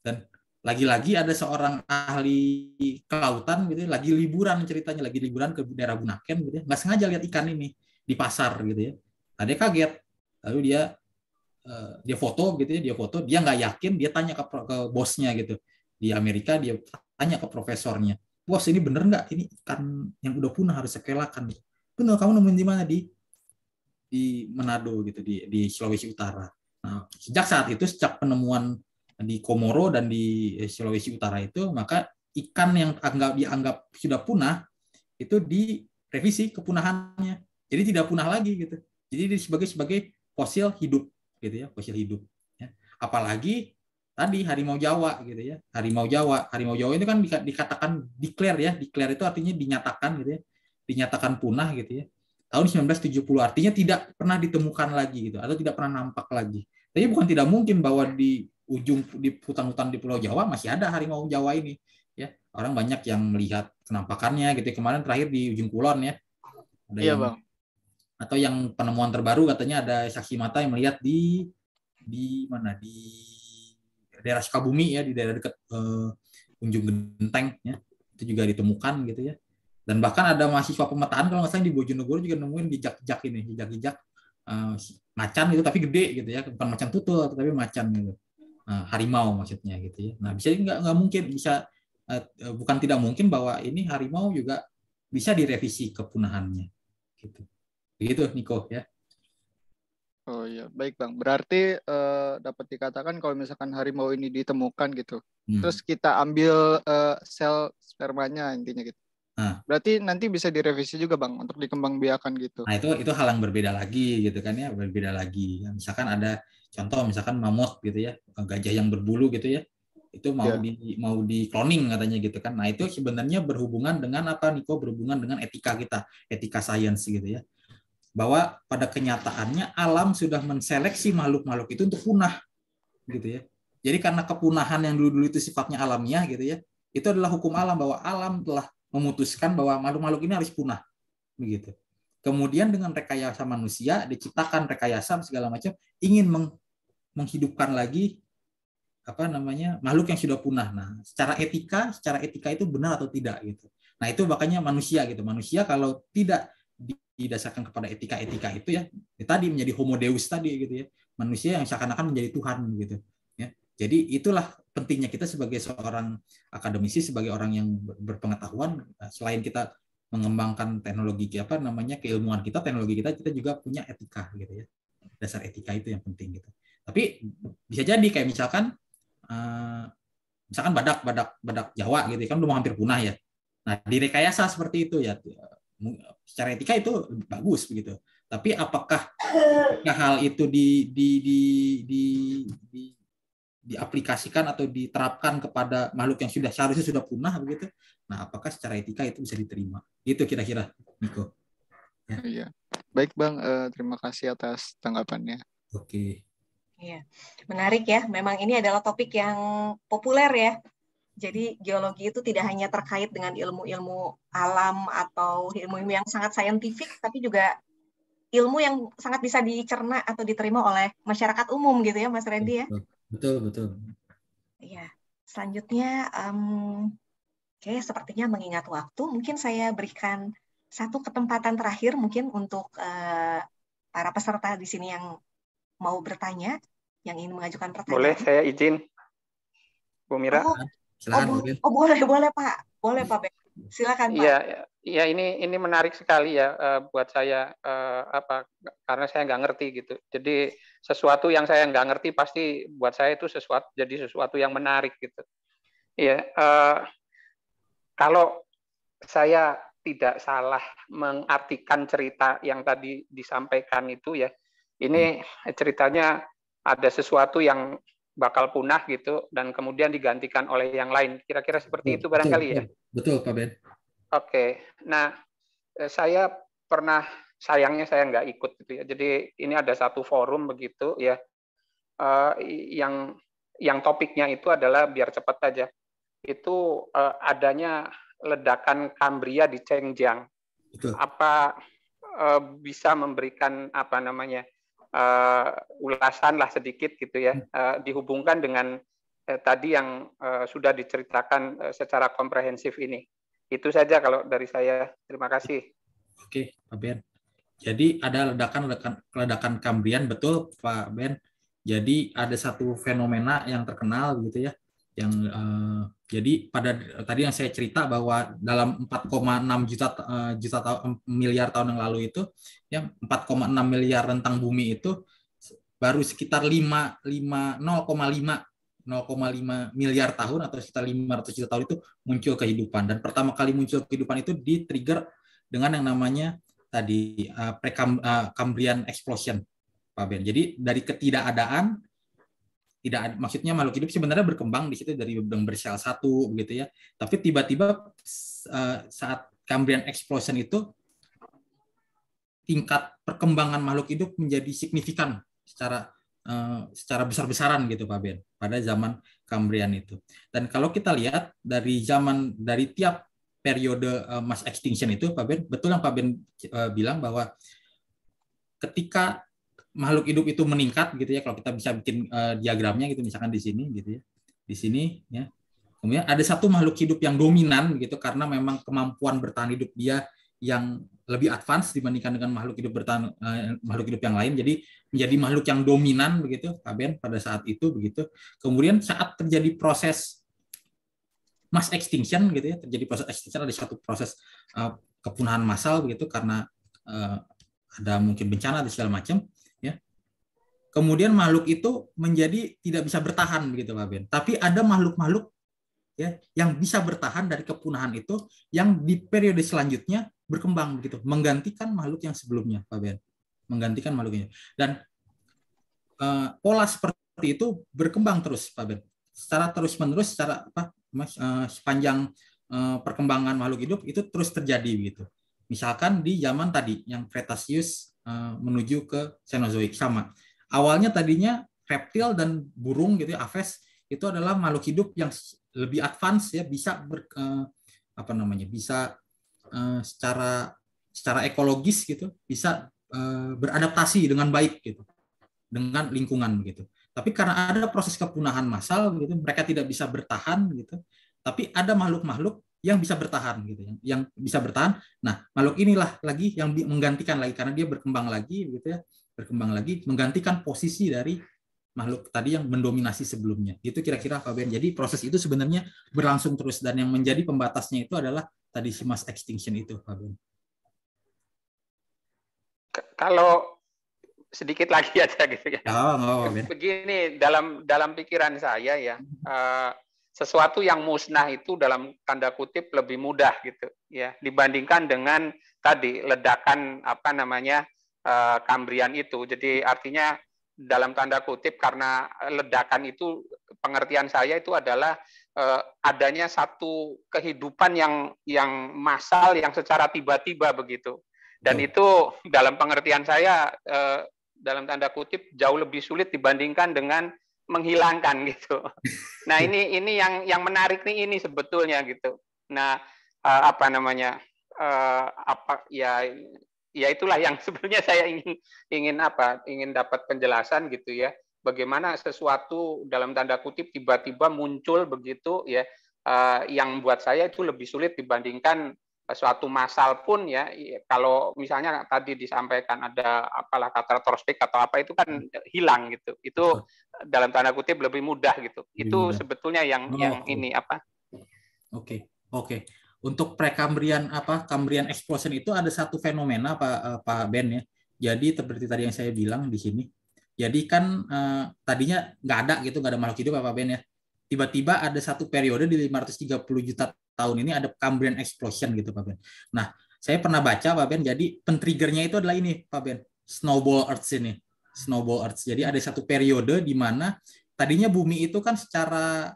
Speaker 5: dan lagi-lagi ada seorang ahli kelautan gitu ya, lagi liburan ceritanya lagi liburan ke daerah Bunaken gitu ya nggak sengaja lihat ikan ini di pasar gitu ya tadi nah, kaget lalu dia eh, dia foto gitu ya dia foto dia nggak yakin dia tanya ke, ke bosnya gitu di Amerika dia tanya ke profesornya bos ini bener nggak ini ikan yang udah punah harus sekelakan. relakan bener kamu nemuin di mana di di Manado gitu di di Sulawesi Utara nah sejak saat itu sejak penemuan di Komoro dan di eh, Sulawesi Utara itu maka ikan yang anggap dianggap sudah punah itu direvisi kepunahannya jadi tidak punah lagi gitu jadi sebagai sebagai fosil hidup gitu ya fosil hidup ya. apalagi tadi harimau Jawa gitu ya harimau Jawa harimau Jawa itu kan dikatakan declare ya declare itu artinya dinyatakan gitu ya dinyatakan punah gitu ya tahun 1970 artinya tidak pernah ditemukan lagi gitu atau tidak pernah nampak lagi tapi bukan tidak mungkin bahwa di ujung di hutan-hutan di Pulau Jawa masih ada harimau Jawa ini ya orang banyak yang melihat penampakannya gitu ya. kemarin terakhir di ujung kulon ya ada iya, yang, bang. atau yang penemuan terbaru katanya ada saksi mata yang melihat di di mana di daerah Sukabumi ya di daerah dekat eh, Unjung Genteng ya itu juga ditemukan gitu ya dan bahkan ada mahasiswa pemetaan kalau nggak salah di Bojonegoro juga nemuin jejak-jejak ini jejak-jejak uh, macan itu tapi gede gitu ya bukan macan tutul tapi macan gitu uh, harimau maksudnya gitu ya nah bisa nggak nggak mungkin bisa uh, bukan tidak mungkin bahwa ini harimau juga bisa direvisi kepunahannya gitu begitu Niko ya
Speaker 6: Oh iya, baik Bang. Berarti uh, dapat dikatakan kalau misalkan harimau ini ditemukan gitu, hmm. terus kita ambil uh, sel spermanya intinya gitu. Nah. Berarti nanti bisa direvisi juga Bang untuk dikembangbiakan gitu. Nah, itu itu
Speaker 5: hal yang berbeda lagi gitu kan ya, berbeda lagi. Kan misalkan ada contoh misalkan mamut gitu ya, gajah yang berbulu gitu ya. Itu mau yeah. di mau di cloning katanya gitu kan. Nah, itu sebenarnya berhubungan dengan apa Niko? Berhubungan dengan etika kita, etika sains gitu ya bahwa pada kenyataannya alam sudah menseleksi makhluk-makhluk itu untuk punah gitu ya. Jadi karena kepunahan yang dulu-dulu itu sifatnya alamiah gitu ya, itu adalah hukum alam bahwa alam telah memutuskan bahwa makhluk-makhluk ini harus punah begitu. Kemudian dengan rekayasa manusia diciptakan rekayasa segala macam ingin meng menghidupkan lagi apa namanya makhluk yang sudah punah. Nah, secara etika, secara etika itu benar atau tidak gitu. Nah, itu makanya manusia gitu. Manusia kalau tidak didasarkan kepada etika-etika itu ya, ya tadi menjadi homo deus tadi gitu ya manusia yang seakan-akan menjadi Tuhan gitu ya jadi itulah pentingnya kita sebagai seorang akademisi sebagai orang yang berpengetahuan eh, selain kita mengembangkan teknologi apa namanya keilmuan kita teknologi kita kita juga punya etika gitu ya dasar etika itu yang penting gitu tapi bisa jadi kayak misalkan eh, misalkan badak badak badak Jawa gitu ya, kan udah hampir punah ya nah direkayasa seperti itu ya secara etika itu bagus begitu. Tapi apakah hal itu di, di, di, di, di diaplikasikan atau diterapkan kepada makhluk yang sudah seharusnya
Speaker 6: sudah punah begitu. Nah, apakah secara etika itu bisa diterima? Itu kira-kira, Nico Ya. Iya. Baik, Bang. Eh, terima kasih atas tanggapannya. Oke.
Speaker 2: Iya. Menarik ya. Memang ini adalah topik yang populer ya jadi geologi itu tidak hanya terkait dengan ilmu-ilmu alam atau ilmu-ilmu yang sangat saintifik, tapi juga ilmu yang sangat bisa dicerna atau diterima oleh masyarakat umum gitu ya, Mas Randy ya.
Speaker 3: Betul, betul.
Speaker 2: Iya. Selanjutnya, um, oke, okay, sepertinya mengingat waktu, mungkin saya berikan satu kesempatan terakhir mungkin untuk uh, para peserta di sini yang mau bertanya, yang ingin mengajukan pertanyaan.
Speaker 1: Boleh, saya izin. Bu Mira. Oh, Silakan, oh,
Speaker 2: oh boleh boleh Pak, boleh Pak Silakan Pak. Iya,
Speaker 1: ya ini ini menarik sekali ya eh, buat saya eh, apa karena saya nggak ngerti gitu. Jadi sesuatu yang saya nggak ngerti pasti buat saya itu sesuatu jadi sesuatu yang menarik gitu. Iya, eh, kalau saya tidak salah mengartikan cerita yang tadi disampaikan itu ya. Ini hmm. ceritanya ada sesuatu yang bakal punah gitu dan kemudian digantikan oleh yang lain. Kira-kira seperti betul, itu barangkali ya. betul,
Speaker 3: ya. Betul, Pak Ben.
Speaker 1: Oke. Nah, eh, saya pernah sayangnya saya nggak ikut gitu ya. Jadi ini ada satu forum begitu ya eh, yang yang topiknya itu adalah biar cepat aja. Itu eh, adanya ledakan Kambria di Cengjiang. Betul. Apa bisa memberikan apa namanya? uh, ulasan lah sedikit gitu ya uh, dihubungkan dengan uh, tadi yang uh, sudah diceritakan uh, secara komprehensif ini. Itu saja kalau dari saya. Terima kasih.
Speaker 3: Oke,
Speaker 5: Pak Ben. Jadi ada ledakan ledakan ledakan Kambrian betul Pak Ben. Jadi ada satu fenomena yang terkenal gitu ya yang uh, jadi pada tadi yang saya cerita bahwa dalam 4,6 juta uh, juta ta miliar tahun yang lalu itu ya 4,6 miliar rentang bumi itu baru sekitar 5 5 0,5 0,5 miliar tahun atau sekitar 500 juta tahun itu muncul kehidupan dan pertama kali muncul kehidupan itu di trigger dengan yang namanya tadi uh, eh, Precambrian uh, Explosion Pak Ben. Jadi dari ketidakadaan tidak maksudnya makhluk hidup sebenarnya berkembang di situ dari yang bersel satu begitu ya tapi tiba-tiba eh, saat Cambrian explosion itu tingkat perkembangan makhluk hidup menjadi signifikan secara eh, secara besar-besaran gitu Pak Ben pada zaman Cambrian itu dan kalau kita lihat dari zaman dari tiap periode eh, mass extinction itu Pak Ben betul yang Pak Ben bilang bahwa ketika makhluk hidup itu meningkat gitu ya kalau kita bisa bikin uh, diagramnya gitu misalkan di sini gitu ya di sini ya kemudian ada satu makhluk hidup yang dominan gitu karena memang kemampuan bertahan hidup dia yang lebih advance dibandingkan dengan makhluk hidup bertahan uh, makhluk hidup yang lain jadi menjadi makhluk yang dominan begitu kaben pada saat itu begitu kemudian saat terjadi proses mass extinction gitu ya terjadi proses extinction ada satu proses uh, kepunahan massal begitu karena uh, ada mungkin bencana dan segala macam kemudian makhluk itu menjadi tidak bisa bertahan begitu Pak Ben. Tapi ada makhluk-makhluk ya yang bisa bertahan dari kepunahan itu yang di periode selanjutnya berkembang begitu, menggantikan makhluk yang sebelumnya Pak Ben. Menggantikan makhluknya. Dan uh, pola seperti itu berkembang terus Pak Ben. Secara terus-menerus secara apa Mas uh, sepanjang uh, perkembangan makhluk hidup itu terus terjadi begitu. Misalkan di zaman tadi yang Kretasius menuju ke Cenozoik sama Awalnya tadinya reptil dan burung gitu ya, aves itu adalah makhluk hidup yang lebih advance ya, bisa ber, eh, apa namanya? bisa eh, secara secara ekologis gitu, bisa eh, beradaptasi dengan baik gitu dengan lingkungan gitu Tapi karena ada proses kepunahan massal gitu, mereka tidak bisa bertahan gitu. Tapi ada makhluk-makhluk yang bisa bertahan gitu, yang, yang bisa bertahan. Nah, makhluk inilah lagi yang menggantikan lagi karena dia berkembang lagi gitu ya berkembang lagi menggantikan posisi dari makhluk tadi yang mendominasi sebelumnya. Itu kira-kira Pak Ben. Jadi proses itu sebenarnya berlangsung terus dan yang menjadi pembatasnya itu adalah tadi si mass extinction itu Pak Ben.
Speaker 1: Kalau sedikit lagi aja gitu ya.
Speaker 5: oh, oh ben.
Speaker 1: Begini dalam dalam pikiran saya ya uh, sesuatu yang musnah itu dalam tanda kutip lebih mudah gitu ya dibandingkan dengan tadi ledakan apa namanya Eh, kambrian itu. Jadi artinya dalam tanda kutip karena ledakan itu pengertian saya itu adalah uh, adanya satu kehidupan yang yang massal yang secara tiba-tiba begitu dan hmm. itu dalam pengertian saya uh, dalam tanda kutip jauh lebih sulit dibandingkan dengan menghilangkan gitu nah ini ini yang yang menarik nih ini sebetulnya gitu nah uh, apa namanya Uh, apa ya ya itulah yang sebenarnya saya ingin ingin apa ingin dapat penjelasan gitu ya bagaimana sesuatu dalam tanda kutip tiba-tiba muncul begitu ya uh, yang buat saya itu lebih sulit dibandingkan suatu masal pun ya iya, kalau misalnya tadi disampaikan ada apalah kata retrospek atau apa itu kan hilang gitu itu dalam tanda kutip lebih mudah gitu itu sebetulnya yang oh, yang ini apa oke
Speaker 5: okay. oke okay untuk prekambrian apa kambrian explosion itu ada satu fenomena Pak eh, Pak Ben ya. Jadi seperti tadi yang saya bilang di sini. Jadi kan uh, tadinya nggak ada gitu, nggak ada makhluk hidup Pak Ben ya. Tiba-tiba ada satu periode di 530 juta tahun ini ada kambrian explosion gitu Pak Ben. Nah, saya pernah baca Pak Ben, jadi pentriggernya itu adalah ini Pak Ben, snowball earth ini. Snowball earth. Jadi ada satu periode di mana tadinya bumi itu kan secara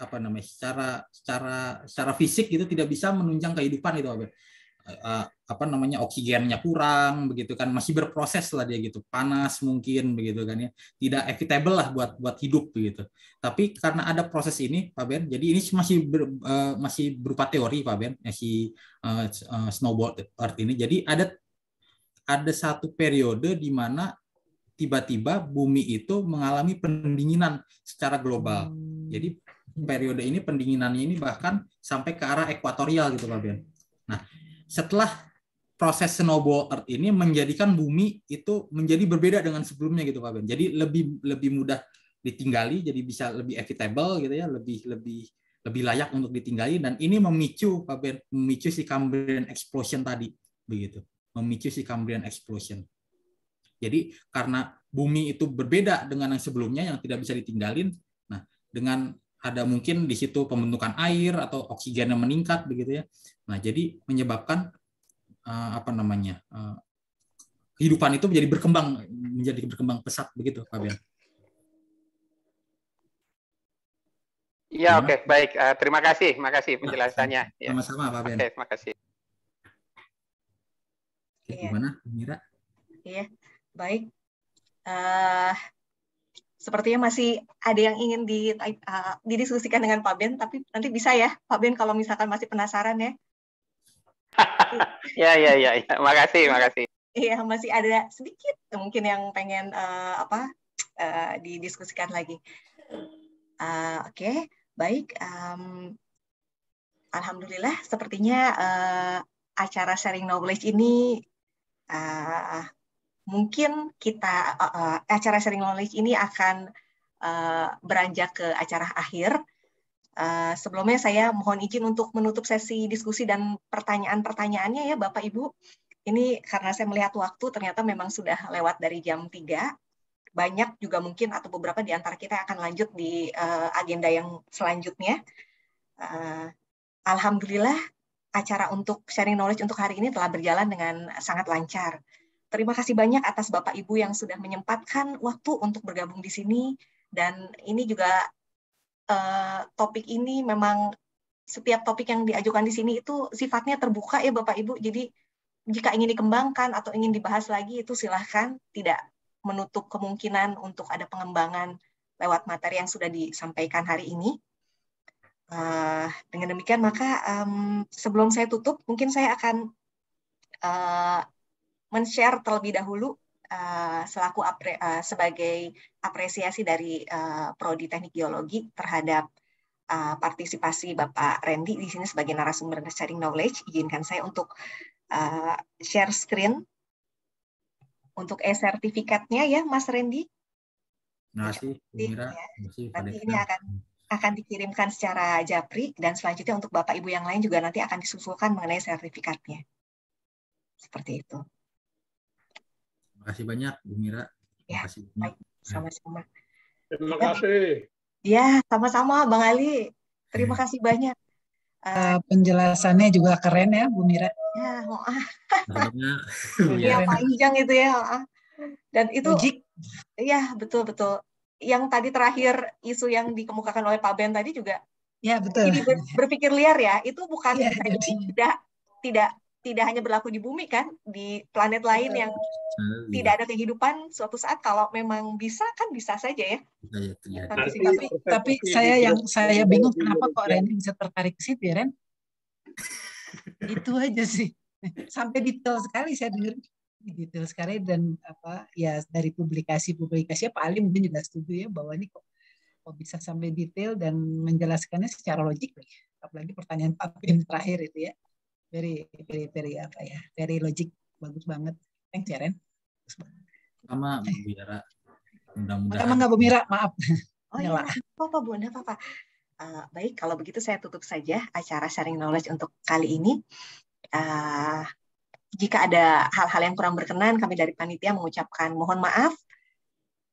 Speaker 5: apa namanya secara secara secara fisik gitu tidak bisa menunjang kehidupan itu apa apa namanya oksigennya kurang begitu kan masih berproses lah dia gitu panas mungkin begitu kan ya tidak equitable lah buat buat hidup begitu tapi karena ada proses ini Pak Ben jadi ini masih ber, uh, masih berupa teori Pak Ben ya, si uh, e, uh, e, snowball art ini jadi ada ada satu periode di mana tiba-tiba bumi itu mengalami pendinginan secara global hmm. jadi periode ini pendinginannya ini bahkan sampai ke arah ekuatorial gitu Pak Ben. Nah, setelah proses snowball earth ini menjadikan bumi itu menjadi berbeda dengan sebelumnya gitu Pak Ben. Jadi lebih lebih mudah ditinggali, jadi bisa lebih evitable gitu ya, lebih lebih lebih layak untuk ditinggali dan ini memicu Pak Ben, memicu si Cambrian explosion tadi begitu, memicu si Cambrian explosion. Jadi karena bumi itu berbeda dengan yang sebelumnya yang tidak bisa ditinggalin, nah dengan ada mungkin di situ pembentukan air atau oksigennya meningkat begitu ya. Nah, jadi menyebabkan uh, apa namanya? Uh, kehidupan itu menjadi berkembang menjadi berkembang pesat begitu, Pak Bian.
Speaker 1: Ya, oke, okay. baik. Uh, terima kasih, terima kasih penjelasannya. Sama-sama, iya. Pak Ben. Oke, terima kasih.
Speaker 6: Oke, gimana,
Speaker 3: Mira?
Speaker 2: Iya, baik. Uh, sepertinya masih ada yang ingin di, uh, didiskusikan dengan Pak Ben, tapi nanti bisa ya Pak Ben kalau misalkan masih penasaran ya.
Speaker 1: ya, ya, ya, ya. Makasih, makasih.
Speaker 2: Iya, masih ada sedikit mungkin yang pengen uh, apa uh, didiskusikan lagi. Uh, Oke, okay. baik. Um, Alhamdulillah, sepertinya uh, acara sharing knowledge ini uh, mungkin kita uh, acara sharing knowledge ini akan uh, beranjak ke acara akhir. Uh, sebelumnya saya mohon izin untuk menutup sesi diskusi dan pertanyaan-pertanyaannya ya Bapak Ibu. Ini karena saya melihat waktu ternyata memang sudah lewat dari jam 3. Banyak juga mungkin atau beberapa di antara kita akan lanjut di uh, agenda yang selanjutnya. Uh, Alhamdulillah acara untuk sharing knowledge untuk hari ini telah berjalan dengan sangat lancar. Terima kasih banyak atas Bapak Ibu yang sudah menyempatkan waktu untuk bergabung di sini dan ini juga eh, topik ini memang setiap topik yang diajukan di sini itu sifatnya terbuka ya Bapak Ibu. Jadi jika ingin dikembangkan atau ingin dibahas lagi itu silahkan tidak menutup kemungkinan untuk ada pengembangan lewat materi yang sudah disampaikan hari ini. Uh, dengan demikian maka um, sebelum saya tutup mungkin saya akan uh, men-share terlebih dahulu uh, selaku apre, uh, sebagai apresiasi dari uh, prodi teknik geologi terhadap uh, partisipasi Bapak Randy di sini sebagai narasumber sharing knowledge. Izinkan saya untuk uh, share screen untuk e-sertifikatnya ya, Mas Randy. Terima kasih, Nanti ya, ini akan akan dikirimkan secara japri dan selanjutnya untuk Bapak Ibu yang lain juga nanti akan disusulkan mengenai sertifikatnya.
Speaker 3: Seperti itu.
Speaker 5: Terima kasih banyak Bu Mira. Terima ya, kasih Baik.
Speaker 2: Sama-sama.
Speaker 5: Terima kasih.
Speaker 2: Ya, sama-sama Bang Ali. Terima eh. kasih banyak. Uh, penjelasannya juga keren ya Bu Mira. Ya, oh, ah.
Speaker 3: ya
Speaker 2: panjang itu ya. Oh, ah. Dan itu Ujik. ya betul betul. Yang tadi terakhir isu yang dikemukakan oleh Pak Ben tadi juga. Ya betul. Ini ber, berpikir liar ya. Itu bukan ya, tidak tidak tidak hanya berlaku di bumi kan, di planet lain yang hmm. tidak ada kehidupan suatu saat kalau memang bisa kan bisa saja ya. ya tapi, tapi, tapi saya yang saya bingung kenapa kok Reni bisa tertarik ke situ ya Ren? Itu aja sih. Sampai detail sekali saya dengar detail sekali dan apa ya dari publikasi-publikasi Pak Ali mungkin juga setuju ya bahwa ini kok, kok bisa sampai detail dan menjelaskannya secara logik apalagi pertanyaan Pak Pin terakhir itu ya very very very apa ya very logic bagus banget thanks ya Ren
Speaker 3: sama Bu Mira mudah-mudahan sama nggak Bu Mira maaf
Speaker 2: oh iya apa Bu apa, apa uh, baik kalau begitu saya tutup saja acara sharing knowledge untuk kali ini uh, jika ada hal-hal yang kurang berkenan kami dari panitia mengucapkan mohon maaf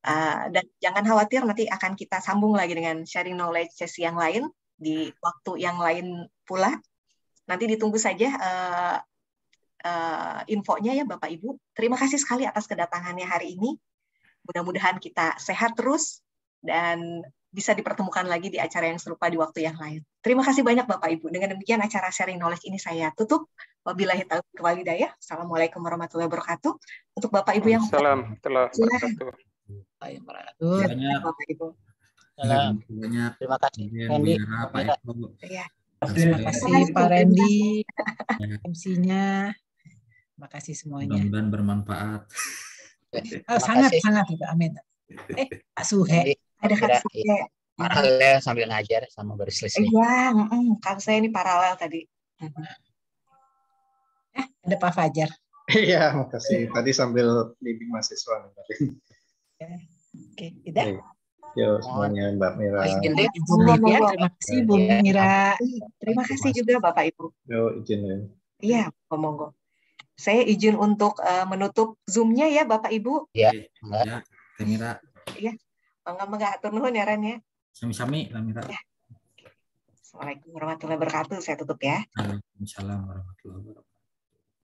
Speaker 2: Uh, dan jangan khawatir nanti akan kita sambung lagi dengan sharing knowledge sesi yang lain di waktu yang lain pula Nanti ditunggu saja uh, uh, infonya ya Bapak Ibu. Terima kasih sekali atas kedatangannya hari ini. Mudah-mudahan kita sehat terus dan bisa dipertemukan lagi di acara yang serupa di waktu yang lain. Terima kasih banyak Bapak Ibu. Dengan demikian acara sharing knowledge ini saya tutup. Wabillahi taufiq hidayah. Assalamualaikum warahmatullahi wabarakatuh. Untuk Bapak Ibu yang
Speaker 1: Salam telah
Speaker 2: wabarakatuh.
Speaker 6: Terima Terima kasih. Terima kasih Pak Randy,
Speaker 3: MC-nya. Terima kasih semuanya.
Speaker 6: Mudah-mudahan
Speaker 5: bermanfaat. sangat oh, sangat, kasih.
Speaker 2: sangat. Amin.
Speaker 5: Eh, Pak Suhe.
Speaker 6: Ada Kak Suhe. Iya. Paralel ya, sambil ngajar sama berselisih.
Speaker 5: Eh,
Speaker 2: iya, mm, Kak saya ini paralel tadi. Eh, ada Pak Fajar.
Speaker 6: Iya, makasih. Tadi sambil bimbing mahasiswa.
Speaker 2: Eh, oke, okay, tidak?
Speaker 6: Yuk oh, semuanya Mbak Mira. Izin Ibu
Speaker 2: ya, terima kasih Bu Mira. Terima kasih juga Bapak Ibu.
Speaker 6: Yo, izin ya.
Speaker 2: Iya, monggo. Saya izin untuk uh, menutup Zoom-nya ya Bapak Ibu.
Speaker 3: Iya, iya Mbak. Ya, Mira.
Speaker 2: Iya. Mangga mangga atur nuhun ya Ren ya.
Speaker 3: Sami-sami Mbak Mira. Ya.
Speaker 2: Assalamualaikum warahmatullahi wabarakatuh. Saya tutup ya.
Speaker 3: Waalaikumsalam warahmatullahi wabarakatuh.